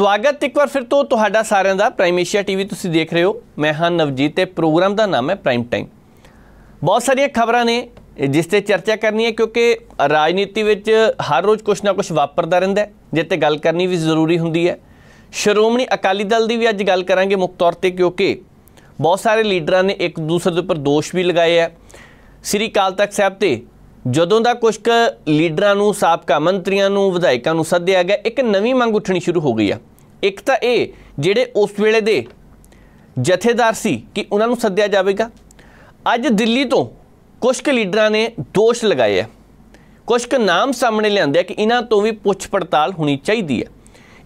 ਸਵਾਗਤ ਇੱਕ ਵਾਰ ਫਿਰ ਤੋਂ ਤੁਹਾਡਾ ਸਾਰਿਆਂ ਦਾ ਪ੍ਰਾਈਮ ਏਸ਼ੀਆ ਟੀਵੀ ਤੁਸੀਂ ਦੇਖ ਰਹੇ ਹੋ ਮੈਂ ਹਾਂ ਨਵਜੀਤ ਤੇ ਪ੍ਰੋਗਰਾਮ ਦਾ ਨਾਮ ਹੈ ਪ੍ਰਾਈਮ ਟਾਈਮ ਬਹੁਤ ਸਾਰੀਆਂ ਖਬਰਾਂ ਨੇ ਜਿਸ ਤੇ ਚਰਚਾ ਕਰਨੀ ਹੈ ਕਿਉਂਕਿ ਰਾਜਨੀਤੀ ਵਿੱਚ ਹਰ ਰੋਜ਼ ਕੁਝ ਨਾ ਕੁਝ ਵਾਪਰਦਾ ਰਹਿੰਦਾ ਹੈ ਜਿੱਤੇ ਗੱਲ ਕਰਨੀ ਵੀ ਜ਼ਰੂਰੀ ਹੁੰਦੀ ਹੈ ਸ਼੍ਰੋਮਣੀ ਅਕਾਲੀ ਦਲ ਦੀ ਵੀ ਅੱਜ ਗੱਲ ਕਰਾਂਗੇ ਮੁੱਖ ਤੌਰ ਤੇ ਕਿਉਂਕਿ ਬਹੁਤ ਸਾਰੇ ਲੀਡਰਾਂ ਨੇ ਇੱਕ ਦੂਸਰੇ ਦੇ ਉੱਪਰ ਦੋਸ਼ ਵੀ ਲਗਾਏ ਹੈ ਸ੍ਰੀ ਕਾਲ ਤੱਕ ਸਾਹਿਬ ਤੇ ਜਦੋਂ ਦਾ ਕੁਝ ਲੀਡਰਾਂ ਨੂੰ ਸਾਬਕਾ ਮੰਤਰੀਆਂ ਨੂੰ ਵਿਧਾਇਕਾਂ ਨੂੰ ਸੱਦਿਆ ਗਿਆ ਇੱਕ ਨਵੀਂ ਮੰਗ ਉੱਠਣੀ ਸ਼ੁਰੂ ਹੋ ਗਈ ਆ ਇੱਕ ਤਾਂ ਇਹ ਜਿਹੜੇ ਉਸ ਵੇਲੇ ਦੇ ਜਥੇਦਾਰ ਸੀ ਕਿ ਉਹਨਾਂ ਨੂੰ ਸੱਦਿਆ ਜਾਵੇਗਾ ਅੱਜ ਦਿੱਲੀ ਤੋਂ ਕੁਝ ਕੁ ਲੀਡਰਾਂ ਨੇ ਦੋਸ਼ ਲਗਾਏ ਆ ਕੁਝ ਕੁ ਨਾਮ ਸਾਹਮਣੇ ਲਿਆਂਦੇ ਆ ਕਿ ਇਹਨਾਂ ਤੋਂ ਵੀ ਪੁੱਛ ਪੜਤਾਲ ਹੋਣੀ ਚਾਹੀਦੀ ਹੈ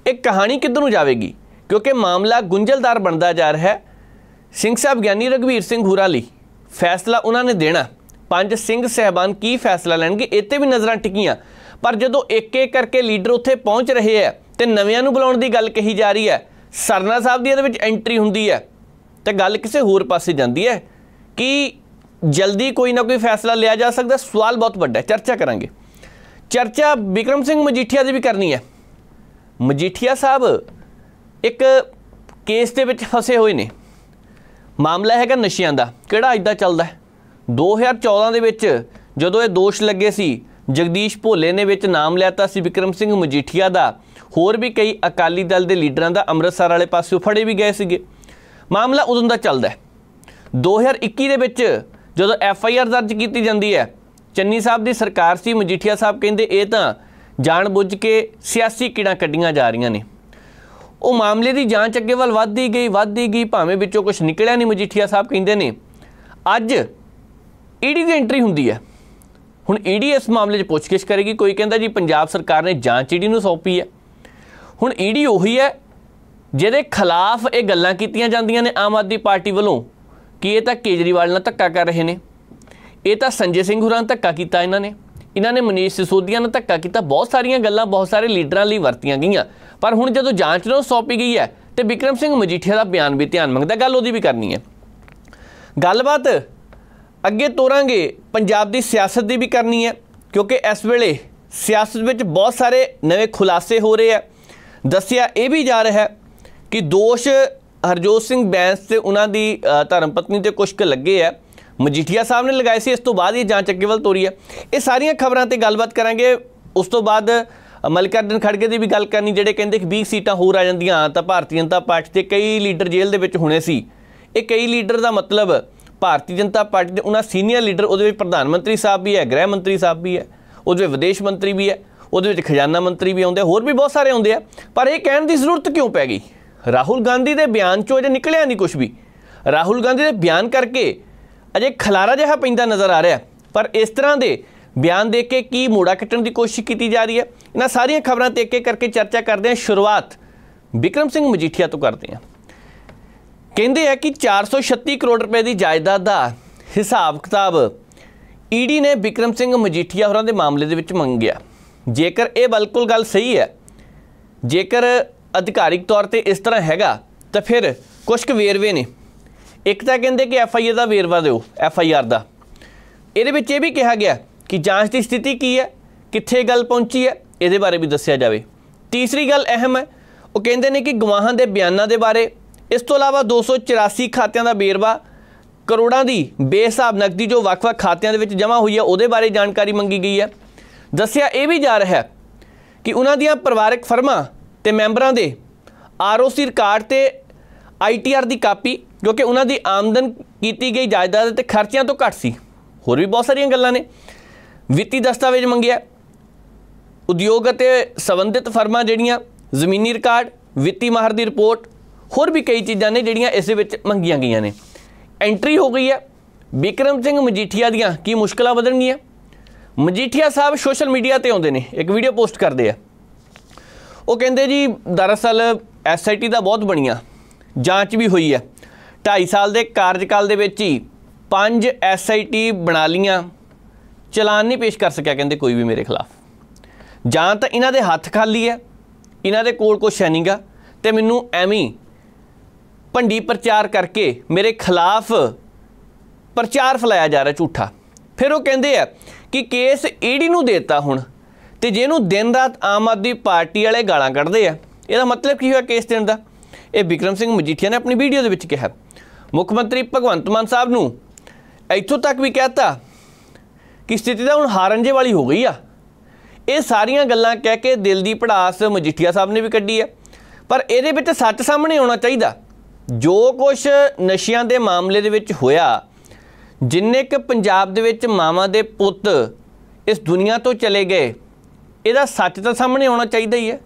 ਇਹ ਕਹਾਣੀ ਕਿੱਧਰ ਨੂੰ ਜਾਵੇਗੀ ਕਿਉਂਕਿ ਮਾਮਲਾ ਗੁੰਝਲਦਾਰ ਬਣਦਾ ਜਾ ਰਿਹਾ ਹੈ ਸਿੰਘ ਸਾਹਿਬ ਗਿਆਨੀ ਰਗਵੀਰ ਸਿੰਘ ਹੂਰਾ ਲਈ ਫੈਸਲਾ ਉਹਨਾਂ ਨੇ ਦੇਣਾ ਪੰਜ ਸਿੰਘ ਸਹਿਬਾਨ ਕੀ ਫੈਸਲਾ ਲੈਣਗੇ ਇੱਥੇ ਵੀ ਨਜ਼ਰਾਂ ਟਿਕੀਆਂ ਪਰ ਜਦੋਂ ਇੱਕ ਇੱਕ ਕਰਕੇ ਲੀਡਰ ਉੱਥੇ ਪਹੁੰਚ ਰਹੇ ਆ ਤੇ ਨਵਿਆਂ ਨੂੰ ਬੁਲਾਉਣ ਦੀ ਗੱਲ ਕਹੀ ਜਾ ਰਹੀ ਹੈ ਸਰਨਾ ਸਾਹਿਬ ਦੀ ਇਹਦੇ ਵਿੱਚ ਐਂਟਰੀ ਹੁੰਦੀ ਹੈ ਤੇ ਗੱਲ ਕਿਸੇ ਹੋਰ ਪਾਸੇ ਜਾਂਦੀ ਹੈ ਕਿ ਜਲਦੀ ਕੋਈ ਨਾ ਕੋਈ ਫੈਸਲਾ ਲਿਆ ਜਾ ਸਕਦਾ ਸਵਾਲ ਬਹੁਤ ਵੱਡਾ ਹੈ ਚਰਚਾ ਕਰਾਂਗੇ ਚਰਚਾ ਵਿਕਰਮ ਸਿੰਘ ਮਜੀਠੀਆ ਦੀ ਵੀ ਕਰਨੀ ਹੈ ਮਜੀਠੀਆ ਸਾਹਿਬ ਇੱਕ ਕੇਸ ਦੇ ਵਿੱਚ ਫਸੇ ਹੋਏ ਨੇ ਮਾਮਲਾ ਹੈਗਾ ਨਸ਼ਿਆਂ ਦਾ ਕਿਹੜਾ ਇਦਾਂ ਚੱਲਦਾ 2014 ਦੇ ਵਿੱਚ ਜਦੋਂ ਇਹ ਦੋਸ਼ ਲੱਗੇ ਸੀ ਜਗਦੀਸ਼ ਭੋਲੇ ਨੇ ਵਿੱਚ ਨਾਮ ਲਿਆਤਾ ਸੀ ਵਿਕਰਮ ਸਿੰਘ ਮਜੀਠੀਆ ਦਾ ਹੋਰ ਵੀ ਕਈ ਅਕਾਲੀ ਦਲ ਦੇ ਲੀਡਰਾਂ ਦਾ ਅੰਮ੍ਰਿਤਸਰ ਵਾਲੇ ਪਾਸਿਓਂ ਫੜੇ ਵੀ ਗਏ ਸੀਗੇ ਮਾਮਲਾ ਉਦੋਂ ਦਾ ਚੱਲਦਾ ਹੈ 2021 ਦੇ ਵਿੱਚ ਜਦੋਂ ਐਫ ਆਈ ਆਰ ਦਰਜ ਕੀਤੀ ਜਾਂਦੀ ਹੈ ਚੰਨੀ ਸਾਹਿਬ ਦੀ ਸਰਕਾਰ ਸੀ ਮਜੀਠੀਆ ਸਾਹਿਬ ਕਹਿੰਦੇ ਇਹ ਤਾਂ ਜਾਣਬੁੱਝ ਕੇ ਸਿਆਸੀ ਕੀੜਾ ਕੱਢੀਆਂ ਜਾ ਰਹੀਆਂ ਨੇ ਉਹ ਮਾਮਲੇ ਦੀ ਜਾਂਚ ਅੱਗੇ ਵੱਲ ਵੱਧਦੀ ਗਈ ਵੱਧਦੀ ਗਈ ਭਾਵੇਂ ਵਿੱਚੋਂ ਕੁਝ ਨਿਕਲਿਆ ਨਹੀਂ ਮਜੀਠੀਆ ਸਾਹਿਬ ਕਹਿੰਦੇ ਨੇ ਅੱਜ ਈਡੀ ਦੀ ਐਂਟਰੀ ਹੁੰਦੀ ਹੈ ਹੁਣ ਈਡੀ ਇਸ ਮਾਮਲੇ 'ਚ ਪੁੱਛਗਿੱਛ ਕਰੇਗੀ ਕੋਈ ਕਹਿੰਦਾ ਜੀ ਪੰਜਾਬ ਸਰਕਾਰ ਨੇ ਜਾਂਚ ਈਡੀ ਨੂੰ ਸੌਂਪੀ ਹੈ ਹੁਣ ਈਡੀ ਉਹੀ ਹੈ ਜਿਹਦੇ ਖਿਲਾਫ ਇਹ ਗੱਲਾਂ ਕੀਤੀਆਂ ਜਾਂਦੀਆਂ ਨੇ ਆਮ ਆਦਮੀ ਪਾਰਟੀ ਵੱਲੋਂ ਕਿ ਇਹ ਤਾਂ ਕੇਜਰੀਵਾਲ ਨਾਲ ਧੱਕਾ ਕਰ ਰਹੇ ਨੇ ਇਹ ਤਾਂ ਸੰਜੇ ਸਿੰਘ ਹੁਰਾਂ ਨਾਲ ਧੱਕਾ ਕੀਤਾ ਇਹਨਾਂ ਨੇ ਇਹਨਾਂ ਨੇ ਮਨੀਸ਼ ਸਿਸੋਦੀਆ ਨਾਲ ਧੱਕਾ ਕੀਤਾ ਬਹੁਤ ਸਾਰੀਆਂ ਗੱਲਾਂ ਬਹੁਤ ਸਾਰੇ ਲੀਡਰਾਂ ਲਈ ਵਰਤੀਆਂ ਗਈਆਂ ਪਰ ਹੁਣ ਜਦੋਂ ਜਾਂਚ ਨੂੰ ਸੌਪੀ ਗਈ ਹੈ ਤੇ ਵਿਕਰਮ ਸਿੰਘ ਮਜੀਠੀਆ ਦਾ ਬਿਆਨ ਵੀ ਧਿਆਨ ਮੰਗਦਾ ਗੱਲ ਉਹਦੀ ਵੀ ਕਰਨੀ ਹੈ ਗੱਲਬਾਤ ਅੱਗੇ ਤੋਰਾਂਗੇ ਪੰਜਾਬ ਦੀ ਸਿਆਸਤ ਦੀ ਵੀ ਕਰਨੀ ਹੈ ਕਿਉਂਕਿ ਇਸ ਵੇਲੇ ਸਿਆਸਤ ਵਿੱਚ ਬਹੁਤ ਸਾਰੇ ਨਵੇਂ ਖੁਲਾਸੇ ਹੋ ਰਹੇ ਆ ਦੱਸਿਆ ਇਹ ਵੀ ਜਾ ਰਿਹਾ ਹੈ ਕਿ ਦੋਸ਼ ਹਰਜੋਤ ਸਿੰਘ ਬੈਂਸ ਤੇ ਉਹਨਾਂ ਦੀ ਧਰਮ ਪਤਨੀ ਤੇ ਕੁਸ਼ਕ ਲੱਗੇ ਆ ਮਜੀਠੀਆ ਸਾਹਿਬ ਨੇ ਲਗਾਏ ਸੀ ਇਸ ਤੋਂ ਬਾਅਦ ਇਹ ਜਾਂਚ ਅੱਗੇ ਵੱਲ ਤੋਰੀ ਹੈ ਇਹ ਸਾਰੀਆਂ ਖਬਰਾਂ ਤੇ ਗੱਲਬਾਤ ਕਰਾਂਗੇ ਉਸ ਤੋਂ ਬਾਅਦ ਮਲਕਰਦਨ ਖੜਗੇ ਦੀ ਵੀ ਗੱਲ ਕਰਨੀ ਜਿਹੜੇ ਕਹਿੰਦੇ ਕਿ 20 ਸੀਟਾਂ ਹੋਰ ਆ ਜਾਂਦੀਆਂ ਤਾਂ ਭਾਰਤੀ ਜਨਤਾ ਪਾਰਟੀ ਦੇ ਕਈ ਲੀਡਰ ਜੇਲ੍ਹ ਦੇ ਵਿੱਚ ਹੋਣੇ ਸੀ ਇਹ ਕਈ ਲੀਡਰ ਦਾ ਮਤਲਬ ਭਾਰਤੀ ਜਨਤਾ ਪਾਰਟੀ ਦੇ ਉਹਨਾਂ ਸੀਨੀਅਰ ਲੀਡਰ ਉਹਦੇ ਵਿੱਚ ਪ੍ਰਧਾਨ ਮੰਤਰੀ ਸਾਹਿਬ ਵੀ ਹੈ ਗ੍ਰਹਿ ਮੰਤਰੀ ਸਾਹਿਬ ਵੀ ਹੈ ਉਹਦੇ ਵਿਦੇਸ਼ ਮੰਤਰੀ ਵੀ ਹੈ ਉਹਦੇ ਵਿੱਚ ਖਜ਼ਾਨਾ ਮੰਤਰੀ ਵੀ ਆਉਂਦੇ ਹੋਰ ਵੀ ਬਹੁਤ ਸਾਰੇ ਆਉਂਦੇ ਆ ਪਰ ਇਹ ਕਹਿਣ ਦੀ ਜ਼ਰੂਰਤ ਕਿਉਂ ਪੈ ਗਈ ਰਾਹੁਲ ਗਾਂਧੀ ਦੇ ਬਿਆਨ ਚੋਂ ਅਜੇ ਨਿਕਲਿਆ ਨਹੀਂ ਕੁਝ ਵੀ ਰਾਹੁਲ ਗਾਂਧੀ ਦੇ ਬਿਆਨ ਕਰਕੇ ਅਜੇ ਖਲਾਰਾ ਜਿਹਾ ਪੈਂਦਾ ਨਜ਼ਰ ਆ ਰਿਹਾ ਪਰ ਇਸ ਤਰ੍ਹਾਂ ਦੇ ਬਿਆਨ ਦੇ ਕੇ ਕੀ ਮੋੜਾ ਕੱਟਣ ਦੀ ਕੋਸ਼ਿਸ਼ ਕੀਤੀ ਜਾ ਰਹੀ ਹੈ ਇਹਨਾਂ ਸਾਰੀਆਂ ਖਬਰਾਂ ਤੇ ਇੱਕ ਇੱਕ ਕਰਕੇ ਚਰਚਾ ਕਰਦੇ ਹਾਂ ਸ਼ੁਰੂਆਤ ਵਿਕਰਮ ਸਿੰਘ ਮਜੀਠੀਆ ਤੋਂ ਕਰਦੇ ਹਾਂ ਕਹਿੰਦੇ ਆ ਕਿ 436 ਕਰੋੜ ਰੁਪਏ ਦੀ ਜਾਇਦਾਦ ਦਾ ਹਿਸਾਬ ਕਿਤਾਬ ਈਡੀ ਨੇ ਵਿਕਰਮ ਸਿੰਘ ਮਜੀਠੀਆ ਹੋਰਾਂ ਦੇ ਮਾਮਲੇ ਦੇ ਵਿੱਚ ਮੰਗਿਆ ਜੇਕਰ ਇਹ ਬਿਲਕੁਲ ਗੱਲ ਸਹੀ ਹੈ ਜੇਕਰ ਅਧਿਕਾਰਿਕ ਤੌਰ ਤੇ ਇਸ ਤਰ੍ਹਾਂ ਹੈਗਾ ਤਾਂ ਫਿਰ ਕੁਝ ਕੁ ਵੇਰਵੇ ਨੇ ਇੱਕ ਤਾਂ ਕਹਿੰਦੇ ਕਿ ਐਫ ਆਈ ਆਰ ਦਾ ਵੇਰਵਾ ਦਿਓ ਐਫ ਆਈ ਆਰ ਦਾ ਇਹਦੇ ਵਿੱਚ ਇਹ ਵੀ ਕਿਹਾ ਗਿਆ ਕਿ ਜਾਂਚ ਦੀ ਸਥਿਤੀ ਕੀ ਹੈ ਕਿੱਥੇ ਗੱਲ ਪਹੁੰਚੀ ਹੈ ਇਹਦੇ ਬਾਰੇ ਵੀ ਦੱਸਿਆ ਜਾਵੇ ਤੀਸਰੀ ਗੱਲ ਅਹਿਮ ਹੈ ਉਹ ਕਹਿੰਦੇ ਨੇ ਕਿ ਗਵਾਹਾਂ ਦੇ ਬਿਆਨਾਂ ਦੇ ਬਾਰੇ ਇਸ ਤੋਂ ਇਲਾਵਾ 284 ਖਾਤਿਆਂ ਦਾ ਵੇਰਵਾ ਕਰੋੜਾਂ ਦੀ ਬੇਹਿਸਾਬ ਨਕਦੀ ਜੋ ਵੱਖ-ਵੱਖ ਖਾਤਿਆਂ ਦੇ ਵਿੱਚ ਜਮ੍ਹਾਂ ਹੋਈ ਹੈ ਉਹਦੇ ਬਾਰੇ ਜਾਣਕਾਰੀ ਮੰਗੀ ਗਈ ਹੈ ਦੱਸਿਆ ਇਹ ਵੀ ਜਾ ਰਿਹਾ ਹੈ ਕਿ ਉਹਨਾਂ ਦੀਆਂ ਪਰਿਵਾਰਕ ਫਰਮਾਂ ਤੇ ਮੈਂਬਰਾਂ ਦੇ ਆਰਓਸੀ ਰਿਕਾਰਡ ਤੇ ਆਈਟੀਆਰ ਦੀ ਕਾਪੀ ਜੋ ਕਿ ਉਹਨਾਂ ਦੀ ਆਮਦਨ ਕੀਤੀ ਗਈ ਜਾਇਦਾਦ ਤੇ ਖਰਚਿਆਂ ਤੋਂ ਘੱਟ ਸੀ ਹੋਰ ਵੀ ਬਹੁਤ ਸਾਰੀਆਂ ਗੱਲਾਂ ਨੇ ਵਿੱਤੀ ਦਸਤਾਵੇਜ਼ ਮੰਗਿਆ ਉਦਯੋਗ ਅਤੇ ਸੰਬੰਧਿਤ ਫਰਮਾਂ ਜਿਹੜੀਆਂ ਜ਼ਮੀਨੀ ਰਿਕਾਰਡ ਵਿੱਤੀ ਮਾਹਰ ਦੀ ਰਿਪੋਰਟ ਹੋਰ ਵੀ ਕਈ ਚੀਜ਼ਾਂ ਨੇ ਜਿਹੜੀਆਂ ਇਸ ਦੇ ਵਿੱਚ ਮੰਗੀਆਂ ਗਈਆਂ ਨੇ ਐਂਟਰੀ ਹੋ ਗਈ ਹੈ ਬਿਕਰਮ ਸਿੰਘ ਮਜੀਠੀਆ ਦੀਆਂ ਕੀ ਮੁਸ਼ਕਲਾਂ ਵਧਣਗੀਆਂ ਮਜੀਠੀਆ ਸਾਹਿਬ ਸੋਸ਼ਲ ਮੀਡੀਆ ਤੇ ਆਉਂਦੇ ਨੇ ਇੱਕ ਵੀਡੀਓ ਪੋਸਟ ਕਰਦੇ ਆ ਉਹ ਕਹਿੰਦੇ ਜੀ ਦਰਅਸਲ ਐਸਆਈਟੀ ਦਾ ਬਹੁਤ ਬਣੀਆ ਜਾਂਚ ਵੀ ਹੋਈ ਹੈ 2.5 ਸਾਲ ਦੇ ਕਾਰਜਕਾਲ ਦੇ ਵਿੱਚ ਹੀ ਪੰਜ ਐਸਆਈਟੀ ਬਣਾ ਲੀਆਂ ਚਲਾਨ ਨਹੀਂ ਪੇਸ਼ ਕਰ ਸਕਿਆ ਕਹਿੰਦੇ ਕੋਈ ਵੀ ਮੇਰੇ ਖਿਲਾਫ ਜਾਂ ਤਾਂ ਇਹਨਾਂ ਦੇ ਹੱਥ ਖਾਲੀ ਹੈ ਇਹਨਾਂ ਦੇ ਕੋਲ ਕੋਈ ਹੈ ਨਹੀਂਗਾ ਤੇ ਮੈਨੂੰ ਐਵੇਂ ਭੰਡੀ ਪ੍ਰਚਾਰ ਕਰਕੇ ਮੇਰੇ ਖਿਲਾਫ ਪ੍ਰਚਾਰ ਫਲਾਇਆ ਜਾ ਰਿਹਾ ਝੂਠਾ ਫਿਰ ਉਹ ਕਹਿੰਦੇ ਆ ਕਿ ਕੇਸ ਈਡੀ ਨੂੰ ਦੇਤਾ ਹੁਣ ਤੇ ਜਿਹਨੂੰ ਦਿਨ ਰਾਤ ਆਮ ਆਦਮੀ ਪਾਰਟੀ ਵਾਲੇ ਗਾਲਾਂ ਕੱਢਦੇ ਆ ਇਹਦਾ ਮਤਲਬ ਕੀ ਹੋਇਆ ਕੇਸ ਦੇਣ ਦਾ ਇਹ ਵਿਕਰਮ ਸਿੰਘ ਮਜੀਠੀਆ ਨੇ ਆਪਣੀ ਵੀਡੀਓ ਦੇ ਵਿੱਚ ਕਿਹਾ ਮੁੱਖ ਮੰਤਰੀ ਭਗਵੰਤ ਮਾਨ ਸਾਹਿਬ ਨੂੰ ਇੱਥੋਂ ਤੱਕ ਵੀ ਕਹਤਾ ਕਿ ਸਥਿਤੀ ਤਾਂ ਹੁਣ ਹਾਰਨਜੇ ਵਾਲੀ ਹੋ ਗਈ ਆ ਇਹ ਸਾਰੀਆਂ ਗੱਲਾਂ ਕਹਿ ਕੇ ਦਿਲ ਦੀ ਪੜਾਸ ਮਜੀਠੀਆ ਸਾਹਿਬ ਨੇ ਵੀ ਕੱਢੀ ਆ ਪਰ ਇਹਦੇ ਵਿੱਚ ਸੱਚ ਸਾਹਮਣੇ ਆਉਣਾ ਚਾਹੀਦਾ ਜੋ ਕੁਝ ਨਸ਼ਿਆਂ ਦੇ ਮਾਮਲੇ ਦੇ ਵਿੱਚ ਹੋਇਆ ਜਿੰਨੇ ਕਿ ਪੰਜਾਬ ਦੇ ਵਿੱਚ ਮਾਵਾਂ ਦੇ ਪੁੱਤ ਇਸ ਦੁਨੀਆ ਤੋਂ ਚਲੇ ਗਏ ਇਹਦਾ ਸੱਚ ਤਾਂ ਸਾਹਮਣੇ ਆਉਣਾ ਚਾਹੀਦਾ ਹੀ ਹੈ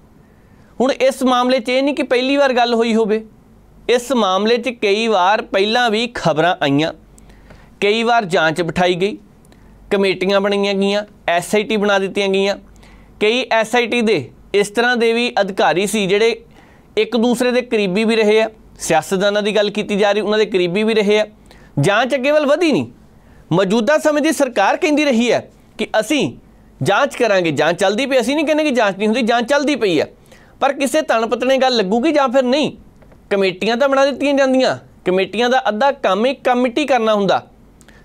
ਹੁਣ ਇਸ ਮਾਮਲੇ 'ਚ ਇਹ ਨਹੀਂ ਕਿ ਪਹਿਲੀ ਵਾਰ ਗੱਲ ਹੋਈ ਹੋਵੇ ਇਸ ਮਾਮਲੇ 'ਚ ਕਈ ਵਾਰ ਪਹਿਲਾਂ ਵੀ ਖਬਰਾਂ ਆਈਆਂ ਕਈ ਵਾਰ ਜਾਂਚ ਬਿਠਾਈ ਗਈ ਕਮੇਟੀਆਂ ਬਣੀਆਂ ਗਈਆਂ ਐਸਆਈਟੀ ਬਣਾ ਦਿੱਤੀਆਂ ਗਈਆਂ ਕਈ ਐਸਆਈਟੀ ਦੇ ਇਸ ਤਰ੍ਹਾਂ ਦੇ ਵੀ ਅਧਿਕਾਰੀ ਸੀ ਜਿਹੜੇ ਇੱਕ ਦੂਸਰੇ ਦੇ ਕਰੀਬੀ ਵੀ ਰਹੇ ਆ ਸਿਆਸਤਦਾਨਾਂ ਦੀ ਗੱਲ ਕੀਤੀ ਜਾ ਰਹੀ ਉਹਨਾਂ ਦੇ ਕਰੀਬੀ ਵੀ ਰਹੇ ਆ ਜਾਂਚ ਅੱਗੇ ਵੱਲ ਵਧੀ ਨਹੀਂ ਮੌਜੂਦਾ ਸਮੇਂ ਦੀ ਸਰਕਾਰ ਕਹਿੰਦੀ ਰਹੀ ਹੈ ਕਿ ਅਸੀਂ ਜਾਂਚ ਕਰਾਂਗੇ ਜਾਂਚ ਚੱਲਦੀ ਪਈ ਅਸੀਂ ਨਹੀਂ ਕਹਿੰਦੇ ਕਿ ਜਾਂਚ ਨਹੀਂ ਹੁੰਦੀ ਜਾਂਚ ਚੱਲਦੀ ਪਈ ਹੈ ਪਰ ਕਿਸੇ ਪਤਣੇ ਗੱਲ ਲੱਗੂਗੀ ਜਾਂ ਫਿਰ ਨਹੀਂ ਕਮੇਟੀਆਂ ਤਾਂ ਬਣਾ ਦਿੱਤੀਆਂ ਜਾਂਦੀਆਂ ਕਮੇਟੀਆਂ ਦਾ ਅੱਧਾ ਕੰਮ ਹੀ ਕਮੇਟੀ ਕਰਨਾ ਹੁੰਦਾ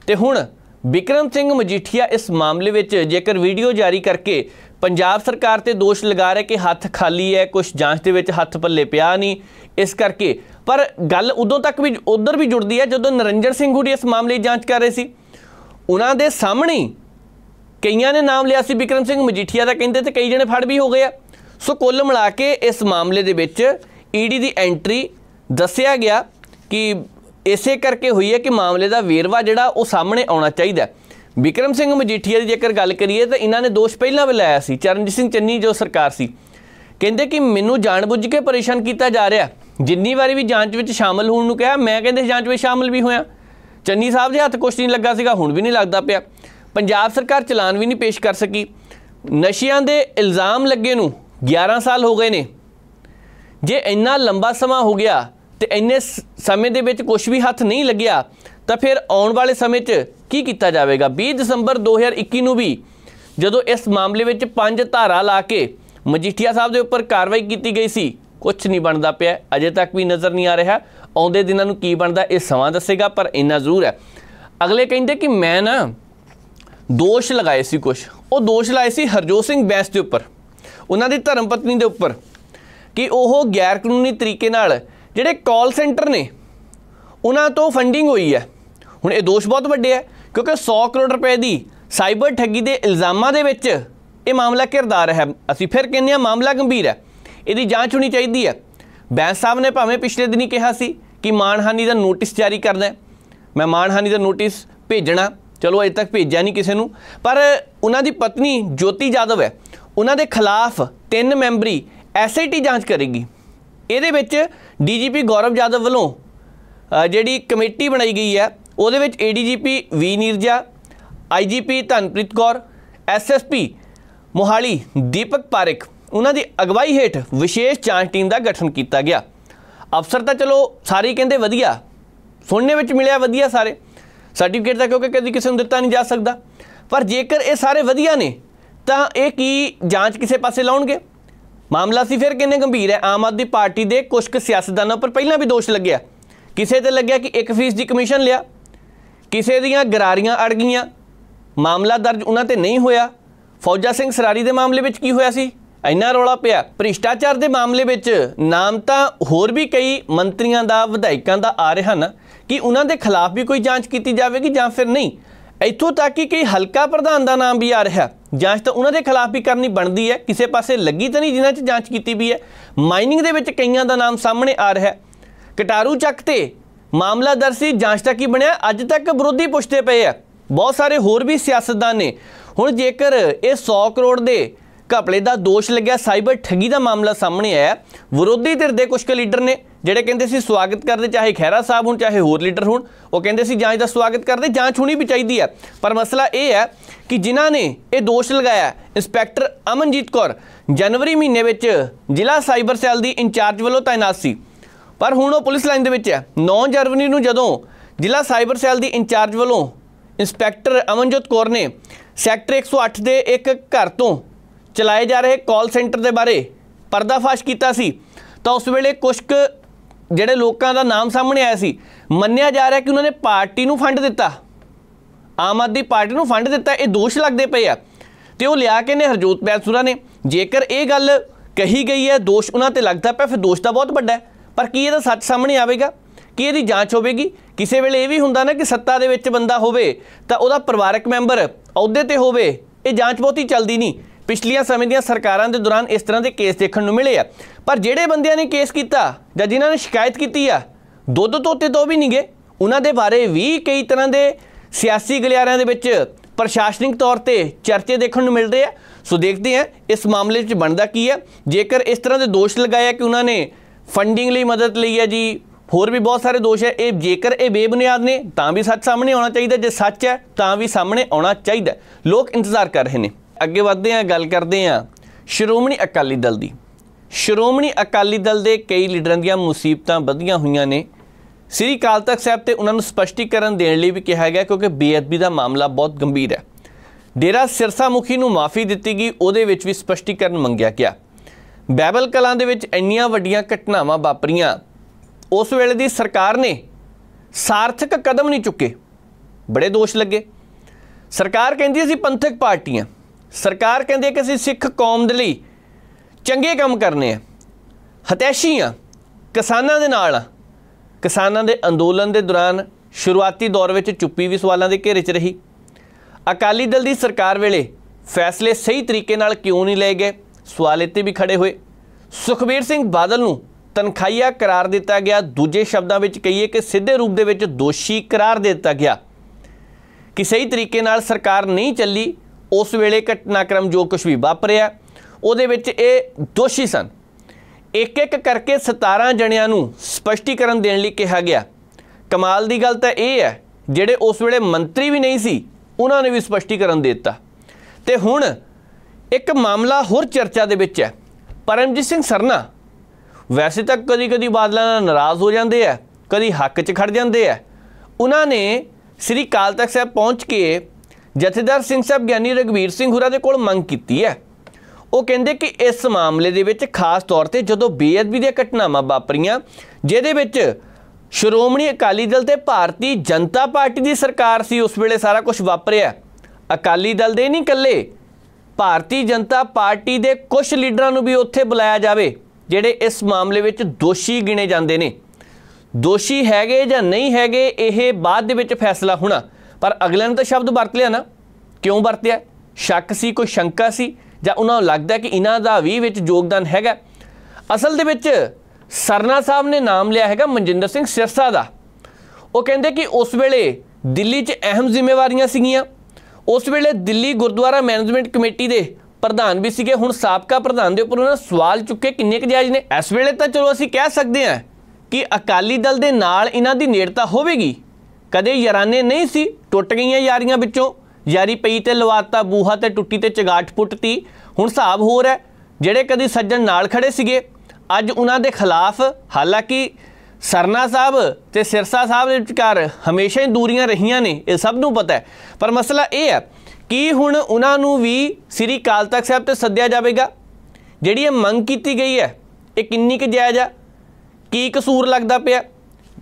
ਤੇ ਹੁਣ ਵਿਕਰਮ ਸਿੰਘ ਮਜੀਠੀਆ ਇਸ ਮਾਮਲੇ ਵਿੱਚ ਜੇਕਰ ਵੀਡੀਓ ਜਾਰੀ ਕਰਕੇ ਪੰਜਾਬ ਸਰਕਾਰ ਤੇ ਦੋਸ਼ ਲਗਾ ਰਿਹਾ ਕਿ ਹੱਥ ਖਾਲੀ ਹੈ ਕੁਝ ਜਾਂਚ ਦੇ ਵਿੱਚ ਹੱਥ ਪੱਲੇ ਪਿਆ ਨਹੀਂ ਇਸ ਕਰਕੇ ਪਰ ਗੱਲ ਉਦੋਂ ਤੱਕ ਵੀ ਉਧਰ ਵੀ ਜੁੜਦੀ ਹੈ ਜਦੋਂ ਨਰਿੰਦਰ ਸਿੰਘ ਹੁੜੀ ਇਸ ਮਾਮਲੇ ਦੀ ਜਾਂਚ ਕਰ ਰਹੇ ਸੀ ਉਹਨਾਂ ਦੇ ਸਾਹਮਣੇ ਕਈਆਂ ਨੇ ਨਾਮ ਲਿਆ ਸੀ ਵਿਕਰਮ ਸਿੰਘ ਮਜੀਠੀਆ ਦਾ ਕਹਿੰਦੇ ਤੇ ਕਈ ਜਣੇ ਫੜ ਵੀ ਹੋ ਗਏ ਸੋ ਕੁੱਲ ਮਿਲਾ ਕੇ ਇਸ ਮਾਮਲੇ ਦੇ ਵਿੱਚ ਈਡੀ ਦੀ ਐਂਟਰੀ ਦੱਸਿਆ ਗਿਆ ਕਿ ਇਸੇ ਕਰਕੇ ਹੋਈ ਹੈ ਕਿ ਮਾਮਲੇ ਦਾ ਵੇਰਵਾ ਜਿਹੜਾ ਉਹ ਸਾਹਮਣੇ ਆਉਣਾ ਚਾਹੀਦਾ ਵਿਕਰਮ ਸਿੰਘ ਮਜੀਠੀਆ ਦੀ ਜੇਕਰ ਗੱਲ ਕਰੀਏ ਤਾਂ ਇਹਨਾਂ ਨੇ ਦੋਸ਼ ਪਹਿਲਾਂ ਵੀ ਲਾਇਆ ਸੀ ਚਰਨਜੀਤ ਸਿੰਘ ਚੰਨੀ ਜੋ ਸਰਕਾਰ ਸੀ ਕਹਿੰਦੇ ਕਿ ਮੈਨੂੰ ਜਾਣਬੁੱਝ ਕੇ ਪਰੇਸ਼ਾਨ ਕੀਤਾ ਜਾ ਰਿਹਾ ਜਿੰਨੀ ਵਾਰੀ ਵੀ ਜਾਂਚ ਵਿੱਚ ਸ਼ਾਮਲ ਹੋਣ ਨੂੰ ਕਿਹਾ ਮੈਂ ਕਹਿੰਦੇ ਜਾਂਚ ਵਿੱਚ ਸ਼ਾਮਲ ਵੀ ਹੋਇਆ ਚੰਨੀ ਸਾਹਿਬ ਦੇ ਹੱਥ ਕੁਝ ਨਹੀਂ ਲੱਗਾ ਸੀਗਾ ਹੁਣ ਵੀ ਨਹੀਂ ਲੱਗਦਾ ਪਿਆ ਪੰਜਾਬ ਸਰਕਾਰ ਚਲਾਨ ਵੀ ਨਹੀਂ ਪੇਸ਼ ਕਰ ਸਕੀ ਨਸ਼ਿਆਂ ਦੇ ਇਲਜ਼ਾਮ ਲੱਗੇ ਨੂੰ 11 ਸਾਲ ਹੋ ਗਏ ਨੇ ਜੇ ਇੰਨਾ ਲੰਬਾ ਸਮਾਂ ਹੋ ਗਿਆ ਤੇ ਇੰਨੇ ਸਮੇਂ ਦੇ ਵਿੱਚ ਕੁਝ ਵੀ ਹੱਥ ਨਹੀਂ ਲੱਗਿਆ ਤਾਂ ਫਿਰ ਆਉਣ ਵਾਲੇ ਸਮੇਂ 'ਚ ਕੀ ਕੀਤਾ ਜਾਵੇਗਾ 20 ਦਸੰਬਰ 2021 ਨੂੰ ਵੀ ਜਦੋਂ ਇਸ ਮਾਮਲੇ ਵਿੱਚ ਪੰਜ ਧਾਰਾ ਲਾ ਕੇ ਮਜੀਠੀਆ ਸਾਹਿਬ ਦੇ ਉੱਪਰ ਕਾਰਵਾਈ ਕੀਤੀ ਗਈ ਸੀ ਕੁਝ ਨਹੀਂ ਬਣਦਾ ਪਿਆ ਅਜੇ ਤੱਕ ਵੀ ਨਜ਼ਰ ਨਹੀਂ ਆ ਰਿਹਾ ਆਉਂਦੇ ਦਿਨਾਂ ਨੂੰ ਕੀ ਬਣਦਾ ਇਹ ਸਮਾਂ ਦੱਸੇਗਾ ਪਰ ਇੰਨਾ ਜ਼ਰੂਰ ਹੈ ਅਗਲੇ ਕਹਿੰਦੇ ਕਿ ਮੈਂ ਨਾ ਦੋਸ਼ ਲਗਾਏ ਸੀ ਕੁਝ ਉਹ ਦੋਸ਼ ਲਾਏ ਸੀ ਹਰਜੋਤ ਸਿੰਘ ਬੈਂਸ ਦੇ ਉੱਪਰ ਉਹਨਾਂ ਦੀ ਧਰਮ ਪਤਨੀ ਦੇ ਉੱਪਰ ਕਿ ਉਹ ਗੈਰ ਕਾਨੂੰਨੀ ਤਰੀਕੇ ਨਾਲ ਜਿਹੜੇ ਕਾਲ ਸੈਂਟਰ ਨੇ ਉਹਨਾਂ ਤੋਂ ਫੰਡਿੰਗ ਹੋਈ ਹੈ ਹੁਣ ਇਹ ਦੋਸ਼ ਬਹੁਤ ਵੱਡੇ ਹੈ ਕਿਉਂਕਿ 100 ਕਰੋੜ ਰੁਪਏ ਦੀ ਸਾਈਬਰ ਠੱਗੀ ਦੇ ਇਲਜ਼ਾਮਾਂ ਦੇ ਵਿੱਚ ਇਹ ਮਾਮਲਾ ਕਿਰਦਾਰ ਹੈ ਅਸੀਂ ਫਿਰ ਕਹਿੰਦੇ ਆ ਮਾਮਲਾ ਗੰਭੀਰ ਹੈ ਇਹਦੀ ਜਾਂਚ ਹੋਣੀ ਚਾਹੀਦੀ ਹੈ ਬੈਂਸ ਸਾਹਿਬ ਨੇ ਭਾਵੇਂ ਪਿਛਲੇ ਦਿਨੀ ਕਿਹਾ ਸੀ ਕਿ ਮਾਨਹਾਨੀ ਦਾ ਨੋਟਿਸ ਜਾਰੀ ਕਰਨਾ ਮੈਂ ਮਾਨਹਾਨੀ ਦਾ ਨੋਟਿਸ ਭੇਜਣਾ ਚਲੋ ਅਜੇ ਤੱਕ ਭੇਜਿਆ ਨਹੀਂ ਕਿਸੇ ਨੂੰ ਪਰ ਉਹਨਾਂ ਦੀ ਪਤਨੀ ਜੋਤੀ ਜਾਦਵ ਹੈ ਉਹਨਾਂ ਦੇ ਖਿਲਾਫ ਤਿੰਨ ਮੈਂਬਰੀ ਐਸਆਈਟੀ ਜਾਂਚ ਕਰੇਗੀ ਇਹਦੇ ਵਿੱਚ ਡੀਜੀਪੀ ਗੌਰਵ ਜਾਦਵ ਵੱਲੋਂ ਜਿਹੜੀ ਕਮੇਟੀ ਬਣਾਈ ਗਈ ਹੈ ਉਹਦੇ ਵਿੱਚ ਏਡੀਜੀਪੀ ਵੀ ਨੀਰਜਾ ਆਈਜੀਪੀ ਧਨਪ੍ਰੀਤ ਕੌਰ ਐਸਐਸਪੀ ਮੋਹਾਲੀ ਦੀਪਕ ਪਾਰਿਕ ਉਹਨਾਂ ਦੀ ਅਗਵਾਈ ਹੇਠ ਵਿਸ਼ੇਸ਼ ਜਾਂਚ ਟੀਮ ਦਾ ਗਠਨ ਕੀਤਾ ਗਿਆ ਅਫਸਰ ਤਾਂ ਚਲੋ ਸਾਰੇ ਕਹਿੰਦੇ ਵਧੀਆ ਸੁਣਨੇ ਵਿੱਚ ਮਿਲਿਆ ਵਧੀਆ ਸਾਰੇ ਸਰਟੀਫਿਕੇਟ ਤਾਂ ਕਿਉਂਕਿ ਕਦੀ ਕਿਸੇ ਨੂੰ ਦਿੱਤਾ ਨਹੀਂ ਜਾ ਸਕਦਾ ਪਰ ਜੇਕਰ ਇਹ ਸਾਰੇ ਵਧੀਆ ਨੇ ਤਾਂ ਇਹ ਕੀ ਜਾਂਚ ਕਿਸੇ ਪਾਸੇ ਲਾਉਣਗੇ ਮਾਮਲਾ ਸੀ ਫਿਰ ਕਿੰਨੇ ਗੰਭੀਰ ਹੈ ਆਮ ਆਦਮੀ ਪਾਰਟੀ ਦੇ ਕੁਝ ਕੁ ਸਿਆਸਤਦਾਨਾਂ ਉੱਪਰ ਪਹਿਲਾਂ ਵੀ ਦੋਸ਼ ਲੱਗਿਆ ਕਿਸੇ ਤੇ ਲੱਗਿਆ ਕਿ 1 ਦੀ ਕਮਿਸ਼ਨ ਲਿਆ ਕਿਸੇ ਦੀਆਂ ਗਰਾਰੀਆਂ ਅੜ ਗਈਆਂ ਮਾਮਲਾ ਦਰਜ ਉਹਨਾਂ ਤੇ ਨਹੀਂ ਹੋਇਆ ਫੌਜਾ ਸਿੰਘ ਸਰਾਰੀ ਦੇ ਮਾਮਲੇ ਵਿੱਚ ਕੀ ਹੋਇਆ ਸੀ ਇੰਨਾ ਰੌਲਾ ਪਿਆ ਭ੍ਰਿਸ਼ਟਾਚਾਰ ਦੇ ਮਾਮਲੇ ਵਿੱਚ ਨਾਮ ਤਾਂ ਹੋਰ ਵੀ ਕਈ ਮੰਤਰੀਆਂ ਦਾ ਵਿਧਾਇਕਾਂ ਦਾ ਆ ਰਹੇ ਹਨ ਕਿ ਉਹਨਾਂ ਦੇ ਖਿਲਾਫ ਵੀ ਕੋਈ ਜਾਂਚ ਕੀਤੀ ਜਾਵੇਗੀ ਜਾਂ ਫਿਰ ਨਹੀਂ ਇੱਥੋਂ ਤੱਕ ਕਿ ਕਈ ਹਲਕਾ ਪ੍ਰਧਾਨ ਦਾ ਨਾਮ ਵੀ ਆ ਰਿਹਾ ਜਾਂਚ ਤਾਂ ਉਹਨਾਂ ਦੇ ਖਿਲਾਫ ਵੀ ਕਰਨੀ ਬਣਦੀ ਹੈ ਕਿਸੇ ਪਾਸੇ ਲੱਗੀ ਤਾਂ ਨਹੀਂ ਜਿਨ੍ਹਾਂ 'ਚ ਜਾਂਚ ਕੀਤੀ ਵੀ ਹੈ ਮਾਈਨਿੰਗ ਦੇ ਵਿੱਚ ਕਈਆਂ ਦਾ ਨਾਮ ਸਾਹਮਣੇ ਆ ਰਿਹਾ ਕਟਾਰੂ ਚੱਕ ਤੇ ਮਾਮਲਾ ਦਰਸੀ ਜਾਂਚ ਤੱਕ ਹੀ ਬਣਿਆ ਅੱਜ ਤੱਕ ਵਿਰੋਧੀ ਪੁੱਛਦੇ ਪਏ ਆ ਬਹੁਤ ਸਾਰੇ ਹੋਰ ਵੀ ਸਿਆਸਤਦਾਨ ਨੇ ਹੁਣ ਜੇਕਰ ਇਹ 100 ਕਰੋੜ ਦੇ ਘਪਲੇ ਦਾ ਦੋਸ਼ ਲੱਗਿਆ ਸਾਈਬਰ ਠੱਗੀ ਦਾ ਮਾਮਲਾ ਸਾਹਮਣੇ ਆਇਆ ਵਿਰੋਧੀ ਧਿਰ ਦੇ ਕੁਝ ਕੁ ਲੀਡਰ ਨੇ ਜਿਹੜੇ ਕਹਿੰਦੇ ਸੀ ਸਵਾਗਤ ਕਰਦੇ ਚਾਹੇ ਖੈਰਾ ਸਾਹਿਬ ਹੁਣ ਚਾਹੇ ਹੋਰ ਲੀਡਰ ਹੁਣ ਉਹ ਕਹਿੰਦੇ ਸੀ ਜਾਂਚ ਦਾ ਸਵਾਗਤ ਕਰਦੇ ਜਾਂਚ ਹੋਣੀ ਵੀ ਚਾਹੀਦੀ ਹੈ ਪਰ ਮਸਲਾ ਇਹ ਹੈ ਕਿ ਜਿਨ੍ਹਾਂ ਨੇ ਇਹ ਦੋਸ਼ ਲਗਾਇਆ ਇੰਸਪੈਕਟਰ ਅਮਨਜੀਤ ਕੌਰ ਜਨਵਰੀ ਮਹੀਨੇ ਵਿੱਚ ਜ਼ਿਲ੍ਹਾ ਸਾਈਬਰ ਸੈੱਲ ਦੀ ਇੰਚਾਰਜ ਵੱਲੋਂ ਤਾਇਨਾਤ ਸੀ ਪਰ ਹੁਣ ਉਹ ਪੁਲਿਸ ਲਾਈਨ ਦੇ ਵਿੱਚ ਹੈ 9 ਜਨਵਰੀ ਨੂੰ ਜਦੋਂ ਜ਼ਿਲ੍ਹਾ ਸਾਈਬਰ ਸੈੱਲ ਦੀ ਇੰਚਾਰਜ ਵੱਲੋਂ ਇੰਸਪੈਕਟਰ ਅਮਨਜੋਤ ਕੌਰ ਨੇ ਸੈਕਟਰ 108 ਦੇ ਇੱਕ ਘਰ ਤੋਂ ਚਲਾਏ ਜਾ ਰਹੇ ਕਾਲ ਸੈਂਟਰ ਦੇ ਬਾਰੇ ਪਰਦਾਫਾਸ਼ ਕੀਤਾ ਸੀ ਤਾਂ ਉਸ ਵੇਲੇ ਕੁਝ ਜਿਹੜੇ ਲੋਕਾਂ ਦਾ ਨਾਮ ਸਾਹਮਣੇ ਆਇਆ ਸੀ ਮੰਨਿਆ ਜਾ ਰਿਹਾ ਕਿ ਉਹਨਾਂ ਨੇ ਪਾਰਟੀ ਨੂੰ ਫੰਡ ਦਿੱਤਾ ਆਮ ਆਦਮੀ ਪਾਰਟੀ ਨੂੰ ਫੰਡ ਦਿੱਤਾ ਇਹ ਦੋਸ਼ ਲੱਗਦੇ ਪਏ ਆ ਤੇ ਉਹ ਲਿਆ ਕੇ ਨੇ ਹਰਜੋਤ ਬੈਸੂਰਾ ਨੇ ਜੇਕਰ ਇਹ ਗੱਲ ਕਹੀ ਗਈ ਹੈ ਦੋਸ਼ ਉਹਨਾਂ ਤੇ ਲੱਗਦਾ ਪਿਆ ਫਿਰ ਦੋਸ਼ ਤਾਂ ਬਹੁਤ ਵੱਡਾ ਹੈ ਪਰ ਕੀ ਇਹਦਾ ਸੱਚ ਸਾਹਮਣੇ ਆਵੇਗਾ ਕੀ ਇਹਦੀ ਜਾਂਚ ਹੋਵੇਗੀ ਕਿਸੇ ਵੇਲੇ ਇਹ ਵੀ ਹੁੰਦਾ ਨਾ ਕਿ ਸੱਤਾ ਦੇ ਵਿੱਚ ਬੰਦਾ ਹੋਵੇ ਤਾਂ ਉਹਦਾ ਪਰਿਵਾਰਕ ਮੈਂਬਰ ਅਹੁਦੇ ਤੇ ਹੋਵੇ ਇਹ ਜਾਂਚ ਬਹੁਤੀ ਚੱਲਦੀ ਨਹੀਂ ਪਿਛਲੀਆਂ ਸਮੇਂ ਦੀਆਂ ਸਰਕਾਰਾਂ ਦੇ ਦੌਰਾਨ ਇਸ ਤਰ੍ਹਾਂ ਦੇ ਕੇਸ ਦੇਖਣ ਨੂੰ ਮਿਲੇ ਆ ਪਰ ਜਿਹੜੇ ਬੰਦਿਆਂ ਨੇ ਕੇਸ ਕੀਤਾ ਜਾਂ ਜਿਨ੍ਹਾਂ ਨੇ ਸ਼ਿਕਾਇਤ ਕੀਤੀ ਆ ਦੁੱਧ ਤੋਤੇ ਤੋਂ ਵੀ ਨਹੀਂਗੇ ਉਹਨਾਂ ਦੇ ਬਾਰੇ ਵੀ ਕਈ ਤਰ੍ਹਾਂ ਦੇ ਸਿਆਸੀ ਗਲਿਆਰਿਆਂ ਦੇ ਵਿੱਚ ਪ੍ਰਸ਼ਾਸਨਿਕ ਤੌਰ ਤੇ ਚਰਚੇ ਦੇਖਣ ਨੂੰ ਮਿਲ ਰਹੇ ਆ ਸੋ ਦੇਖਦੇ ਆ ਇਸ ਮਾਮਲੇ ਵਿੱਚ ਬਣਦਾ ਕੀ ਹੈ ਜੇਕਰ ਇਸ ਤਰ੍ਹਾਂ ਦੇ ਦੋਸ਼ ਲਗਾਇਆ ਕਿ ਉਹਨਾਂ ਨੇ ਫੰਡਿੰਗ ਲਈ ਮਦਦ ਲਈ ਹੈ ਜੀ ਹੋਰ ਵੀ ਬਹੁਤ ਸਾਰੇ ਦੋਸ਼ ਹੈ ਇਹ ਜੇਕਰ ਇਹ ਬੇਬੁਨਿਆਦ ਨੇ ਤਾਂ ਵੀ ਸੱਚ ਸਾਹਮਣੇ ਆਉਣਾ ਚਾਹੀਦਾ ਜੇ ਸੱਚ ਹੈ ਤਾਂ ਵੀ ਸਾਹਮਣੇ ਆਉਣਾ ਚਾਹੀਦਾ ਲੋਕ ਇੰਤਜ਼ਾਰ ਕਰ ਰਹੇ ਨੇ ਅੱਗੇ ਵਧਦੇ ਹਾਂ ਗੱਲ ਕਰਦੇ ਹਾਂ ਸ਼੍ਰੋਮਣੀ ਅਕਾਲੀ ਦਲ ਦੀ ਸ਼੍ਰੋਮਣੀ ਅਕਾਲੀ ਦਲ ਦੇ ਕਈ ਲੀਡਰਾਂ ਦੀਆਂ ਮੁਸੀਬਤਾਂ ਵਧੀਆਂ ਹੋਈਆਂ ਨੇ ਸ੍ਰੀ ਕਾਲ ਤਖਤ ਸਾਹਿਬ ਤੇ ਉਹਨਾਂ ਨੂੰ ਸਪਸ਼ਟੀਕਰਨ ਦੇਣ ਲਈ ਵੀ ਕਿਹਾ ਗਿਆ ਕਿਉਂਕਿ ਬੇਅਦਬੀ ਦਾ ਮਾਮਲਾ ਬਹੁਤ ਗੰਭੀਰ ਹੈ ਡੇਰਾ ਸਿਰਸਾ ਮੁਖੀ ਨੂੰ ਮਾਫੀ ਦਿੱਤੀ ਗਈ ਉਹਦੇ ਵਿੱਚ ਵੀ ਸਪਸ਼ਟੀਕਰਨ ਮੰਗਿਆ ਗਿਆ ਬਾਈਬਲ ਕਲਾਂ ਦੇ ਵਿੱਚ ਇੰਨੀਆਂ ਵੱਡੀਆਂ ਘਟਨਾਵਾਂ ਵਾਪਰੀਆਂ ਉਸ ਵੇਲੇ ਦੀ ਸਰਕਾਰ ਨੇ ਸਾਰਥਕ ਕਦਮ ਨਹੀਂ ਚੁੱਕੇ ਬੜੇ ਦੋਸ਼ ਲੱਗੇ ਸਰਕਾਰ ਕਹਿੰਦੀ ਅਸੀਂ ਪੰਥਕ ਪਾਰਟੀਆਂ ਸਰਕਾਰ ਕਹਿੰਦੀ ਕਿ ਅਸੀਂ ਸਿੱਖ ਕੌਮ ਦੇ ਲਈ ਚੰਗੇ ਕੰਮ ਕਰਨੇ ਆ ਹਤੈਸ਼ੀ ਆ ਕਿਸਾਨਾਂ ਦੇ ਨਾਲ ਆ ਕਿਸਾਨਾਂ ਦੇ ਅੰਦੋਲਨ ਦੇ ਦੌਰਾਨ ਸ਼ੁਰੂਆਤੀ ਦੌਰ ਵਿੱਚ ਚੁੱਪੀ ਵੀ ਸਵਾਲਾਂ ਦੇ ਘੇਰੇ 'ਚ ਰਹੀ ਅਕਾਲੀ ਦਲ ਦੀ ਸਰਕਾਰ ਵੇਲੇ ਫੈਸਲੇ ਸਹੀ ਤਰੀਕੇ ਨਾਲ ਕਿਉਂ ਨਹੀਂ ਲਏ ਗਏ ਸਵਾਲ ਇੱਥੇ ਵੀ ਖੜੇ ਹੋਏ ਸੁਖਬੀਰ ਸਿੰਘ ਬਾਦਲ ਨੂੰ ਤਨਖਾਈਆ ਕਰਾਰ ਦਿੱਤਾ ਗਿਆ ਦੂਜੇ ਸ਼ਬਦਾਂ ਵਿੱਚ ਕਹੀਏ ਕਿ ਸਿੱਧੇ ਰੂਪ ਦੇ ਵਿੱਚ ਦੋਸ਼ੀ ਕਰਾਰ ਦੇ ਦਿੱਤਾ ਗਿਆ ਕਿ ਸਹੀ ਤਰੀਕੇ ਨਾਲ ਸਰਕਾਰ ਨਹੀਂ ਚੱਲੀ ਉਸ ਵੇਲੇ ਘਟਨਾਕ੍ਰਮ ਜੋ ਕੁਝ ਵੀ ਵਾਪਰਿਆ ਉਹਦੇ ਵਿੱਚ ਇਹ ਦੋਸ਼ੀ ਸਨ ਇੱਕ ਇੱਕ ਕਰਕੇ 17 ਜਣਿਆਂ ਨੂੰ ਸਪਸ਼ਟੀਕਰਨ ਦੇਣ ਲਈ ਕਿਹਾ ਗਿਆ ਕਮਾਲ ਦੀ ਗੱਲ ਤਾਂ ਇਹ ਹੈ ਜਿਹੜੇ ਉਸ ਵੇਲੇ ਮੰਤਰੀ ਵੀ ਨਹੀਂ ਸੀ ਉਹਨਾਂ ਨੇ ਵੀ ਸਪਸ਼ਟੀਕਰਨ ਦੇ ਦਿੱਤਾ ਤੇ ਹੁਣ ਇੱਕ ਮਾਮਲਾ ਹੋਰ ਚਰਚਾ ਦੇ ਵਿੱਚ ਹੈ ਪਰਮਜੀਤ ਸਿੰਘ ਸਰਨਾ ਵੈਸੇ ਤਾਂ ਕਦੀ-ਕਦੀ ਬਾਦਲਾਂ ਨਾਲ ਨਾਰਾਜ਼ ਹੋ ਜਾਂਦੇ ਆ ਕਦੀ ਹੱਕ 'ਚ ਖੜ ਜਾਂਦੇ ਆ ਉਹਨਾਂ ਨੇ ਸ੍ਰੀ ਕਾਲ ਤਖਤ ਸਾਹਿਬ ਪਹੁੰਚ ਕੇ ਜਥੇਦਾਰ ਸਿੰਘ ਸਾਹਿਬ ਗਿਆਨੀ ਰਗਵੀਰ ਸਿੰਘ ਹੁਰਾ ਦੇ ਕੋਲ ਮੰਗ ਕੀਤੀ ਹੈ ਉਹ ਕਹਿੰਦੇ ਕਿ ਇਸ ਮਾਮਲੇ ਦੇ ਵਿੱਚ ਖਾਸ ਤੌਰ ਤੇ ਜਦੋਂ ਬੇਅਦਬੀ ਦੀਆਂ ਘਟਨਾਵਾਂ ਵਾਪਰੀਆਂ ਜਿਹਦੇ ਵਿੱਚ ਸ਼੍ਰੋਮਣੀ ਅਕਾਲੀ ਦਲ ਤੇ ਭਾਰਤੀ ਜਨਤਾ ਪਾਰਟੀ ਦੀ ਸਰਕਾਰ ਸੀ ਉਸ ਵੇਲੇ ਸਾਰਾ ਕੁਝ ਵਾਪਰਿਆ ਅਕਾਲੀ ਦਲ ਦੇ ਨਹੀਂ ਇਕੱਲੇ ਭਾਰਤੀ ਜਨਤਾ ਪਾਰਟੀ ਦੇ ਕੁਝ ਲੀਡਰਾਂ ਨੂੰ ਵੀ ਉੱਥੇ ਬੁਲਾਇਆ ਜਾਵੇ ਜਿਹੜੇ ਇਸ ਮਾਮਲੇ ਵਿੱਚ ਦੋਸ਼ੀ ਗਿਣੇ ਜਾਂਦੇ ਨੇ ਦੋਸ਼ੀ ਹੈਗੇ ਜਾਂ ਨਹੀਂ ਹੈਗੇ ਇਹ ਬਾਅਦ ਦੇ ਵਿੱਚ ਫੈਸਲਾ ਹੋਣਾ ਪਰ ਅਗਲੇ ਨੇ ਤਾਂ ਸ਼ਬਦ ਵਰਤ ਲਿਆ ਨਾ ਕਿਉਂ ਵਰਤਿਆ ਸ਼ੱਕ ਸੀ ਕੋਈ ਸ਼ੰਕਾ ਸੀ ਜਾਂ ਉਹਨਾਂ ਨੂੰ ਲੱਗਦਾ ਕਿ ਇਹਨਾਂ ਦਾ ਵੀ ਵਿੱਚ ਯੋਗਦਾਨ ਹੈਗਾ ਅਸਲ ਦੇ ਵਿੱਚ ਸਰਨਾ ਸਾਹਿਬ ਨੇ ਨਾਮ ਲਿਆ ਹੈਗਾ ਮਨਜਿੰਦਰ ਸਿੰਘ ਸਿਰਸਾ ਦਾ ਉਹ ਕਹਿੰਦੇ ਕਿ ਉਸ ਵੇਲੇ ਦਿੱਲੀ 'ਚ ਅਹਿਮ ਜ਼ਿੰਮੇਵਾਰੀਆਂ ਸੀਗੀਆਂ ਉਸ ਵੇਲੇ ਦਿੱਲੀ ਗੁਰਦੁਆਰਾ ਮੈਨੇਜਮੈਂਟ ਕਮੇਟੀ ਦੇ ਪ੍ਰਧਾਨ ਵੀ ਸੀਗੇ ਹੁਣ ਸਾਬਕਾ ਪ੍ਰਧਾਨ ਦੇ ਉੱਪਰ ਉਹਨਾਂ ਸਵਾਲ ਚੁੱਕੇ ਕਿੰਨੇ ਕੁ ਜਾਇਜ਼ ਨੇ ਇਸ ਵੇਲੇ ਤਾਂ ਚਲੋ ਅਸੀਂ ਕਹਿ ਸਕਦੇ ਹਾਂ ਕਿ ਅਕਾਲੀ ਦਲ ਦੇ ਨਾਲ ਇਹਨਾਂ ਦੀ ਨੇੜਤਾ ਹੋਵੇਗੀ ਕਦੇ ਯਾਰਾਨੇ ਨਹੀਂ ਸੀ ਟੁੱਟ ਗਈਆਂ ਯਾਰੀਆਂ ਵਿੱਚੋਂ ਯਾਰੀ ਪਈ ਤੇ ਲਵਾਤਾ ਬੂਹਾ ਤੇ ਟੁੱਟੀ ਤੇ ਚਗਾਟ ਪੁੱਟਤੀ ਹੁਣ ਹਿਸਾਬ ਹੋਰ ਹੈ ਜਿਹੜੇ ਕਦੀ ਸੱਜਣ ਨਾਲ ਖੜੇ ਸੀਗੇ ਅੱਜ ਉਹਨਾਂ ਦੇ ਖਿਲਾਫ ਹਾਲਾਂਕਿ ਸਰਨਾ ਸਾਹਿਬ ਤੇ ਸਿਰਸਾ ਸਾਹਿਬ ਦੇ ਵਿਚਕਾਰ ਹਮੇਸ਼ਾ ਹੀ ਦੂਰੀਆਂ ਰਹੀਆਂ ਨੇ ਇਹ ਸਭ ਨੂੰ ਪਤਾ ਹੈ ਪਰ ਮਸਲਾ ਇਹ ਹੈ ਕਿ ਹੁਣ ਉਹਨਾਂ ਨੂੰ ਵੀ ਸ੍ਰੀ ਕਾਲ ਤਖਤ ਸਾਹਿਬ ਤੇ ਸੱਦਿਆ ਜਾਵੇਗਾ ਜਿਹੜੀ ਇਹ ਮੰਗ ਕੀਤੀ ਗਈ ਹੈ ਇਹ ਕਿੰਨੀ ਕੁ ਜਾਇਜ਼ ਆ ਕੀ ਕਸੂਰ ਲੱਗਦਾ ਪਿਆ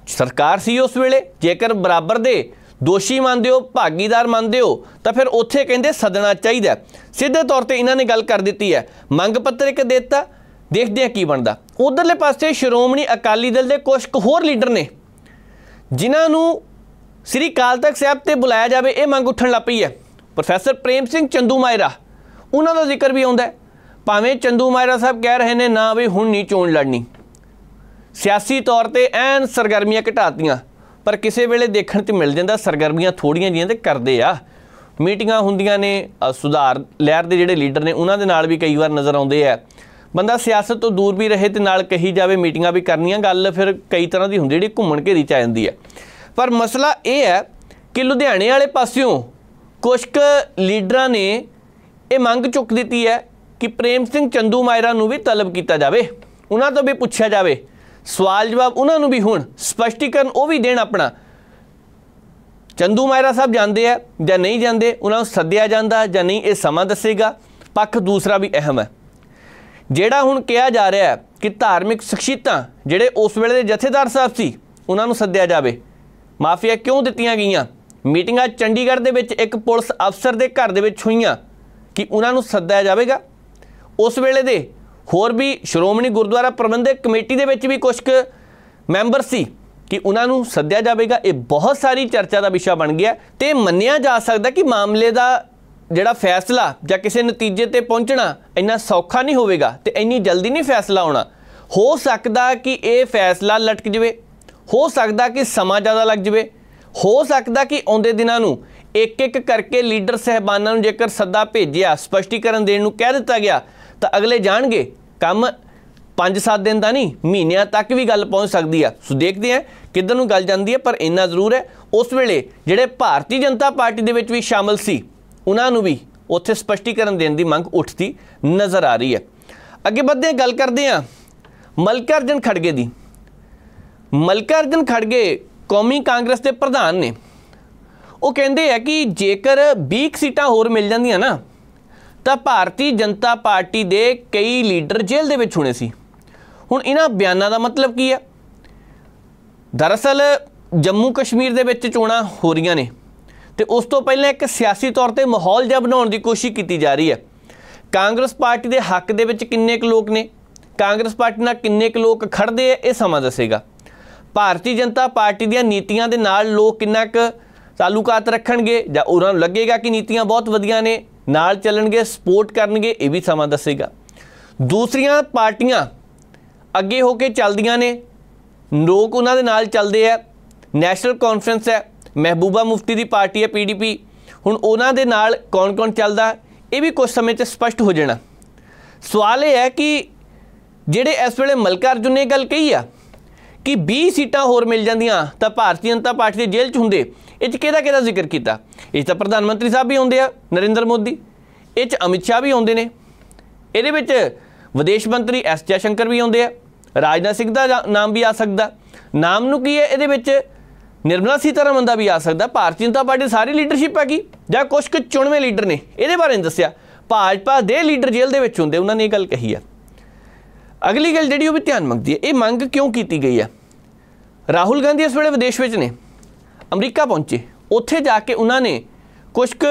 ਸਰਕਾਰ ਸੀ ਉਸ ਵੇਲੇ ਜੇਕਰ ਬਰਾਬਰ ਦੇ ਦੋਸ਼ੀ ਮੰਨਦੇ ਹੋ ਭਾਗੀਦਾਰ ਮੰਨਦੇ ਹੋ ਤਾਂ ਫਿਰ ਉੱਥੇ ਕਹਿੰਦੇ ਸੱਦਣਾ ਚਾਹੀਦਾ ਸਿੱਧੇ ਤੌਰ ਤੇ ਇਹਨਾਂ ਨੇ ਗੱਲ ਕਰ ਦਿੱਤੀ ਹੈ ਮੰਗ ਪੱਤਰ ਇੱਕ ਦਿੱਤਾ ਦੇਖਦੇ ਆ ਕੀ ਬਣਦਾ ਉਧਰਲੇ ਪਾਸੇ ਸ਼੍ਰੋਮਣੀ ਅਕਾਲੀ ਦਲ ਦੇ ਕੁਝ ਹੋਰ ਲੀਡਰ ਨੇ ਜਿਨ੍ਹਾਂ ਨੂੰ ਸ੍ਰੀ ਕਾਲ ਤਖਤ ਸਾਹਿਬ ਤੇ ਬੁਲਾਇਆ ਜਾਵੇ ਇਹ ਮੰਗ ਉੱਠਣ ਲੱਪੀ ਹੈ ਪ੍ਰੋਫੈਸਰ ਪ੍ਰੇਮ ਸਿੰਘ ਚੰਦੂ ਮਾਇਰਾ ਉਹਨਾਂ ਦਾ ਜ਼ਿਕਰ ਵੀ ਆਉਂਦਾ ਭਾਵੇਂ ਚੰਦੂ ਮਾਇਰਾ ਸਾਹਿਬ ਕਹਿ ਰਹੇ ਨੇ ਨਾ ਵੀ ਹੁਣ ਨਹੀਂ ਚੋਣ ਲੜਨੀ ਸਿਆਸੀ ਤੌਰ ਤੇ ਐਨ ਸਰਗਰਮੀਆਂ ਘਟਾਤੀਆਂ ਪਰ ਕਿਸੇ ਵੇਲੇ ਦੇਖਣ ਤੇ ਮਿਲ ਜਾਂਦਾ ਸਰਗਰਮੀਆਂ ਥੋੜੀਆਂ ਜੀਆਂ ਤੇ ਕਰਦੇ ਆ ਮੀਟਿੰਗਾਂ ਹੁੰਦੀਆਂ ਨੇ ਸੁਧਾਰ ਲਹਿਰ ਦੇ ਜਿਹੜੇ ਲੀਡਰ ਨੇ ਉਹਨਾਂ ਦੇ ਨਾਲ ਵੀ ਕਈ ਵਾਰ ਨਜ਼ਰ ਆਉਂਦੇ ਆ ਬੰਦਾ ਸਿਆਸਤ ਤੋਂ ਦੂਰ ਵੀ ਰਹੇ ਤੇ ਨਾਲ ਕਹੀ ਜਾਵੇ ਮੀਟਿੰਗਾਂ ਵੀ ਕਰਨੀਆਂ ਗੱਲ ਫਿਰ ਕਈ ਤਰ੍ਹਾਂ ਦੀ ਹੁੰਦੀ ਜਿਹੜੀ ਘੁੰਮਣ ਘੇਰੀ ਚ ਆ ਜਾਂਦੀ ਹੈ ਪਰ ਮਸਲਾ ਇਹ ਹੈ ਕਿ ਲੁਧਿਆਣੇ ਵਾਲੇ ਪਾਸਿਓਂ ਕੁਝ ਕੁ ਲੀਡਰਾਂ ਨੇ ਇਹ ਮੰਗ ਚੁੱਕ ਦਿੱਤੀ ਹੈ ਕਿ ਪ੍ਰੇਮ ਸਿੰਘ ਚੰਦੂ ਮਾਇਰਾ ਨੂੰ ਵੀ ਤਲਬ ਕੀਤਾ ਜਾਵੇ ਉਹਨਾਂ ਤੋਂ ਵੀ ਪੁੱਛਿਆ ਜਾਵੇ ਸਵਾਲ ਜਵਾਬ ਉਹਨਾਂ ਨੂੰ ਵੀ ਹੁਣ ਸਪਸ਼ਟੀਕਰਨ ਉਹ ਵੀ ਦੇਣ ਆਪਣਾ ਚੰਦੂ ਮਾਇਰਾ ਸਾਹਿਬ ਜਾਂਦੇ ਆ ਜਾਂ ਨਹੀਂ ਜਾਂਦੇ ਉਹਨਾਂ ਨੂੰ ਸੱਦਿਆ ਜਾਂਦਾ ਜਾਂ ਨਹੀਂ ਇਹ ਸਮਾਂ ਦੱਸੇਗਾ ਪੱਖ ਦੂਸਰਾ ਵੀ ਅਹਿਮ ਹੈ ਜਿਹੜਾ ਹੁਣ ਕਿਹਾ ਜਾ ਰਿਹਾ ਹੈ ਕਿ ਧਾਰਮਿਕ ਸ਼ਖਸੀਅਤਾਂ ਜਿਹੜੇ ਉਸ ਵੇਲੇ ਦੇ ਜਥੇਦਾਰ ਸਾਹਿਬ ਸੀ ਉਹਨਾਂ ਨੂੰ ਸੱਦਿਆ ਜਾਵੇ ਮਾਫੀਆ ਕਿਉਂ ਦਿੱਤੀਆਂ ਗਈਆਂ ਮੀਟਿੰਗਾਂ ਚੰਡੀਗੜ੍ਹ ਦੇ ਵਿੱਚ ਇੱਕ ਪੁਲਿਸ ਅਫਸਰ ਦੇ ਘਰ ਦੇ ਵਿੱਚ ਹੋਈਆਂ ਕਿ ਉਹਨਾਂ ਨੂੰ ਸੱਦਿਆ ਜਾਵੇਗਾ ਉਸ ਵੇਲੇ ਦੇ ਹੋਰ ਵੀ ਸ਼੍ਰੋਮਣੀ ਗੁਰਦੁਆਰਾ ਪ੍ਰਬੰਧਕ ਕਮੇਟੀ ਦੇ ਵਿੱਚ ਵੀ ਕੁਝ ਮੈਂਬਰ ਸੀ ਕਿ ਉਹਨਾਂ ਨੂੰ ਸੱਦਿਆ ਜਾਵੇਗਾ ਇਹ ਬਹੁਤ ਸਾਰੀ ਚਰਚਾ ਦਾ ਵਿਸ਼ਾ ਬਣ ਗਿਆ ਤੇ ਮੰਨਿਆ ਜਾ ਸਕਦਾ ਕਿ ਮਾਮਲੇ ਦਾ ਜਿਹੜਾ ਫੈਸਲਾ ਜਾਂ ਕਿਸੇ ਨਤੀਜੇ ਤੇ ਪਹੁੰਚਣਾ ਇੰਨਾ ਸੌਖਾ ਨਹੀਂ ਹੋਵੇਗਾ ਤੇ ਇੰਨੀ ਜਲਦੀ ਨਹੀਂ ਫੈਸਲਾ ਆਉਣਾ ਹੋ ਸਕਦਾ ਕਿ ਇਹ ਫੈਸਲਾ ਲਟਕ ਜਵੇ ਹੋ ਸਕਦਾ ਕਿ ਸਮਾਂ ਜ਼ਿਆਦਾ ਲੱਗ ਜਵੇ ਹੋ ਸਕਦਾ ਕਿ ਆਉਂਦੇ ਦਿਨਾਂ ਨੂੰ ਇੱਕ ਇੱਕ ਕਰਕੇ ਲੀਡਰ ਸਹਿਬਾਨਾਂ ਨੂੰ ਜੇਕਰ ਸੱਦਾ ਭੇਜਿਆ ਸਪਸ਼ਟੀਕਰਨ ਦੇਣ ਨੂੰ ਕਹਿ ਦਿੱਤਾ ਗਿਆ ਤਾਂ ਅਗਲੇ ਜਾਣਗੇ ਕੰਮ 5-7 ਦਿਨ ਦਾ ਨਹੀਂ ਮਹੀਨਿਆਂ ਤੱਕ ਵੀ ਗੱਲ ਪਹੁੰਚ ਸਕਦੀ ਆ ਸੋ ਦੇਖਦੇ ਆ ਕਿੱਧਰ ਨੂੰ ਗੱਲ ਜਾਂਦੀ ਆ ਪਰ ਇੰਨਾ ਜ਼ਰੂਰ ਹੈ ਉਸ ਵੇਲੇ ਜਿਹੜੇ ਭਾਰਤੀ ਜਨਤਾ ਪਾਰਟੀ ਦੇ ਵਿੱਚ ਵੀ ਸ਼ਾਮਲ ਸੀ ਉਹਨਾਂ ਨੂੰ ਵੀ ਉੱਥੇ ਸਪਸ਼ਟੀਕਰਨ ਦੇਣ ਦੀ ਮੰਗ ਉੱਠਦੀ ਨਜ਼ਰ ਆ ਰਹੀ ਹੈ ਅੱਗੇ ਵੱਧਦੇ ਗੱਲ ਕਰਦੇ ਆ ਮਲਕਰਜਨ ਖੜਗੇ ਦੀ ਅਰਜਨ ਖੜਗੇ ਕੌਮੀ ਕਾਂਗਰਸ ਦੇ ਪ੍ਰਧਾਨ ਨੇ ਉਹ ਕਹਿੰਦੇ ਆ ਕਿ ਜੇਕਰ 20 ਸੀਟਾਂ ਹੋਰ ਮਿਲ ਜਾਂਦੀਆਂ ਨਾ ਤਾਂ ਭਾਰਤੀ ਜਨਤਾ ਪਾਰਟੀ ਦੇ ਕਈ ਲੀਡਰ ਜੇਲ੍ਹ ਦੇ ਵਿੱਚ ਹੋਣੇ ਸੀ ਹੁਣ ਇਹਨਾਂ ਬਿਆਨਾਂ ਦਾ ਮਤਲਬ ਕੀ ਹੈ ਦਰਅਸਲ ਜੰਮੂ ਕਸ਼ਮੀਰ ਦੇ ਵਿੱਚ ਚੋਣਾਂ ਹੋ ਰਹੀਆਂ ਨੇ ਤੇ ਉਸ ਤੋਂ ਪਹਿਲਾਂ ਇੱਕ ਸਿਆਸੀ ਤੌਰ ਤੇ ਮਾਹੌਲ ਜਿਹਾ ਬਣਾਉਣ ਦੀ ਕੋਸ਼ਿਸ਼ ਕੀਤੀ ਜਾ ਰਹੀ ਹੈ ਕਾਂਗਰਸ ਪਾਰਟੀ ਦੇ ਹੱਕ ਦੇ ਵਿੱਚ ਕਿੰਨੇ ਕੁ ਲੋਕ ਨੇ ਕਾਂਗਰਸ ਪਾਰਟੀ ਨਾਲ ਕਿੰਨੇ ਕੁ ਲੋਕ ਖੜਦੇ ਆ ਇਹ ਸਮਾਂ ਦੱਸੇਗਾ ਭਾਰਤੀ ਜਨਤਾ ਪਾਰਟੀ ਦੀਆਂ ਨੀਤੀਆਂ ਦੇ ਨਾਲ ਲੋਕ ਕਿੰਨਾ ਕੁ ਤਾਲੁਕਾਤ ਰੱਖਣਗੇ ਜਾਂ ਉਹਨਾਂ ਨੂੰ ਲੱਗੇਗਾ ਕਿ ਨੀਤੀਆਂ ਬਹੁਤ ਵਧੀਆ ਨੇ ਨਾਲ ਚੱਲਣਗੇ ਸਪੋਰਟ ਕਰਨਗੇ ਇਹ ਵੀ ਸਮਾਂ ਦੱਸੇਗਾ ਦੂਸਰੀਆਂ ਪਾਰਟੀਆਂ ਅੱਗੇ ਹੋ ਕੇ ਚੱਲਦੀਆਂ ਨੇ ਲੋਕ ਉਹਨਾਂ ਦੇ ਨਾਲ ਚੱਲਦੇ ਆ ਨੈਸ਼ਨਲ ਕਾਨਫਰੰਸ ਹੈ ਮਹਿਬੂਬਾ ਮੁਫਤੀ ਦੀ ਪਾਰਟੀ ਹੈ ਪੀਡੀਪੀ ਹੁਣ ਉਹਨਾਂ ਦੇ ਨਾਲ ਕੌਣ-ਕੌਣ ਚੱਲਦਾ ਇਹ ਵੀ ਕੁਝ ਸਮੇਂ 'ਚ ਸਪਸ਼ਟ ਹੋ ਜਾਣਾ ਸਵਾਲ ਇਹ ਹੈ ਕਿ ਜਿਹੜੇ ਇਸ ਵੇਲੇ ਮਲਕਾਰਜੁਨ ਨੇ ਗੱਲ ਕਹੀ ਆ ਕਿ 20 ਸੀਟਾਂ ਹੋਰ ਮਿਲ ਜਾਂਦੀਆਂ ਤਾਂ ਭਾਰਤੀ ਜਨਤਾ ਪਾਰਟੀ ਦੇ ਜੇਲ੍ਹ 'ਚ ਹੁੰਦੇ ਇਹ 'ਚ ਕਿਹਦਾ ਕਿਹਦਾ ਜ਼ਿਕਰ ਕੀਤਾ ਇਹ ਤਾਂ ਪ੍ਰਧਾਨ ਮੰਤਰੀ ਸਾਹਿਬ ਵੀ ਹੁੰਦੇ ਆ ਨਰਿੰਦਰ ਮੋਦੀ ਇਹ 'ਚ ਅਮਿਤ ਸ਼ਾਹ ਵੀ ਹੁੰਦੇ ਨੇ ਇਹਦੇ ਵਿੱਚ ਵਿਦੇਸ਼ ਮੰਤਰੀ ਐਸ ਜੈ ਸ਼ੰਕਰ ਵੀ ਹੁੰਦੇ ਆ ਰਾਜਨਾਥ ਸਿੰਘ ਦਾ ਨਾਮ ਵੀ ਆ ਸਕਦਾ ਨਾਮ ਨੂੰ ਕੀ ਹੈ ਇਹਦੇ ਵਿੱਚ ਨਿਰਮਲਾ ਸੀਤਾਰਮਨ ਦਾ ਵੀ ਆ ਸਕਦਾ ਭਾਰਤੀ ਜਨਤਾ ਪਾਰਟੀ ਸਾਰੀ ਲੀਡਰਸ਼ਿਪ ਹੈ ਕੀ ਜਾਂ ਕੁਝ ਕੁ ਚੁਣਵੇਂ ਲੀਡਰ ਨੇ ਇਹਦੇ ਬਾਰੇ ਨਹੀਂ ਦੱਸਿਆ ਭਾਜਪਾ ਦੇ ਲੀਡਰ ਜੇਲ੍ਹ ਦੇ ਵਿੱਚ ਹੁੰਦੇ ਉਹਨਾਂ ਨੇ ਇਹ ਗੱਲ ਕਹੀ ਆ ਅਗਲੀ ਗੱਲ ਜਿਹੜੀ ਉਹ ਵੀ ਧਿਆਨ ਮੰਗਦੀ ਹੈ ਇਹ ਮੰਗ ਕਿਉਂ ਕੀਤੀ ਗਈ ਹੈ ਰਾਹੁਲ ਗਾਂਧੀ ਇਸ ਵੇਲੇ ਵਿਦੇਸ਼ ਵਿੱਚ ਨੇ ਅਮਰੀਕਾ ਪਹੁੰਚੇ ਉੱਥੇ ਜਾ ਕੇ ਉਹਨਾਂ ਨੇ ਕੁਝ ਕੁ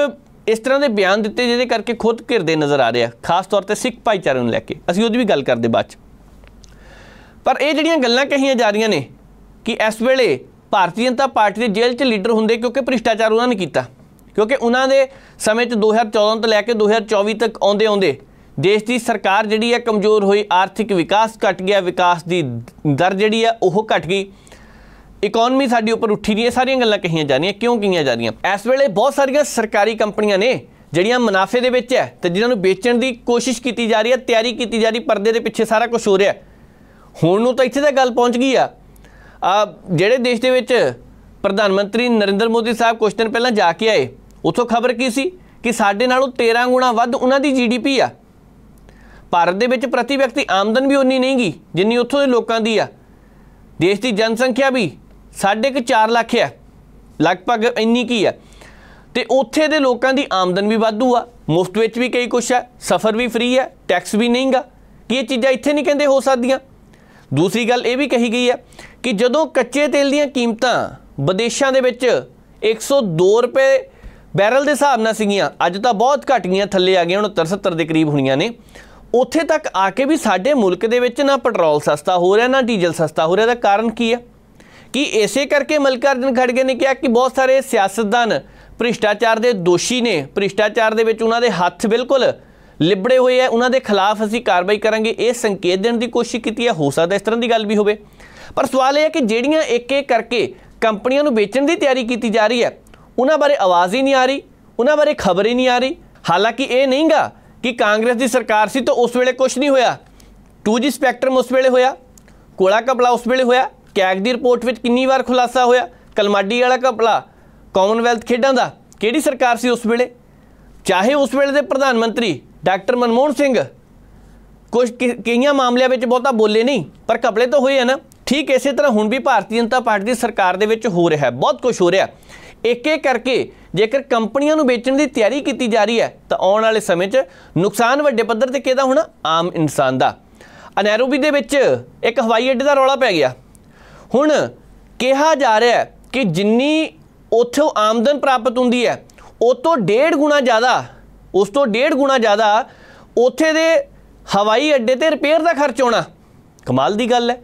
ਇਸ ਤਰ੍ਹਾਂ ਦੇ ਬਿਆਨ ਦਿੱਤੇ ਜਿਹਦੇ ਕਰਕੇ ਖੁਦ ਘਿਰਦੇ ਨਜ਼ਰ ਆ ਰਹੇ ਆ ਖਾਸ ਤੌਰ ਤੇ ਸਿੱਖ ਭਾਈਚਾਰੇ ਨੂੰ ਲੈ ਕੇ ਅਸੀਂ ਉਹਦੀ ਵੀ ਗੱਲ ਕਰਦੇ ਬਾਅਦ ਚ ਪਰ ਇਹ ਜਿਹੜੀਆਂ ਗੱਲਾਂ ਕਹੀਆਂ ਜਾ ਰਹੀਆਂ ਨੇ ਕਿ ਇਸ ਵੇਲੇ ਭਾਰਤੀ ਜਨਤਾ ਪਾਰਟੀ ਦੇ ਜੇਲ੍ਹ 'ਚ ਲੀਡਰ ਹੁੰਦੇ ਕਿਉਂਕਿ ਭ੍ਰਿਸ਼ਟਾਚਾਰ ਉਹਨਾਂ ਨੇ ਕੀਤਾ ਕਿਉਂਕਿ ਉਹਨਾਂ ਦੇ ਸਮੇਂ 'ਚ 2014 ਤੋਂ ਲੈ ਕੇ 2024 ਤੱਕ ਆਉਂਦੇ ਆਉਂਦੇ ਦੇਸ਼ ਦੀ ਸਰਕਾਰ ਜਿਹੜੀ ਹੈ ਕਮਜ਼ੋਰ ਹੋਈ ਆਰਥਿਕ ਵਿਕਾਸ ਘਟ ਗਿਆ ਵਿਕਾਸ ਦੀ ਦਰ ਜਿਹੜੀ ਹੈ ਉਹ ਘਟ ਗਈ ਇਕਨੋਮੀ ਸਾਡੀ ਉੱਪਰ ਉੱਠੀ ਨਹੀਂ ਇਹ ਸਾਰੀਆਂ ਗੱਲਾਂ ਕਹੀਆਂ ਜਾ ਰਹੀਆਂ ਕਿਉਂ ਕਹੀਆਂ ਜਾ ਰਹੀਆਂ ਇਸ ਵੇਲੇ ਬਹੁਤ ਸਾਰੀਆਂ ਸਰਕਾਰੀ ਕੰਪਨੀਆਂ ਨੇ ਜਿਹੜੀਆਂ ਮੁਨਾਫੇ ਦੇ ਵਿੱਚ ਹੈ ਤੇ ਜਿਨ੍ਹਾਂ ਨੂੰ ਵੇਚਣ ਦੀ ਕੋਸ਼ਿਸ਼ ਕੀਤੀ ਜਾ ਰਹੀ ਹੈ ਤਿਆਰੀ ਕੀਤੀ ਜਾ ਰਹੀ ਪਰਦੇ ਦੇ ਪਿੱਛੇ ਸਾਰਾ ਕੁਝ ਹੋ ਰਿਹਾ ਹੁਣ ਨੂੰ ਤਾਂ ਇੱਥੇ ਤੱਕ ਗੱਲ ਪਹੁੰਚ ਗਈ ਆ ਆ ਜਿਹੜੇ ਦੇਸ਼ ਦੇ ਵਿੱਚ ਪ੍ਰਧਾਨ ਮੰਤਰੀ ਨਰਿੰਦਰ ਮੋਦੀ ਸਾਹਿਬ ਕੁਝ ਦਿਨ ਪਹਿਲਾਂ ਜਾ ਕੇ ਆਏ ਉੱਥੋਂ ਖਬਰ ਕੀ ਸੀ ਕਿ ਸਾਡੇ ਨਾਲੋਂ 13 ਗੁਣਾ ਵੱਧ ਉਹਨਾਂ ਦੀ ਜੀਡੀਪੀ ਆ ਭਾਰਤ ਦੇ ਵਿੱਚ ਪ੍ਰਤੀ ਵਿਅਕਤੀ ਆਮਦਨ ਵੀ ਉਨੀ ਨਹੀਂਗੀ ਜਿੰਨੀ ਉੱਥੋਂ ਦੇ ਲੋਕਾਂ ਦੀ ਆ ਦੇਸ਼ ਦੀ ਜਨਸੰਖਿਆ ਵੀ 4.5 ਲੱਖ ਆ ਲਗਭਗ ਇੰਨੀ ਕੀ ਆ ਤੇ ਉੱਥੇ ਦੇ ਲੋਕਾਂ ਦੀ ਆਮਦਨ ਵੀ ਵਾਧੂ ਆ ਮੁਫਤ ਵਿੱਚ ਵੀ ਕਈ ਕੁਛ ਆ ਸਫ਼ਰ ਵੀ ਫ੍ਰੀ ਆ ਟੈਕਸ ਵੀ ਨਹੀਂਗਾ ਕੀ ਇਹ ਚੀਜ਼ਾਂ ਇੱਥੇ ਨਹੀਂ ਕਹਿੰਦੇ ਹੋ ਸਕਦੀਆਂ ਦੂਸਰੀ ਗੱਲ ਇਹ ਵੀ ਕਹੀ ਗਈ ਆ ਕਿ ਜਦੋਂ ਕੱਚੇ ਤੇਲ ਦੀਆਂ ਕੀਮਤਾਂ ਵਿਦੇਸ਼ਾਂ ਦੇ ਵਿੱਚ 102 ਰੁਪਏ ਬੈਰਲ ਦੇ ਹਿਸਾਬ ਨਾਲ ਸੀਗੀਆਂ ਅੱਜ ਤਾਂ ਬਹੁਤ ਘਟ ਗਈਆਂ ਥੱਲੇ ਆ ਗਈਆਂ 69 70 ਦੇ ਕਰੀਬ ਹੋਣੀਆਂ ਨੇ ਉੱਥੇ ਤੱਕ ਆ ਕੇ ਵੀ ਸਾਡੇ ਮੁਲਕ ਦੇ ਵਿੱਚ ਨਾ ਪੈਟਰੋਲ ਸਸਤਾ ਹੋ ਰਿਹਾ ਨਾ ਡੀਜ਼ਲ ਸਸਤਾ ਹੋ ਰਿਹਾ ਦਾ ਕਾਰਨ ਕੀ ਹੈ ਕਿ ਇਸੇ ਕਰਕੇ ਮਲਕਾਰਜਨ ਖੜਗੇ ਨੇ ਕਿਹਾ ਕਿ ਬਹੁਤ ਸਾਰੇ ਸਿਆਸਤਦਾਨ ਭ੍ਰਿਸ਼ਟਾਚਾਰ ਦੇ ਦੋਸ਼ੀ ਨੇ ਭ੍ਰਿਸ਼ਟਾਚਾਰ ਦੇ ਵਿੱਚ ਉਹਨਾਂ ਦੇ ਹੱਥ ਬਿਲਕੁਲ ਲਿਬੜੇ ਹੋਏ ਆ ਉਹਨਾਂ ਦੇ ਖਿਲਾਫ ਅਸੀਂ ਕਾਰਵਾਈ ਕਰਾਂਗੇ ਇਹ ਸੰਕੇਤ ਦੇਣ ਦੀ ਕੋਸ਼ਿਸ਼ ਕੀਤੀ ਹੈ ਹੋ ਸਕਦਾ ਇਸ ਤਰ੍ਹਾਂ ਦੀ ਗੱਲ ਵੀ ਹੋਵੇ ਪਰ ਸਵਾਲ ਇਹ ਹੈ ਕਿ ਜਿਹੜੀਆਂ ਇੱਕ ਇੱਕ ਕਰਕੇ ਕੰਪਨੀਆਂ ਨੂੰ ਵੇਚਣ ਦੀ ਤਿਆਰੀ ਕੀਤੀ ਜਾ ਰਹੀ ਹੈ ਉਹਨਾਂ ਬਾਰੇ ਆਵਾਜ਼ ਹੀ ਨਹੀਂ ਆ ਰਹੀ ਉਹਨਾਂ ਬਾਰੇ ਖਬਰ ਹੀ ਨਹੀਂ ਆ ਰਹੀ ਹਾਲਾਂਕਿ ਇਹ ਨਹੀਂਗਾ ਕਿ ਕਾਂਗਰਸ ਦੀ ਸਰਕਾਰ ਸੀ ਤਾਂ ਉਸ ਵੇਲੇ ਕੁਝ ਨਹੀਂ ਹੋਇਆ 2G ਸਪੈਕਟਰਮ ਉਸ ਵੇਲੇ ਹੋਇਆ ਕੋਲਾ ਕਪਲਾ ਉਸ ਵੇਲੇ ਹੋਇਆ ਕੈਗ ਦੀ ਰਿਪੋਰਟ ਵਿੱਚ ਕਿੰਨੀ ਵਾਰ ਖੁਲਾਸਾ ਹੋਇਆ ਕਲਮਾਡੀ ਵਾਲਾ ਕਪਲਾ ਕਾਮਨਵੈਲਥ ਖੇਡਾਂ ਦਾ ਕਿਹੜੀ ਸਰਕਾਰ ਸੀ ਉਸ ਵੇਲੇ ਚਾਹੇ ਉਸ ਵੇਲੇ ਦੇ ਪ੍ਰਧਾਨ ਮੰਤਰੀ ਡਾਕਟਰ ਮਨਮੋਹਨ ਸਿੰਘ ਕੁਝ ਕਈਆਂ ਮਾਮਲਿਆਂ ਵਿੱਚ ਬਹੁਤਾ ਬੋਲੇ ਨਹੀਂ ਪਰ ਕਪਲੇ ਤਾਂ ਹੋਏ ਹਨ ਠੀਕ ਇਸੇ ਤਰ੍ਹਾਂ ਹੁਣ ਵੀ ਭਾਰਤੀ ਜਨਤਾ ਪਾਰਟੀ ਦੀ ਸਰਕਾਰ ਦੇ ਵਿੱਚ ਹੋ ਰਿਹਾ ਹੈ ਬਹੁਤ ਕੁਝ ਹੋ ਰਿਹਾ ਇੱਕ ਇੱਕ ਕਰਕੇ ਜੇਕਰ ਕੰਪਨੀਆਂ ਨੂੰ ਵੇਚਣ ਦੀ ਤਿਆਰੀ ਕੀਤੀ ਜਾ ਰਹੀ ਹੈ ਤਾਂ ਆਉਣ ਵਾਲੇ ਸਮੇਂ 'ਚ ਨੁਕਸਾਨ ਵੱਡੇ ਪੱਧਰ ਤੇ ਕਿਹਦਾ ਹੋਣਾ ਆਮ ਇਨਸਾਨ ਦਾ ਅਨੈਰੋਬੀ ਦੇ ਵਿੱਚ ਇੱਕ ਹਵਾਈ ਅੱਡੇ ਦਾ ਰੌਲਾ ਪੈ ਗਿਆ ਹੁਣ ਕਿਹਾ ਜਾ ਰਿਹਾ ਹੈ ਕਿ ਜਿੰਨੀ ਉੱਥੋਂ ਆਮਦਨ ਪ੍ਰਾਪਤ ਹੁੰਦੀ ਹੈ ਉਸ ਤੋਂ ਡੇਢ ਗੁਣਾ ਜ਼ਿਆਦਾ ਉਸ ਤੋਂ ਡੇਢ ਗੁਣਾ ਜ਼ਿਆਦਾ ਉੱਥੇ ਦੇ ਹਵਾਈ ਅੱਡੇ ਤੇ ਰਿਪੇਅਰ ਦਾ ਖਰਚ ਆਉਣਾ ਕਮਾਲ ਦੀ ਗੱਲ ਹੈ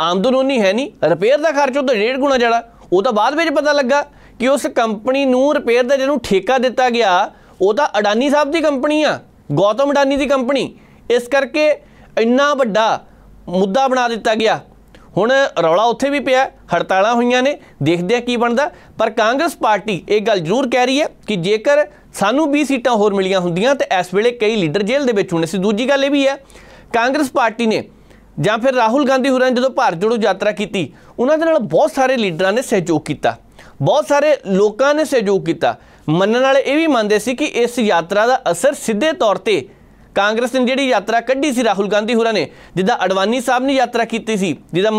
ਆਮਦਨ ਉਨੀ ਹੈ ਨਹੀਂ ਰਿਪੇਅਰ ਦਾ ਖਰਚ ਉਹ ਤੋਂ ਡੇਢ ਗੁਣਾ ਜ਼ਿਆਦਾ ਉਹ ਤਾਂ ਬਾਅਦ ਵਿੱਚ ਪਤਾ ਲੱਗਾ ਕਿ ਉਸ ਕੰਪਨੀ ਨੂੰ ਰਿਪੇਅਰ ਦਾ ਜਿਹਨੂੰ ਠੇਕਾ ਦਿੱਤਾ ਗਿਆ ਉਹ ਤਾਂ ਅਡਾਨੀ ਸਾਹਿਬ ਦੀ ਕੰਪਨੀ ਆ ਗੌਤਮ ਅਡਾਨੀ ਦੀ ਕੰਪਨੀ ਇਸ ਕਰਕੇ ਇੰਨਾ ਵੱਡਾ ਮੁੱਦਾ ਬਣਾ ਦਿੱਤਾ ਗਿਆ ਹੁਣ ਰੌਲਾ ਉੱਥੇ ਵੀ ਪਿਆ ਹੜਤਾਲਾਂ ਹੋਈਆਂ ਨੇ ਦੇਖਦੇ ਆ ਕੀ ਬਣਦਾ ਪਰ ਕਾਂਗਰਸ ਪਾਰਟੀ ਇਹ ਗੱਲ ਜ਼ਰੂਰ ਕਹਿ ਰਹੀ ਹੈ ਕਿ ਜੇਕਰ ਸਾਨੂੰ 20 ਸੀਟਾਂ ਹੋਰ ਮਿਲੀਆਂ ਹੁੰਦੀਆਂ ਤੇ ਇਸ ਵੇਲੇ ਕਈ ਲੀਡਰ ਜੇਲ੍ਹ ਦੇ ਵਿੱਚ ਹੁੰਦੇ ਸੀ ਦੂਜੀ ਗੱਲ ਇਹ ਵੀ ਹੈ ਕਾਂਗਰਸ ਪਾਰਟੀ ਨੇ ਜਾਂ ਫਿਰ ਰਾਹੁਲ ਗਾਂਧੀ ਹੋਰਾਂ ਜਦੋਂ ਭਾਰਤ ਜੋੜੋ ਯਾਤਰਾ ਕੀਤੀ ਉਹਨਾਂ ਦੇ ਨਾਲ ਬਹੁਤ ਸਾਰੇ ਲੀਡਰਾਂ ਨੇ ਸਹਿਯੋਗ ਕੀਤਾ ਬਹੁਤ ਸਾਰੇ ਲੋਕਾਂ ਨੇ ਸਹਿਯੋਗ ਕੀਤਾ ਮੰਨਣ ਵਾਲੇ ਇਹ ਵੀ ਮੰਨਦੇ ਸੀ ਕਿ ਇਸ ਯਾਤਰਾ ਦਾ ਅਸਰ ਸਿੱਧੇ ਤੌਰ ਤੇ ਕਾਂਗਰਸ ਨੇ ਜਿਹੜੀ ਯਾਤਰਾ ਕੱਢੀ ਸੀ ਰਾਹੁਲ ਗਾਂਧੀ ਹੋਰਾਂ ਨੇ ਜਿੱਦਾਂ ਅਡਵਾਨੀ ਸਾਹਿਬ ਨੇ ਯਾਤਰਾ ਕੀਤੀ ਸੀ ਜਿੱਦਾਂ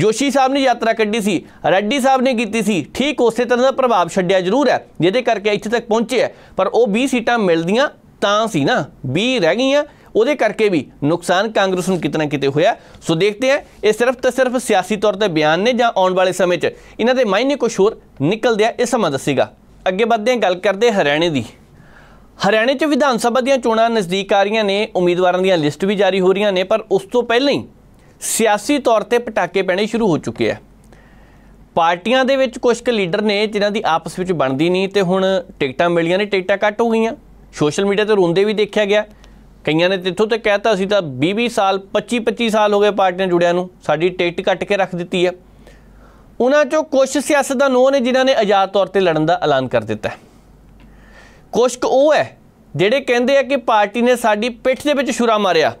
ਜੋਸ਼ੀ ਸਾਹਿਬ ਨੇ ਯਾਤਰਾ ਕੱਢੀ ਸੀ ਰੈੱਡੀ ਸਾਹਿਬ ਨੇ ਕੀਤੀ ਸੀ ਠੀਕ ਉਸੇ ਤਰ੍ਹਾਂ ਦਾ ਪ੍ਰਭਾਵ ਛੱਡਿਆ ਜ਼ਰੂਰ ਹੈ ਜਿਹਦੇ ਕਰਕੇ ਇੱਥੇ ਤੱਕ ਪਹੁੰਚੇ ਹੈ ਪਰ ਉਹ 20 ਸੀਟਾਂ ਮਿਲਦੀਆਂ ਤਾਂ ਸੀ ਨਾ 20 ਰਹਿ ਗਈਆਂ ਉਹਦੇ ਕਰਕੇ ਵੀ ਨੁਕਸਾਨ ਕਾਂਗਰਸ ਨੂੰ ਕਿਤਨਾ ਕਿਤੇ ਹੋਇਆ ਸੋ ਦੇਖਦੇ ਆ ਇਹ ਸਿਰਫ ਤੇ ਸਿਰਫ ਸਿਆਸੀ ਤੌਰ ਤੇ ਬਿਆਨ ਨੇ ਜਾਂ ਆਉਣ ਵਾਲੇ ਸਮੇਂ 'ਚ ਇਹਨਾਂ ਦੇ ਮਾਇਨੇ ਕੁਝ ਹੋਰ ਨਿਕਲਦੇ ਆ ਇਹ ਸਮਾਂ ਦੱਸੇਗਾ ਅੱਗੇ ਵੱਧਦੇ ਹਾਂ ਗੱਲ ਕਰਦੇ ਹਰਿਆਣੇ ਦੀ ਹਰਿਆਣੇ 'ਚ ਵਿਧਾਨ ਸਭਾ ਦੀਆਂ ਚੋਣਾਂ ਨਜ਼ਦੀਕ ਆ ਰਹੀਆਂ ਨੇ ਉਮੀਦਵਾਰਾਂ ਦੀਆਂ ਲਿਸਟ ਵੀ ਜਾਰੀ ਹੋ ਰਹੀਆਂ ਨੇ ਪਰ ਉਸ ਤੋਂ ਪਹਿਲਾਂ ਹੀ ਸਿਆਸੀ ਤੌਰ ਤੇ ਪਟਾਕੇ ਪੈਣੇ ਸ਼ੁਰੂ ਹੋ ਚੁੱਕੇ ਆ ਪਾਰਟੀਆਂ ਦੇ ਵਿੱਚ ਕੁਝ ਕੁ ਲੀਡਰ ਨੇ ਜਿਨ੍ਹਾਂ ਦੀ ਆਪਸ ਵਿੱਚ ਬਣਦੀ ਨਹੀਂ ਤੇ ਹੁਣ ਟਿਕਟਾਂ ਮਿਲੀਆਂ ਨੇ ਟਿਕਟਾਂ ਕੱਟ ਹੋ ਗਈਆਂ ਸੋਸ਼ਲ ਮੀਡੀਆ ਤੇ ਰੋਂਦੇ ਵੀ ਦੇਖਿਆ ਗਿਆ ਕਈਆਂ ਨੇ ਤਿੱਥੋਂ ਤੇ ਕਹਿਤਾ ਸੀ ਤਾਂ 20-20 ਸਾਲ 25-25 ਸਾਲ ਹੋ ਗਏ ਪਾਰਟੀਆਂ ਜੁੜਿਆਂ ਨੂੰ ਸਾਡੀ ਟਿਕਟ ਕੱਟ ਕੇ ਰੱਖ ਦਿੱਤੀ ਹੈ ਉਹਨਾਂ ਚੋਂ ਕੁਝ ਸਿਆਸਤਦਾਨ ਉਹ ਨੇ ਜਿਨ੍ਹਾਂ ਨੇ ਆਜ਼ਾਦ ਤੌਰ ਤੇ ਲੜਨ ਦਾ ਐਲਾਨ ਕਰ ਦਿੱਤਾ ਕੁਸ਼ਕ ਉਹ ਹੈ ਜਿਹੜੇ ਕਹਿੰਦੇ ਆ ਕਿ ਪਾਰਟੀ ਨੇ ਸਾਡੀ ਪਿੱਠ ਦੇ ਵਿੱਚ ਛੁਰਾ ਮਾਰਿਆ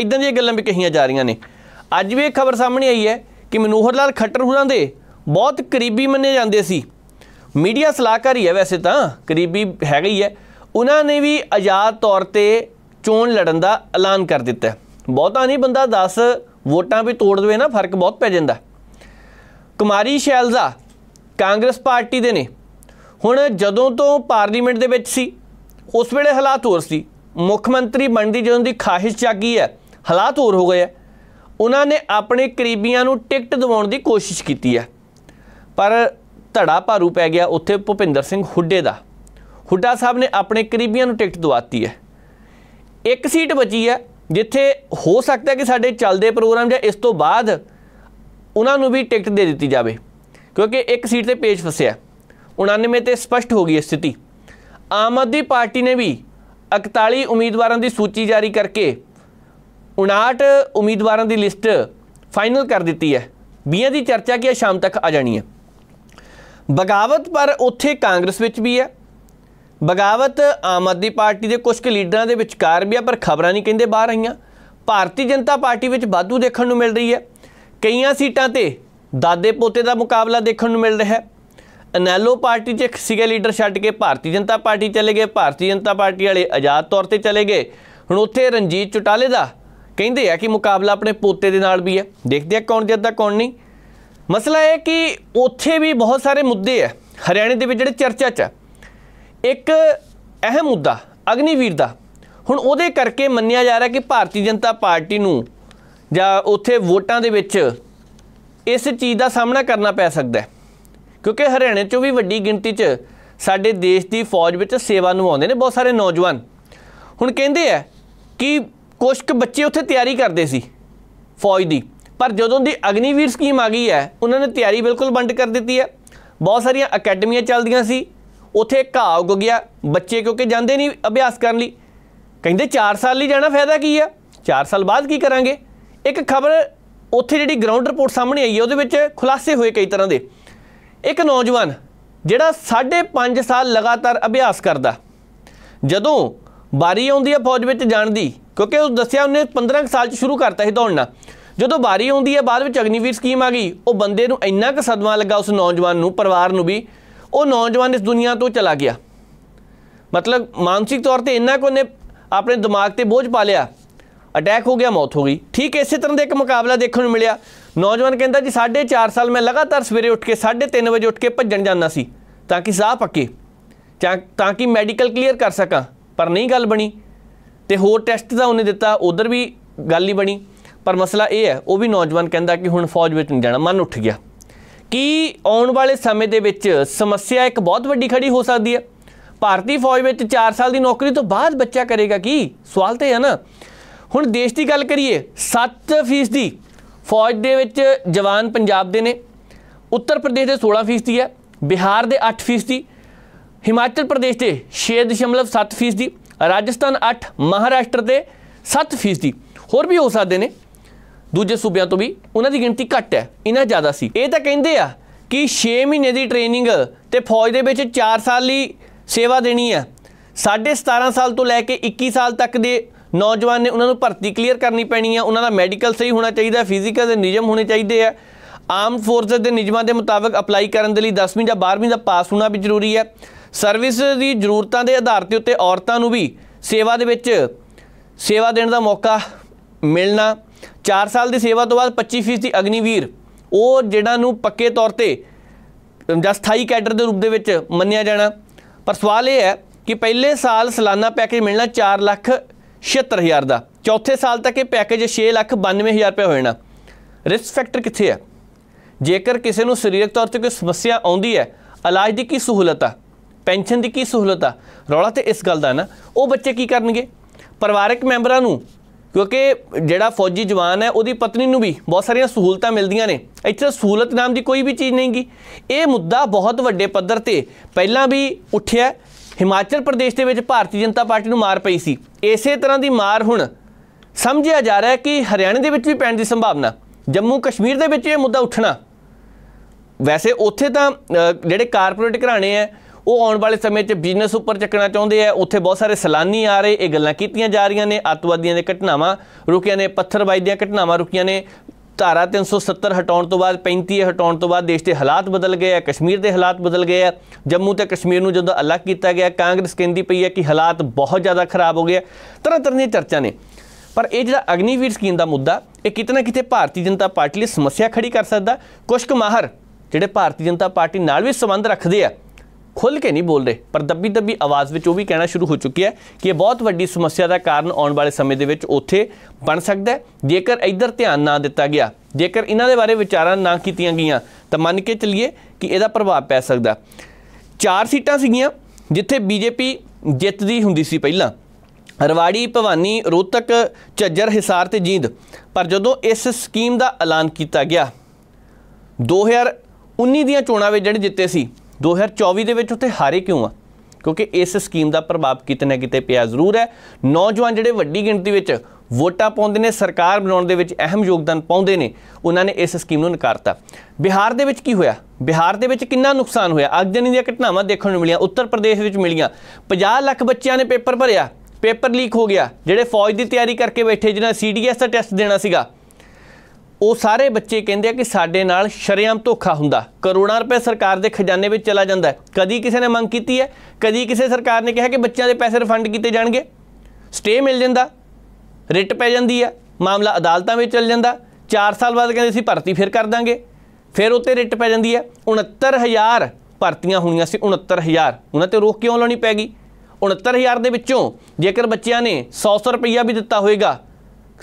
ਇਦਾਂ ਦੀਆਂ ਗੱਲਾਂ ਵੀ ਕਹੀਆਂ ਜਾ ਰਹੀਆਂ ਨੇ ਅੱਜ ਵੀ ਇਹ ਖਬਰ ਸਾਹਮਣੇ ਆਈ ਹੈ ਕਿ ਮਨੋਹਰ ਲਾਲ ਖੱਟਰ ਹੁਣਾਂ ਦੇ ਬਹੁਤ ਕਰੀਬੀ ਮੰਨੇ ਜਾਂਦੇ ਸੀ ਮੀਡੀਆ ਸਲਾਹਕਾਰ ਹੀ ਹੈ ਵੈਸੇ ਤਾਂ ਕਰੀਬੀ ਹੈਗਾ ਹੀ ਹੈ ਉਹਨਾਂ ਨੇ ਵੀ ਆਜ਼ਾਦ ਤੌਰ ਤੇ ਚੋਣ ਲੜਨ ਦਾ ਐਲਾਨ ਕਰ ਦਿੱਤਾ ਬਹੁਤਾ ਨਹੀਂ ਬੰਦਾ 10 ਵੋਟਾਂ ਵੀ ਤੋੜ ਦਵੇ ਨਾ ਫਰਕ ਬਹੁਤ ਪੈ ਜਾਂਦਾ ਕੁਮਾਰੀ ਸ਼ੈਲਜ਼ਾ ਕਾਂਗਰਸ ਪਾਰਟੀ ਦੇ ਨੇ ਹੁਣ ਜਦੋਂ ਤੋਂ ਪਾਰਲੀਮੈਂਟ ਦੇ ਵਿੱਚ ਸੀ ਉਸ ਵੇਲੇ ਹਾਲਾਤ ਹੋਰ ਸੀ ਮੁੱਖ ਮੰਤਰੀ ਦੀ ਜਦੋਂ ਦੀ ਖਾਹਿਸ਼ ਜਾਗੀ ਹੈ ਹਾਲਾਤ ਹੋਰ ਹੋ ਗਏ ਹੈ ਉਹਨਾਂ ਨੇ ਆਪਣੇ ਕਰੀਬੀਆਂ ਨੂੰ ਟਿਕਟ ਦਿਵਾਉਣ ਦੀ ਕੋਸ਼ਿਸ਼ ਕੀਤੀ ਹੈ ਪਰ ਧੜਾ ਭਾਰੂ ਪੈ ਗਿਆ ਉੱਥੇ ਭੁਪਿੰਦਰ ਸਿੰਘ ਹੁੱਡੇ ਦਾ ਹੁੱਡਾ ਸਾਹਿਬ ਨੇ ਆਪਣੇ ਕਰੀਬੀਆਂ ਨੂੰ ਟਿਕਟ ਦਵਾਤੀ ਹੈ ਇੱਕ ਸੀਟ ਬਚੀ ਹੈ ਜਿੱਥੇ ਹੋ ਸਕਦਾ ਕਿ ਸਾਡੇ ਚੱਲਦੇ ਪ੍ਰੋਗਰਾਮ ਜਾਂ ਇਸ ਤੋਂ ਬਾਅਦ ਉਹਨਾਂ ਨੂੰ ਵੀ ਟਿਕਟ ਦੇ ਦਿੱਤੀ ਜਾਵੇ ਕਿਉਂਕਿ ਇੱਕ ਸੀਟ ਤੇ ਪੇਜ ਫਸਿਆ 99 ਤੇ ਸਪਸ਼ਟ ਹੋ ਗਈ ਸਥਿਤੀ ਆਮ ਆਦਮੀ ਪਾਰਟੀ ਨੇ ਵੀ 41 ਉਮੀਦਵਾਰਾਂ ਦੀ ਸੂਚੀ ਜਾਰੀ ਕਰਕੇ 59 ਉਮੀਦਵਾਰਾਂ ਦੀ ਲਿਸਟ ਫਾਈਨਲ ਕਰ ਦਿੱਤੀ ਹੈ ਬੀਆਂ ਦੀ ਚਰਚਾ ਕੀ ਸ਼ਾਮ ਤੱਕ ਆ ਜਾਣੀ ਹੈ ਬਗਾਵਤ ਪਰ ਉੱਥੇ ਕਾਂਗਰਸ ਵਿੱਚ ਵੀ ਹੈ ਬਗਾਵਤ ਆਮ ਆਦਮੀ ਪਾਰਟੀ ਦੇ ਕੁਝ ਕੁ ਲੀਡਰਾਂ ਦੇ ਵਿਚਕਾਰ ਵੀ ਆ ਪਰ ਖਬਰਾਂ ਨਹੀਂ ਕਹਿੰਦੇ ਬਾਹਰ ਆਈਆਂ ਭਾਰਤੀ ਜਨਤਾ ਪਾਰਟੀ ਵਿੱਚ ਵਾਧੂ ਦੇਖਣ ਨੂੰ ਮਿਲ ਰਹੀ ਹੈ ਕਈਆਂ ਸੀਟਾਂ ਤੇ ਦਾਦੇ ਪੋਤੇ ਦਾ ਮੁਕਾਬਲਾ ਦੇਖਣ ਨੂੰ ਮਿਲ ਰਿਹਾ ਹੈ ਅਨੈਲੋ ਪਾਰਟੀ 'ਚ ਸੀਗੇ ਲੀਡਰ ਛੱਡ ਕੇ ਭਾਰਤੀ ਜਨਤਾ ਪਾਰਟੀ ਚਲੇ ਗਏ ਭਾਰਤੀ ਜਨਤਾ ਪਾਰਟੀ ਵਾਲੇ ਆਜ਼ਾਦ ਤੌਰ ਤੇ ਚਲੇ ਗਏ ਹੁਣ ਉੱਥੇ ਰਣਜੀਤ ਚੁਟਾਲੇ ਦਾ ਕਹਿੰਦੇ ਆ ਕਿ ਮੁਕਾਬਲਾ ਆਪਣੇ ਪੋਤੇ ਦੇ ਨਾਲ ਵੀ ਹੈ ਦੇਖਦੇ ਆ ਕੌਣ ਜਿੱਤਦਾ ਕੌਣ ਨਹੀਂ ਮਸਲਾ ਇਹ ਕਿ ਉੱਥੇ ਵੀ ਬਹੁਤ ਸਾਰੇ ਮੁੱਦੇ ਆ ਹਰਿਆਣੇ ਦੇ ਵਿੱਚ ਜਿਹੜੇ ਚਰਚਾ 'ਚ ਆ ਇੱਕ ਅਹਿਮ ਮੁੱਦਾ ਅਗਨੀਵੀਰ ਦਾ ਹੁਣ ਉਹਦੇ ਕਰਕੇ ਮੰਨਿਆ ਜਾ ਰਿਹਾ ਕਿ ਭਾਰਤੀ ਜਨਤਾ ਪਾਰਟੀ ਨੂੰ ਜਾਂ ਉੱਥੇ ਵੋਟਾਂ ਦੇ ਵਿੱਚ ਇਸ ਚੀਜ਼ ਦਾ ਸਾਹਮਣਾ ਕਰਨਾ ਪੈ ਸਕਦਾ ਹੈ ਕਿਉਂਕਿ ਹਰਿਆਣੇ 'ਚੋਂ ਵੀ ਵੱਡੀ ਗਿਣਤੀ 'ਚ ਸਾਡੇ ਦੇਸ਼ ਦੀ ਫੌਜ ਵਿੱਚ ਸੇਵਾ ਨੂੰ ਆਉਂਦੇ ਨੇ ਬਹੁਤ ਸਾਰੇ ਨੌਜਵਾਨ ਹੁਣ ਕਹਿੰਦੇ ਆ ਕਿ ਕੁਝ ਕੁ ਬੱਚੇ ਉੱਥੇ ਤਿਆਰੀ ਕਰਦੇ ਸੀ ਫੌਜ ਦੀ ਪਰ ਜਦੋਂ ਦੀ ਅਗਨੀਵੀਰ ਸਕੀਮ ਆ ਗਈ ਹੈ ਉਹਨਾਂ ਨੇ ਤਿਆਰੀ ਬਿਲਕੁਲ ਬੰਦ ਕਰ ਦਿੱਤੀ ਹੈ ਬਹੁਤ ਸਾਰੀਆਂ ਅਕੈਡਮੀਆਂ ਚੱਲਦੀਆਂ ਸੀ ਉੱਥੇ ਘਾਹ ਉੱਗ ਗਿਆ ਬੱਚੇ ਕਿਉਂਕਿ ਜਾਂਦੇ ਨਹੀਂ ਅਭਿਆਸ ਕਰਨ ਲਈ ਕਹਿੰਦੇ 4 ਸਾਲ ਲਈ ਜਾਣਾ ਫਾਇਦਾ ਕੀ ਆ 4 ਸਾਲ ਬਾਅਦ ਕੀ ਕਰਾਂਗੇ ਇੱਕ ਖਬਰ ਉੱਥੇ ਜਿਹੜੀ ਗਰਾਊਂਡ ਰਿਪੋਰਟ ਸਾਹਮਣੇ ਆਈ ਹੈ ਉਹਦੇ ਵਿੱਚ ਖੁਲਾਸੇ ਹੋਏ ਕਈ ਤਰ੍ਹਾਂ ਦੇ ਇੱਕ ਨੌਜਵਾਨ ਜਿਹੜਾ 5.5 ਸਾਲ ਲਗਾਤਾਰ ਅਭਿਆਸ ਕਰਦਾ ਜਦੋਂ ਬਾਰੀ ਆਉਂਦੀ ਹੈ ਫੌਜ ਵਿੱਚ ਜਾਣ ਦੀ ਕਿਉਂਕਿ ਉਹ ਦੱਸਿਆ ਉਹਨੇ 15 ਸਾਲ 'ਚ ਸ਼ੁਰੂ ਕਰਤਾ ਸੀ ਦੌੜਨਾ ਜਦੋਂ ਬਾਰੀ ਆਉਂਦੀ ਹੈ ਬਾਅਦ ਵਿੱਚ ਅਗਨੀਵੀਰ ਸਕੀਮ ਆ ਗਈ ਉਹ ਬੰਦੇ ਨੂੰ ਇੰਨਾ ਕੁ ਸਦਮਾ ਲੱਗਾ ਉਸ ਨੌਜਵਾਨ ਨੂੰ ਪਰਿਵਾਰ ਨੂੰ ਵੀ ਉਹ ਨੌਜਵਾਨ ਇਸ ਦੁਨੀਆ ਤੋਂ ਚਲਾ ਗਿਆ ਮਤਲਬ ਮਾਨਸਿਕ ਤੌਰ ਤੇ ਇੰਨਾ ਕੋ ਨੇ ਆਪਣੇ ਦਿਮਾਗ ਤੇ ਬੋਝ ਪਾ ਲਿਆ ਅਟੈਕ ਹੋ ਗਿਆ ਮੌਤ ਹੋ ਗਈ ਠੀਕ ਇਸੇ ਤਰ੍ਹਾਂ ਦਾ ਇੱਕ ਮੁਕਾਬਲਾ ਦੇਖਣ ਨੂੰ ਮਿਲਿਆ ਨੌਜਵਾਨ ਕਹਿੰਦਾ ਜੀ 4.5 ਸਾਲ ਮੈਂ ਲਗਾਤਾਰ ਸਵੇਰੇ ਉੱਠ ਕੇ 3:30 ਵਜੇ ਉੱਠ ਕੇ ਭੱਜਣ ਜਾਂਦਾ ਸੀ ਤਾਂ ਕਿ ਸਾਹ ਪੱਕੇ ਤਾਂ ਕਿ ਮੈਡੀਕਲ ਕਲੀਅਰ ਕਰ ਸਕਾਂ ਪਰ ਨਹੀਂ ਗੱਲ ਬਣੀ ਤੇ ਹੋਰ ਟੈਸਟ ਦਾ ਉਹਨੇ ਦਿੱਤਾ ਉਧਰ ਵੀ ਗੱਲ ਹੀ ਬਣੀ ਪਰ ਮਸਲਾ ਇਹ ਹੈ ਉਹ ਵੀ ਨੌਜਵਾਨ ਕਹਿੰਦਾ ਕਿ ਹੁਣ ਫੌਜ ਵਿੱਚ ਨਹੀਂ ਜਾਣਾ ਮਨ ਉੱਠ ਗਿਆ ਕਿ ਆਉਣ ਵਾਲੇ ਸਮੇਂ ਦੇ ਵਿੱਚ ਸਮੱਸਿਆ ਇੱਕ ਬਹੁਤ ਵੱਡੀ ਖੜੀ ਹੋ ਸਕਦੀ ਹੈ ਭਾਰਤੀ ਫੌਜ ਵਿੱਚ 4 ਸਾਲ ਦੀ ਨੌਕਰੀ ਤੋਂ ਬਾਅਦ ਬੱਚਾ ਕਰੇਗਾ ਕੀ ਸਵਾਲ ਤੇ ਹੈ ਨਾ ਹੁਣ ਦੇਸ਼ ਦੀ ਗੱਲ ਕਰੀਏ 7% ਦੀ ਫੌਜ ਦੇ ਵਿੱਚ ਜਵਾਨ ਪੰਜਾਬ ਦੇ ਨੇ ਉੱਤਰ ਪ੍ਰਦੇਸ਼ ਦੇ 16% ਦੀ ਹੈ ਬਿਹਾਰ ਦੇ 8% ਦੀ ਹਿਮਾਚਲ ਪ੍ਰਦੇਸ਼ ਦੇ 6.7% ਦੀ ਰਾਜਸਥਾਨ 8 ਮਹਾਰਾਸ਼ਟਰ ਦੇ 7% ਦੀ ਹੋਰ ਵੀ ਹੋ ਸਕਦੇ ਨੇ ਦੂਜੇ ਸੂਬਿਆਂ ਤੋਂ ਵੀ ਉਹਨਾਂ ਦੀ ਗਿਣਤੀ ਘੱਟ ਹੈ ਇਹਨਾਂ ਜ਼ਿਆਦਾ ਸੀ ਇਹ ਤਾਂ ਕਹਿੰਦੇ ਆ ਕਿ 6 ਮਹੀਨੇ ਦੀ ਟ੍ਰੇਨਿੰਗ ਤੇ ਫੌਜ ਦੇ ਵਿੱਚ 4 ਸਾਲ ਲਈ ਸੇਵਾ ਦੇਣੀ ਹੈ 17.5 ਸਾਲ ਤੋਂ ਲੈ ਕੇ 21 ਸਾਲ ਤੱਕ ਦੇ ਨੌਜਵਾਨ ਨੇ ਉਹਨਾਂ ਨੂੰ ਭਰਤੀ ਕਲੀਅਰ ਕਰਨੀ ਪੈਣੀ ਆ ਉਹਨਾਂ ਦਾ ਮੈਡੀਕਲ ਸਹੀ ਹੋਣਾ ਚਾਹੀਦਾ ਫਿਜ਼ੀਕਲ ਦੇ ਨਿਯਮ ਹੋਣੇ ਚਾਹੀਦੇ ਆ ਆਰਮ ਫੋਰਸਸ ਦੇ ਨਿਯਮਾਂ ਦੇ ਮੁਤਾਬਕ ਅਪਲਾਈ ਕਰਨ ਦੇ ਲਈ 10ਵੀਂ ਜਾਂ 12ਵੀਂ ਦਾ ਪਾਸ ਹੋਣਾ ਵੀ ਜ਼ਰੂਰੀ ਹੈ ਸਰਵਿਸ ਦੀ ਜ਼ਰੂਰਤਾਂ ਦੇ ਆਧਾਰ ਤੇ ਉੱਤੇ ਔਰਤਾਂ ਨੂੰ ਵੀ ਸੇਵਾ ਦੇ ਵਿੱਚ ਸੇਵਾ ਦੇਣ ਦਾ ਮੌਕਾ ਮਿਲਣਾ 4 ਸਾਲ ਦੀ ਸੇਵਾ ਤੋਂ ਬਾਅਦ 25% ਦੀ ਅਗਨੀਵੀਰ ਉਹ ਜਿਹੜਾ ਨੂੰ ਪੱਕੇ ਤੌਰ ਤੇ ਜਾਂ ਸਥਾਈ ਕੈਡਰ ਦੇ ਰੂਪ ਦੇ ਵਿੱਚ ਮੰਨਿਆ ਜਾਣਾ ਪਰ ਸਵਾਲ ਇਹ ਹੈ ਕਿ ਪਹਿਲੇ ਸਾਲ ਸਾਲਾਨਾ ਪੈਕੇਜ ਮਿਲਣਾ 4 ਲੱਖ 76000 ਦਾ ਚੌਥੇ ਸਾਲ ਤੱਕ ਇਹ ਪੈਕੇਜ 6 ਲੱਖ 92000 ਰੁਪਏ ਹੋ ਜਾਣਾ ਰਿਸਕ ਫੈਕਟਰ ਕਿੱਥੇ ਹੈ ਜੇਕਰ ਕਿਸੇ ਨੂੰ ਸਰੀਰਕ ਤੌਰ ਤੇ ਕੋਈ ਸਮੱਸਿਆ ਆਉਂਦੀ ਹੈ ਇਲਾਜ ਦੀ ਕੀ ਸਹੂਲਤ ਆ ਪੈਨਸ਼ਨ ਦੀ ਕੀ ਸਹੂਲਤ ਆ ਰੌਲਾ ਤੇ ਇਸ ਗੱਲ ਦਾ ਨਾ ਉਹ ਬੱਚੇ ਕੀ ਕਰਨਗੇ ਪਰਿਵਾਰਕ ਮੈਂਬਰਾਂ ਨੂੰ ਕਿਉਂਕਿ ਜਿਹੜਾ ਫੌਜੀ ਜਵਾਨ ਹੈ ਉਹਦੀ ਪਤਨੀ ਨੂੰ ਵੀ ਬਹੁਤ ਸਾਰੀਆਂ ਸਹੂਲਤਾਂ ਮਿਲਦੀਆਂ ਨੇ ਇੱਥੇ ਸਹੂਲਤ ਨਾਮ ਦੀ ਕੋਈ ਵੀ ਚੀਜ਼ ਨਹੀਂਗੀ ਇਹ ਮੁੱਦਾ ਬਹੁਤ ਵੱਡੇ ਪੱਧਰ ਤੇ ਪਹਿਲਾਂ ਵੀ ਉੱਠਿਆ ਹਿਮਾਚਲ ਪ੍ਰਦੇਸ਼ ਦੇ ਵਿੱਚ ਭਾਰਤੀ ਜਨਤਾ ਪਾਰਟੀ ਨੂੰ ਮਾਰ ਪਈ ਸੀ ਇਸੇ ਤਰ੍ਹਾਂ ਦੀ ਮਾਰ ਹੁਣ ਸਮਝਿਆ ਜਾ ਰਿਹਾ ਹੈ ਕਿ ਹਰਿਆਣਾ ਦੇ ਵਿੱਚ ਵੀ ਪੈਣ ਦੀ ਸੰਭਾਵਨਾ ਜੰਮੂ ਕਸ਼ਮੀਰ ਦੇ ਵਿੱਚ ਇਹ ਮੁੱਦਾ ਉੱਠਣਾ ਵੈਸੇ ਉੱਥੇ ਤਾਂ ਜਿਹੜੇ ਕਾਰਪੋਰੇਟ ਘਰਾਣੇ ਆ ਉਹ ਆਉਣ ਵਾਲੇ ਸਮੇਂ 'ਚ ਬਿਜ਼ਨਸ ਉੱਪਰ ਚੱਕਣਾ ਚਾਹੁੰਦੇ ਆ ਉੱਥੇ ਬਹੁਤ ਸਾਰੇ ਸਲਾਨੀ ਆ ਰਹੇ ਇਹ ਗੱਲਾਂ ਕੀਤੀਆਂ ਜਾ ਰਹੀਆਂ ਨੇ ਅਤਵਾਦੀਆਂ ਦੇ ਘਟਨਾਵਾਂ ਰੁਕੀਆਂ ਨੇ ਪੱਥਰਬਾਜ਼ੀ ਦੀਆਂ ਘਟਨਾਵਾਂ ਰੁਕੀਆਂ ਨੇ ਧਾਰਾ 370 ਹਟਾਉਣ ਤੋਂ ਬਾਅਦ 35 ਹਟਾਉਣ ਤੋਂ ਬਾਅਦ ਦੇਸ਼ ਦੇ ਹਾਲਾਤ ਬਦਲ ਗਏ ਆ ਕਸ਼ਮੀਰ ਦੇ ਹਾਲਾਤ ਬਦਲ ਗਏ ਆ ਜੰਮੂ ਤੇ ਕਸ਼ਮੀਰ ਨੂੰ ਜਦੋਂ ਅਲੱਗ ਕੀਤਾ ਗਿਆ ਕਾਂਗਰਸ ਕਹਿੰਦੀ ਪਈ ਹੈ ਕਿ ਹਾਲਾਤ ਬਹੁਤ ਜ਼ਿਆਦਾ ਖਰਾਬ ਹੋ ਗਏ ਤਰ੍ਹਾਂ ਤਰ੍ਹਾਂ ਦੀਆਂ ਚਰਚਾ ਨੇ ਪਰ ਇਹ ਜਿਹੜਾ ਅਗਨੀਵੀਰ ਸਕੀਮ ਦਾ ਮੁੱਦਾ ਇਹ ਕਿਤਨਾ ਕਿਤੇ ਭਾਰਤੀ ਜਨਤਾ ਪਾਰਟੀ ਲਈ ਸਮੱਸਿਆ ਖੜੀ ਕਰ ਸਕਦਾ ਕੁਝ ਕੁ ਮਾਹਰ ਜਿਹੜੇ ਭਾਰਤੀ ਜਨਤਾ ਪਾਰਟੀ ਨਾਲ ਵੀ ਸੰਬੰਧ ਰੱਖਦੇ ਆ ਖੁੱਲ ਕੇ ਨਹੀਂ ਬੋਲਦੇ ਪਰ ਦੱਬੀ ਦੱਬੀ ਆਵਾਜ਼ ਵਿੱਚ ਉਹ ਵੀ ਕਹਿਣਾ ਸ਼ੁਰੂ ਹੋ ਚੁੱਕੀ ਹੈ ਕਿ ਇਹ ਬਹੁਤ ਵੱਡੀ ਸਮੱਸਿਆ ਦਾ ਕਾਰਨ ਆਉਣ ਵਾਲੇ ਸਮੇਂ ਦੇ ਵਿੱਚ ਉੱਥੇ ਬਣ ਸਕਦਾ ਹੈ ਜੇਕਰ ਇੱਧਰ ਧਿਆਨ ਨਾ ਦਿੱਤਾ ਗਿਆ ਜੇਕਰ ਇਹਨਾਂ ਦੇ ਬਾਰੇ ਵਿਚਾਰਾਂ ਨਾ ਕੀਤੀਆਂ ਗਈਆਂ ਤਾਂ ਮੰਨ ਕੇ ਚੱਲੀਏ ਕਿ ਇਹਦਾ ਪ੍ਰਭਾਵ ਪੈ ਸਕਦਾ ਚਾਰ ਸੀਟਾਂ ਸੀਗੀਆਂ ਜਿੱਥੇ ਬੀਜੇਪੀ ਜਿੱਤਦੀ ਹੁੰਦੀ ਸੀ ਪਹਿਲਾਂ ਰਵਾੜੀ ਭਵਾਨੀ ਰੋਤਕ ਝੱਜਰ ਹਿਸਾਰ ਤੇ ਜੀਂਦ ਪਰ ਜਦੋਂ ਇਸ ਸਕੀਮ ਦਾ ਐਲਾਨ ਕੀਤਾ ਗਿਆ 2019 ਦੀਆਂ ਚੋਣਾਂ ਵਿੱਚ ਜਿਹੜੇ ਜਿੱਤੇ ਸੀ 2024 ਦੇ ਵਿੱਚ ਉੱਥੇ ਹਾਰੇ ਕਿਉਂ ਆ ਕਿਉਂਕਿ ਇਸ ਸਕੀਮ ਦਾ ਪ੍ਰਭਾਵ ਕਿਤੇ ਨਾ ਕਿਤੇ ਪਿਆ ਜ਼ਰੂਰ ਹੈ ਨੌਜਵਾਨ ਜਿਹੜੇ ਵੱਡੀ ਗਿਣਤੀ ਵਿੱਚ ਵੋਟਾਂ ਪਾਉਂਦੇ ਨੇ ਸਰਕਾਰ ਬਣਾਉਣ ਦੇ ਵਿੱਚ ਅਹਿਮ ਯੋਗਦਾਨ ਪਾਉਂਦੇ ਨੇ ਉਹਨਾਂ ਨੇ ਇਸ ਸਕੀਮ ਨੂੰ ਨਕਾਰਤਾ ਬਿਹਾਰ ਦੇ ਵਿੱਚ ਕੀ ਹੋਇਆ ਬਿਹਾਰ ਦੇ ਵਿੱਚ ਕਿੰਨਾ ਨੁਕਸਾਨ ਹੋਇਆ ਅਗਜਨੀ ਦੀਆਂ ਘਟਨਾਵਾਂ ਦੇਖਣ ਨੂੰ ਮਿਲੀਆਂ ਉੱਤਰ ਪ੍ਰਦੇਸ਼ ਵਿੱਚ ਮਿਲੀਆਂ 50 ਲੱਖ ਬੱਚਿਆਂ ਨੇ ਪੇਪਰ ਭਰਿਆ ਪੇਪਰ ਲੀਕ ਹੋ ਗਿਆ ਜਿਹੜੇ ਫੌਜ ਦੀ ਤਿਆਰੀ ਕਰਕੇ ਬੈਠੇ ਜਿਨ੍ਹਾਂ ਸੀਡੀਐਸ ਦਾ ਟੈਸਟ ਦੇਣਾ ਸੀਗਾ ਉਹ ਸਾਰੇ ਬੱਚੇ ਕਹਿੰਦੇ ਆ ਕਿ ਸਾਡੇ ਨਾਲ ਸ਼ਰਿਆਮ ਧੋਖਾ ਹੁੰਦਾ ਕਰੋੜਾਂ ਰੁਪਏ ਸਰਕਾਰ ਦੇ ਖਜ਼ਾਨੇ ਵਿੱਚ ਚਲਾ ਜਾਂਦਾ ਕਦੀ ਕਿਸੇ ਨੇ ਮੰਗ ਕੀਤੀ ਹੈ ਕਦੀ ਕਿਸੇ ਸਰਕਾਰ ਨੇ ਕਿਹਾ ਕਿ ਬੱਚਿਆਂ ਦੇ ਪੈਸੇ ਰਿਫੰਡ ਕੀਤੇ ਜਾਣਗੇ ਸਟੇ ਮਿਲ ਜਾਂਦਾ ਰਿਟ ਪੈ ਜਾਂਦੀ ਆ ਮਾਮਲਾ ਅਦਾਲਤਾਂ ਵਿੱਚ ਚੱਲ ਜਾਂਦਾ 4 ਸਾਲ ਬਾਅਦ ਕਹਿੰਦੇ ਸੀ ਭਰਤੀ ਫਿਰ ਕਰ ਦਾਂਗੇ ਫਿਰ ਉੱਤੇ ਰਿਟ ਪੈ ਜਾਂਦੀ ਹੈ 69000 ਭਰਤੀਆਂ ਹੋਣੀਆਂ ਸੀ 69000 ਉਹਨਾਂ ਤੇ ਰੋਕ ਕਿਉਂ ਲਾਉਣੀ ਪੈ ਗਈ 69000 ਦੇ ਵਿੱਚੋਂ ਜੇਕਰ ਬੱਚਿਆਂ ਨੇ 100-100 ਰੁਪਈਆ ਵੀ ਦਿੱਤਾ ਹੋਵੇਗਾ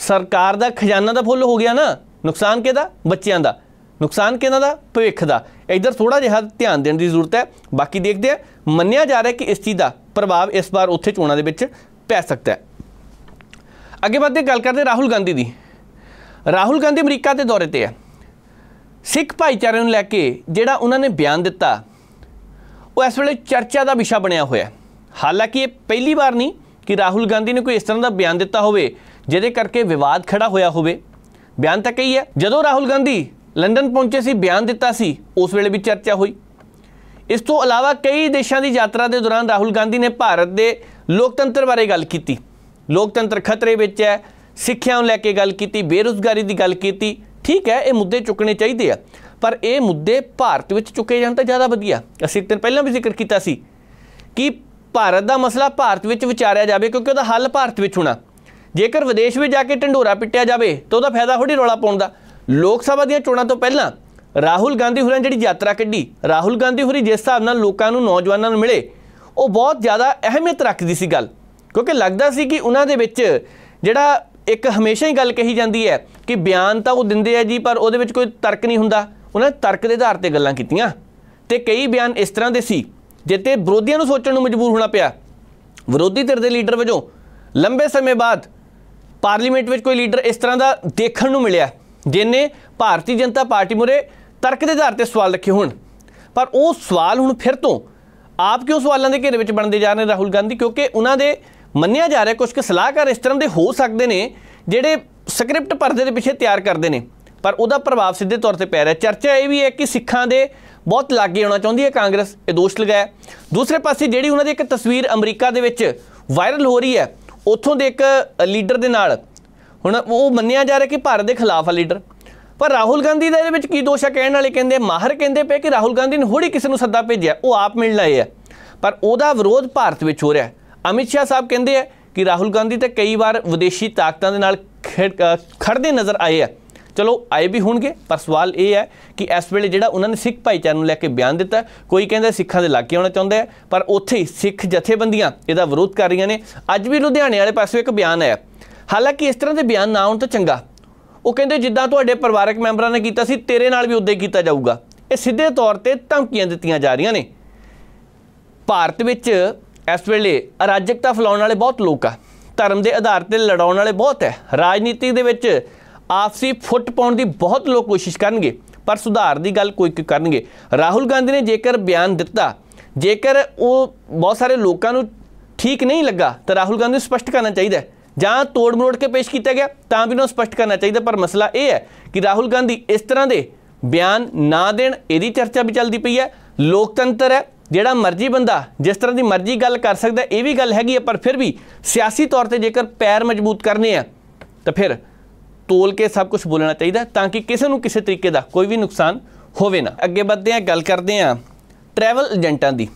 ਸਰਕਾਰ ਦਾ ਖਜ਼ਾਨਾ ਤਾਂ ਫੁੱਲ ਹੋ ਗਿਆ ਨਾ ਨੁਕਸਾਨ ਕਿਹਦਾ ਬੱਚਿਆਂ ਦਾ ਨੁਕਸਾਨ ਕਿਹਨਾਂ ਦਾ ਭਵਿੱਖ ਦਾ ਇਧਰ ਥੋੜਾ ਜਿਹਾ ਧਿਆਨ ਦੇਣ ਦੀ ਜ਼ਰੂਰਤ ਹੈ ਬਾਕੀ ਦੇਖਦੇ ਆ ਮੰਨਿਆ ਜਾ ਰਿਹਾ ਕਿ ਇਸ ਚੀਜ਼ ਦਾ ਪ੍ਰਭਾਵ ਇਸ ਵਾਰ ਉੱਥੇ ਚੋਣਾਂ ਦੇ ਵਿੱਚ ਪੈ ਸਕਦਾ ਹੈ ਅੱਗੇ ਵੱਧ ਕੇ ਗੱਲ ਕਰਦੇ ਰਾਹੁਲ ਗਾਂਧੀ ਦੀ ਰਾਹੁਲ ਗਾਂਧੀ ਅਮਰੀਕਾ ਦੇ ਦੌਰੇ ਤੇ ਹੈ ਸਿੱਖ ਭਾਈਚਾਰੇ ਨੂੰ ਲੈ ਕੇ ਜਿਹੜਾ ਉਹਨਾਂ ਨੇ ਬਿਆਨ ਦਿੱਤਾ ਉਹ ਇਸ ਵੇਲੇ ਚਰਚਾ ਦਾ ਵਿਸ਼ਾ ਬਣਿਆ ਹੋਇਆ ਹਾਲਾਂਕਿ ਇਹ ਪਹਿਲੀ ਵਾਰ ਨਹੀਂ ਕਿ ਰਾਹੁਲ ਗਾਂਧੀ ਨੇ ਕੋਈ ਇਸ ਤਰ੍ਹਾਂ ਦਾ ਬਿਆਨ ਦਿੱਤਾ ਹੋਵੇ ਜਿਹਦੇ ਕਰਕੇ ਵਿਵਾਦ ਖੜਾ ਹੋਇਆ ਹੋਵੇ ਬਿਆਨ ਤਾਂ ਕਹੀ ਹੈ ਜਦੋਂ ਰਾਹੁਲ ਗਾਂਧੀ ਲੰਡਨ ਪਹੁੰਚੇ ਸੀ ਬਿਆਨ ਦਿੱਤਾ ਸੀ ਉਸ ਵੇਲੇ ਵੀ ਚਰਚਾ ਹੋਈ ਇਸ ਤੋਂ ਇਲਾਵਾ ਕਈ ਦੇਸ਼ਾਂ ਦੀ ਯਾਤਰਾ ਦੇ ਦੌਰਾਨ ਰਾਹੁਲ ਗਾਂਧੀ ਨੇ ਭਾਰਤ ਦੇ ਲੋਕਤੰਤਰ ਬਾਰੇ ਗੱਲ ਕੀਤੀ ਲੋਕਤੰਤਰ ਖਤਰੇ ਵਿੱਚ ਹੈ ਸਿੱਖਿਆ ਨੂੰ ਲੈ ਕੇ ਗੱਲ ਕੀਤੀ ਬੇਰੋਜ਼ਗਾਰੀ ਦੀ ਗੱਲ ਕੀਤੀ ਠੀਕ ਹੈ ਇਹ ਮੁੱਦੇ ਚੁੱਕਣੇ ਚਾਹੀਦੇ ਆ ਪਰ ਇਹ ਮੁੱਦੇ ਭਾਰਤ ਵਿੱਚ ਚੁੱਕੇ ਜਾਣ ਤਾਂ ਜ਼ਿਆਦਾ ਵਧੀਆ ਅਸੀਂ ਇੱਕ ਦਿਨ ਪਹਿਲਾਂ ਵੀ ਜ਼ਿਕਰ ਕੀਤਾ ਸੀ ਕਿ ਭਾਰਤ ਦਾ ਮਸਲਾ ਭਾਰਤ ਵਿੱਚ ਵਿਚਾਰਿਆ ਜਾਵੇ ਕਿਉਂਕਿ ਉਹਦਾ ਹੱਲ ਭਾਰਤ ਵਿੱਚ ਹੋਣਾ ਜੇਕਰ ਵਿਦੇਸ਼ ਵਿੱਚ ਜਾ ਕੇ ਢੰਡੋਰਾ ਪਿੱਟਿਆ ਜਾਵੇ ਤਾਂ ਉਹਦਾ ਫਾਇਦਾ ਥੋੜੀ ਰੋਲਾ ਪਾਉਣ ਦਾ ਲੋਕ ਸਭਾ ਦੀਆਂ ਚੋਣਾਂ ਤੋਂ ਪਹਿਲਾਂ ਰਾਹੁਲ ਗਾਂਧੀ ਹੋਰਾਂ ਜਿਹੜੀ ਯਾਤਰਾ ਕੱਢੀ ਰਾਹੁਲ ਗਾਂਧੀ ਹੋਰੀ ਜਿਸ ਹਿਸਾਬ ਨਾਲ ਲੋਕਾਂ ਨੂੰ ਨੌਜਵਾਨਾਂ ਨੂੰ ਮਿਲੇ ਉਹ ਬਹੁਤ ਜ਼ਿਆਦਾ ਅਹਿਮੀਅਤ ਰੱਖਦੀ ਸੀ ਗੱਲ ਕਿਉਂਕਿ ਲੱਗਦਾ ਸੀ ਕਿ ਉਹਨਾਂ ਦੇ ਵਿੱਚ ਜਿਹੜਾ ਇੱਕ ਹਮੇਸ਼ਾ ਹੀ ਗੱਲ ਕਹੀ ਜਾਂਦੀ ਹੈ ਕਿ ਬਿਆਨ ਤਾਂ ਉਹ ਦਿੰਦੇ ਆ ਜੀ ਪਰ ਉਹਦੇ ਵਿੱਚ ਕੋਈ ਤਰਕ ਨਹੀਂ ਹੁੰਦਾ ਉਹਨਾਂ ਨੇ ਤਰਕ ਦੇ ਆਧਾਰ ਤੇ ਗੱਲਾਂ ਕੀਤੀਆਂ ਤੇ ਕਈ ਬਿਆਨ ਇਸ ਤਰ੍ਹਾਂ ਦੇ ਸੀ ਜਿੱਤੇ ਵਿਰੋਧੀਆਂ ਨੂੰ ਸੋਚਣ ਨੂੰ ਮਜਬੂਰ ਹੋਣਾ ਪਿਆ ਵਿਰੋਧੀ ਧਿਰ ਦੇ ਲੀਡਰ ਵਜੋਂ ਲੰਬੇ ਸਮੇਂ ਬਾਅਦ ਪਾਰਲੀਮੈਂਟ ਵਿੱਚ ਕੋਈ ਲੀਡਰ ਇਸ ਤਰ੍ਹਾਂ ਦਾ ਦੇਖਣ ਨੂੰ ਮਿਲਿਆ ਜਿਨੇ ਭਾਰਤੀ ਜਨਤਾ ਪਾਰਟੀ ਮੁਰੇ ਤਰਕ ਦੇ ਆਧਾਰ ਤੇ ਸਵਾਲ ਰੱਖੇ ਹੋਣ ਪਰ ਉਹ ਸਵਾਲ ਹੁਣ ਫਿਰ ਤੋਂ ਆਪ ਕਿਉਂ ਸਵਾਲਾਂ ਦੇ ਘੇਰੇ ਵਿੱਚ ਬਣਦੇ ਜਾ ਰਹੇ ਰਾਹੁਲ ਗਾਂਧੀ ਕਿਉਂਕਿ ਉਹਨਾਂ ਦੇ ਮੰਨਿਆ ਜਾ ਰਿਹਾ ਕੁਝ ਕਿ ਸਲਾਹਕਾਰ ਇਸ ਤਰ੍ਹਾਂ ਦੇ ਹੋ ਸਕਦੇ ਨੇ ਜਿਹੜੇ ਸਕ੍ਰਿਪਟ ਪਰਦੇ ਦੇ ਪਿੱਛੇ ਤਿਆਰ ਕਰਦੇ ਨੇ ਪਰ ਉਹਦਾ ਪ੍ਰਭਾਵ ਸਿੱਧੇ ਤੌਰ ਤੇ ਪੈ ਰਿਹਾ ਚਰਚਾ ਇਹ ਵੀ ਹੈ ਕਿ ਸਿੱਖਾਂ ਦੇ ਬਹੁਤ ਲਾਗੇ ਆਉਣਾ ਚਾਹੁੰਦੀ ਹੈ ਕਾਂਗਰਸ ਇਹ ਦੋਸ਼ ਲਗਾਇਆ ਦੂਸਰੇ ਪਾਸੇ ਜਿਹੜੀ ਉਹਨਾਂ ਦੀ ਇੱਕ ਤਸਵੀਰ ਅਮਰੀਕਾ ਦੇ ਵਿੱਚ ਵਾਇਰਲ ਹੋ ਰਹੀ ਹੈ ਉੱਥੋਂ ਦੇ ਇੱਕ ਲੀਡਰ ਦੇ ਨਾਲ ਹੁਣ ਉਹ ਮੰਨਿਆ ਜਾ ਰਿਹਾ ਕਿ ਭਾਰਤ ਦੇ ਖਿਲਾਫ ਆ ਲੀਡਰ ਪਰ ਰਾਹੁਲ ਗਾਂਧੀ ਦਾ ਇਹਦੇ ਵਿੱਚ ਕੀ ਦੋਸ਼ ਕਹਿਣ ਵਾਲੇ ਕਹਿੰਦੇ ਮਾਹਰ ਕਹਿੰਦੇ ਪਏ ਕਿ ਰਾਹੁਲ ਗਾਂਧੀ ਨੇ ਹੋੜੀ ਕਿਸੇ ਨੂੰ ਸੱਦਾ ਭੇਜਿਆ ਉਹ ਆਪ ਮਿਲਣ ਆਏ ਆ ਪਰ ਉਹਦਾ ਵਿਰੋਧ ਭਾਰਤ ਵਿੱਚ ਹੋ ਰਿਹਾ ਅਮਿਤ ਸ਼ਾਹ ਸਾਹਿਬ ਕਹਿੰਦੇ ਆ ਕਿ ਰਾਹੁਲ ਗਾਂਧੀ ਤੇ ਕਈ ਵਾਰ ਵਿਦੇਸ਼ੀ ਤਾਕਤਾਂ ਦੇ ਨਾਲ ਖੜਦੇ ਨਜ਼ਰ ਆਏ ਆ ਚਲੋ ਆਏ ਵੀ ਹੋਣਗੇ ਪਰ ਸਵਾਲ ਇਹ ਹੈ ਕਿ ਇਸ ਵੇਲੇ ਜਿਹੜਾ ਉਹਨਾਂ ਨੇ ਸਿੱਖ ਭਾਈਚਾਰੇ ਨੂੰ ਲੈ ਕੇ ਬਿਆਨ ਦਿੱਤਾ ਕੋਈ ਕਹਿੰਦਾ ਸਿੱਖਾਂ ਦੇ ਲਾਗੇ ਆਉਣਾ ਚਾਹੁੰਦਾ ਹੈ ਪਰ ਉੱਥੇ ਸਿੱਖ ਜਥੇਬੰਦੀਆਂ ਇਹਦਾ ਵਿਰੋਧ ਕਰ ਰਹੀਆਂ ਨੇ ਅੱਜ ਵੀ ਲੁਧਿਆਣੇ ਵਾਲੇ ਪਾਸੋਂ ਇੱਕ ਬਿਆਨ ਆਇਆ ਹਾਲਾਂਕਿ ਇਸ ਤਰ੍ਹਾਂ ਦੇ ਬਿਆਨ ਨਾ ਆਉਣ ਤਾਂ ਚੰਗਾ ਉਹ ਕਹਿੰਦੇ ਜਿੱਦਾਂ ਤੁਹਾਡੇ ਪਰਿਵਾਰਕ ਮੈਂਬਰਾਂ ਨੇ ਕੀਤਾ ਸੀ ਤੇਰੇ ਨਾਲ ਵੀ ਉਦਾਂ ਹੀ ਕੀਤਾ ਜਾਊਗਾ ਇਹ ਸਿੱਧੇ ਤੌਰ ਤੇ ਧਮਕੀਆਂ ਦਿੱਤੀਆਂ ਜਾ ਰਹੀਆਂ ਨੇ ਭਾਰਤ ਵਿੱਚ ਇਸ ਵੇਲੇ ਅਰਾਜਕਤਾ ਫੈਲਾਉਣ ਵਾਲੇ ਬਹੁਤ ਲੋਕ ਆ ਧਰਮ ਦੇ ਆਧਾਰ ਤੇ ਲੜਾਉਣ ਵਾਲੇ ਬਹੁਤ ਹੈ ਰਾਜਨੀਤੀ ਦੇ ਵਿੱਚ ਆਪਸੀ ਫੁੱਟ ਪਾਉਣ ਦੀ ਬਹੁਤ ਲੋਕ ਕੋਸ਼ਿਸ਼ ਕਰਨਗੇ ਪਰ ਸੁਧਾਰ ਦੀ ਗੱਲ ਕੋਈ ਕਰਨਗੇ ਰਾਹੁਲ ਗਾਂਧੀ ਨੇ ਜੇਕਰ ਬਿਆਨ ਦਿੱਤਾ ਜੇਕਰ ਉਹ ਬਹੁਤ ਸਾਰੇ ਲੋਕਾਂ ਨੂੰ ਠੀਕ ਨਹੀਂ ਲੱਗਾ ਤਾਂ ਰਾਹੁਲ ਗਾਂਧੀ ਨੂੰ ਸਪਸ਼ਟ ਕਰਨਾ ਚਾਹੀਦਾ ਜਾਂ ਤੋੜ ਮਰੋੜ ਕੇ ਪੇਸ਼ ਕੀਤਾ ਗਿਆ ਤਾਂ ਵੀ ਉਹਨੂੰ ਸਪਸ਼ਟ ਕਰਨਾ ਚਾਹੀਦਾ ਪਰ ਮਸਲਾ ਇਹ ਹੈ ਕਿ ਰਾਹੁਲ ਗਾਂਧੀ ਇਸ ਤਰ੍ਹਾਂ ਦੇ ਬਿਆਨ ਨਾ ਦੇਣ ਇਹਦੀ ਚਰਚਾ ਵੀ ਚੱਲਦੀ ਪਈ ਹੈ ਲੋਕਤੰਤਰ ਹੈ ਜਿਹੜਾ ਮਰਜ਼ੀ ਬੰਦਾ ਜਿਸ ਤਰ੍ਹਾਂ ਦੀ ਮਰਜ਼ੀ ਗੱਲ ਕਰ ਸਕਦਾ ਇਹ ਵੀ ਗੱਲ ਹੈਗੀ ਹੈ ਪਰ ਫਿਰ ਵੀ ਸਿਆਸੀ ਤੌਰ ਤੇ ਜੇਕਰ ਪੈਰ ਮਜ਼ਬੂਤ ਕਰਨੇ ਆ ਤਾਂ ਫਿਰ ਤੋਲ ਕੇ ਸਭ ਕੁਝ ਬੋਲਣਾ ਚਾਹੀਦਾ ਤਾਂ ਕਿ ਕਿਸੇ ਨੂੰ ਕਿਸੇ ਤਰੀਕੇ ਦਾ ਕੋਈ ਵੀ ਨੁਕਸਾਨ ਹੋਵੇ ਨਾ ਅੱਗੇ ਵਧਦੇ ਹਾਂ ਗੱਲ ਕਰਦੇ ਹਾਂ ਟਰੈਵਲ ਏਜੰਟਾਂ ਦੀ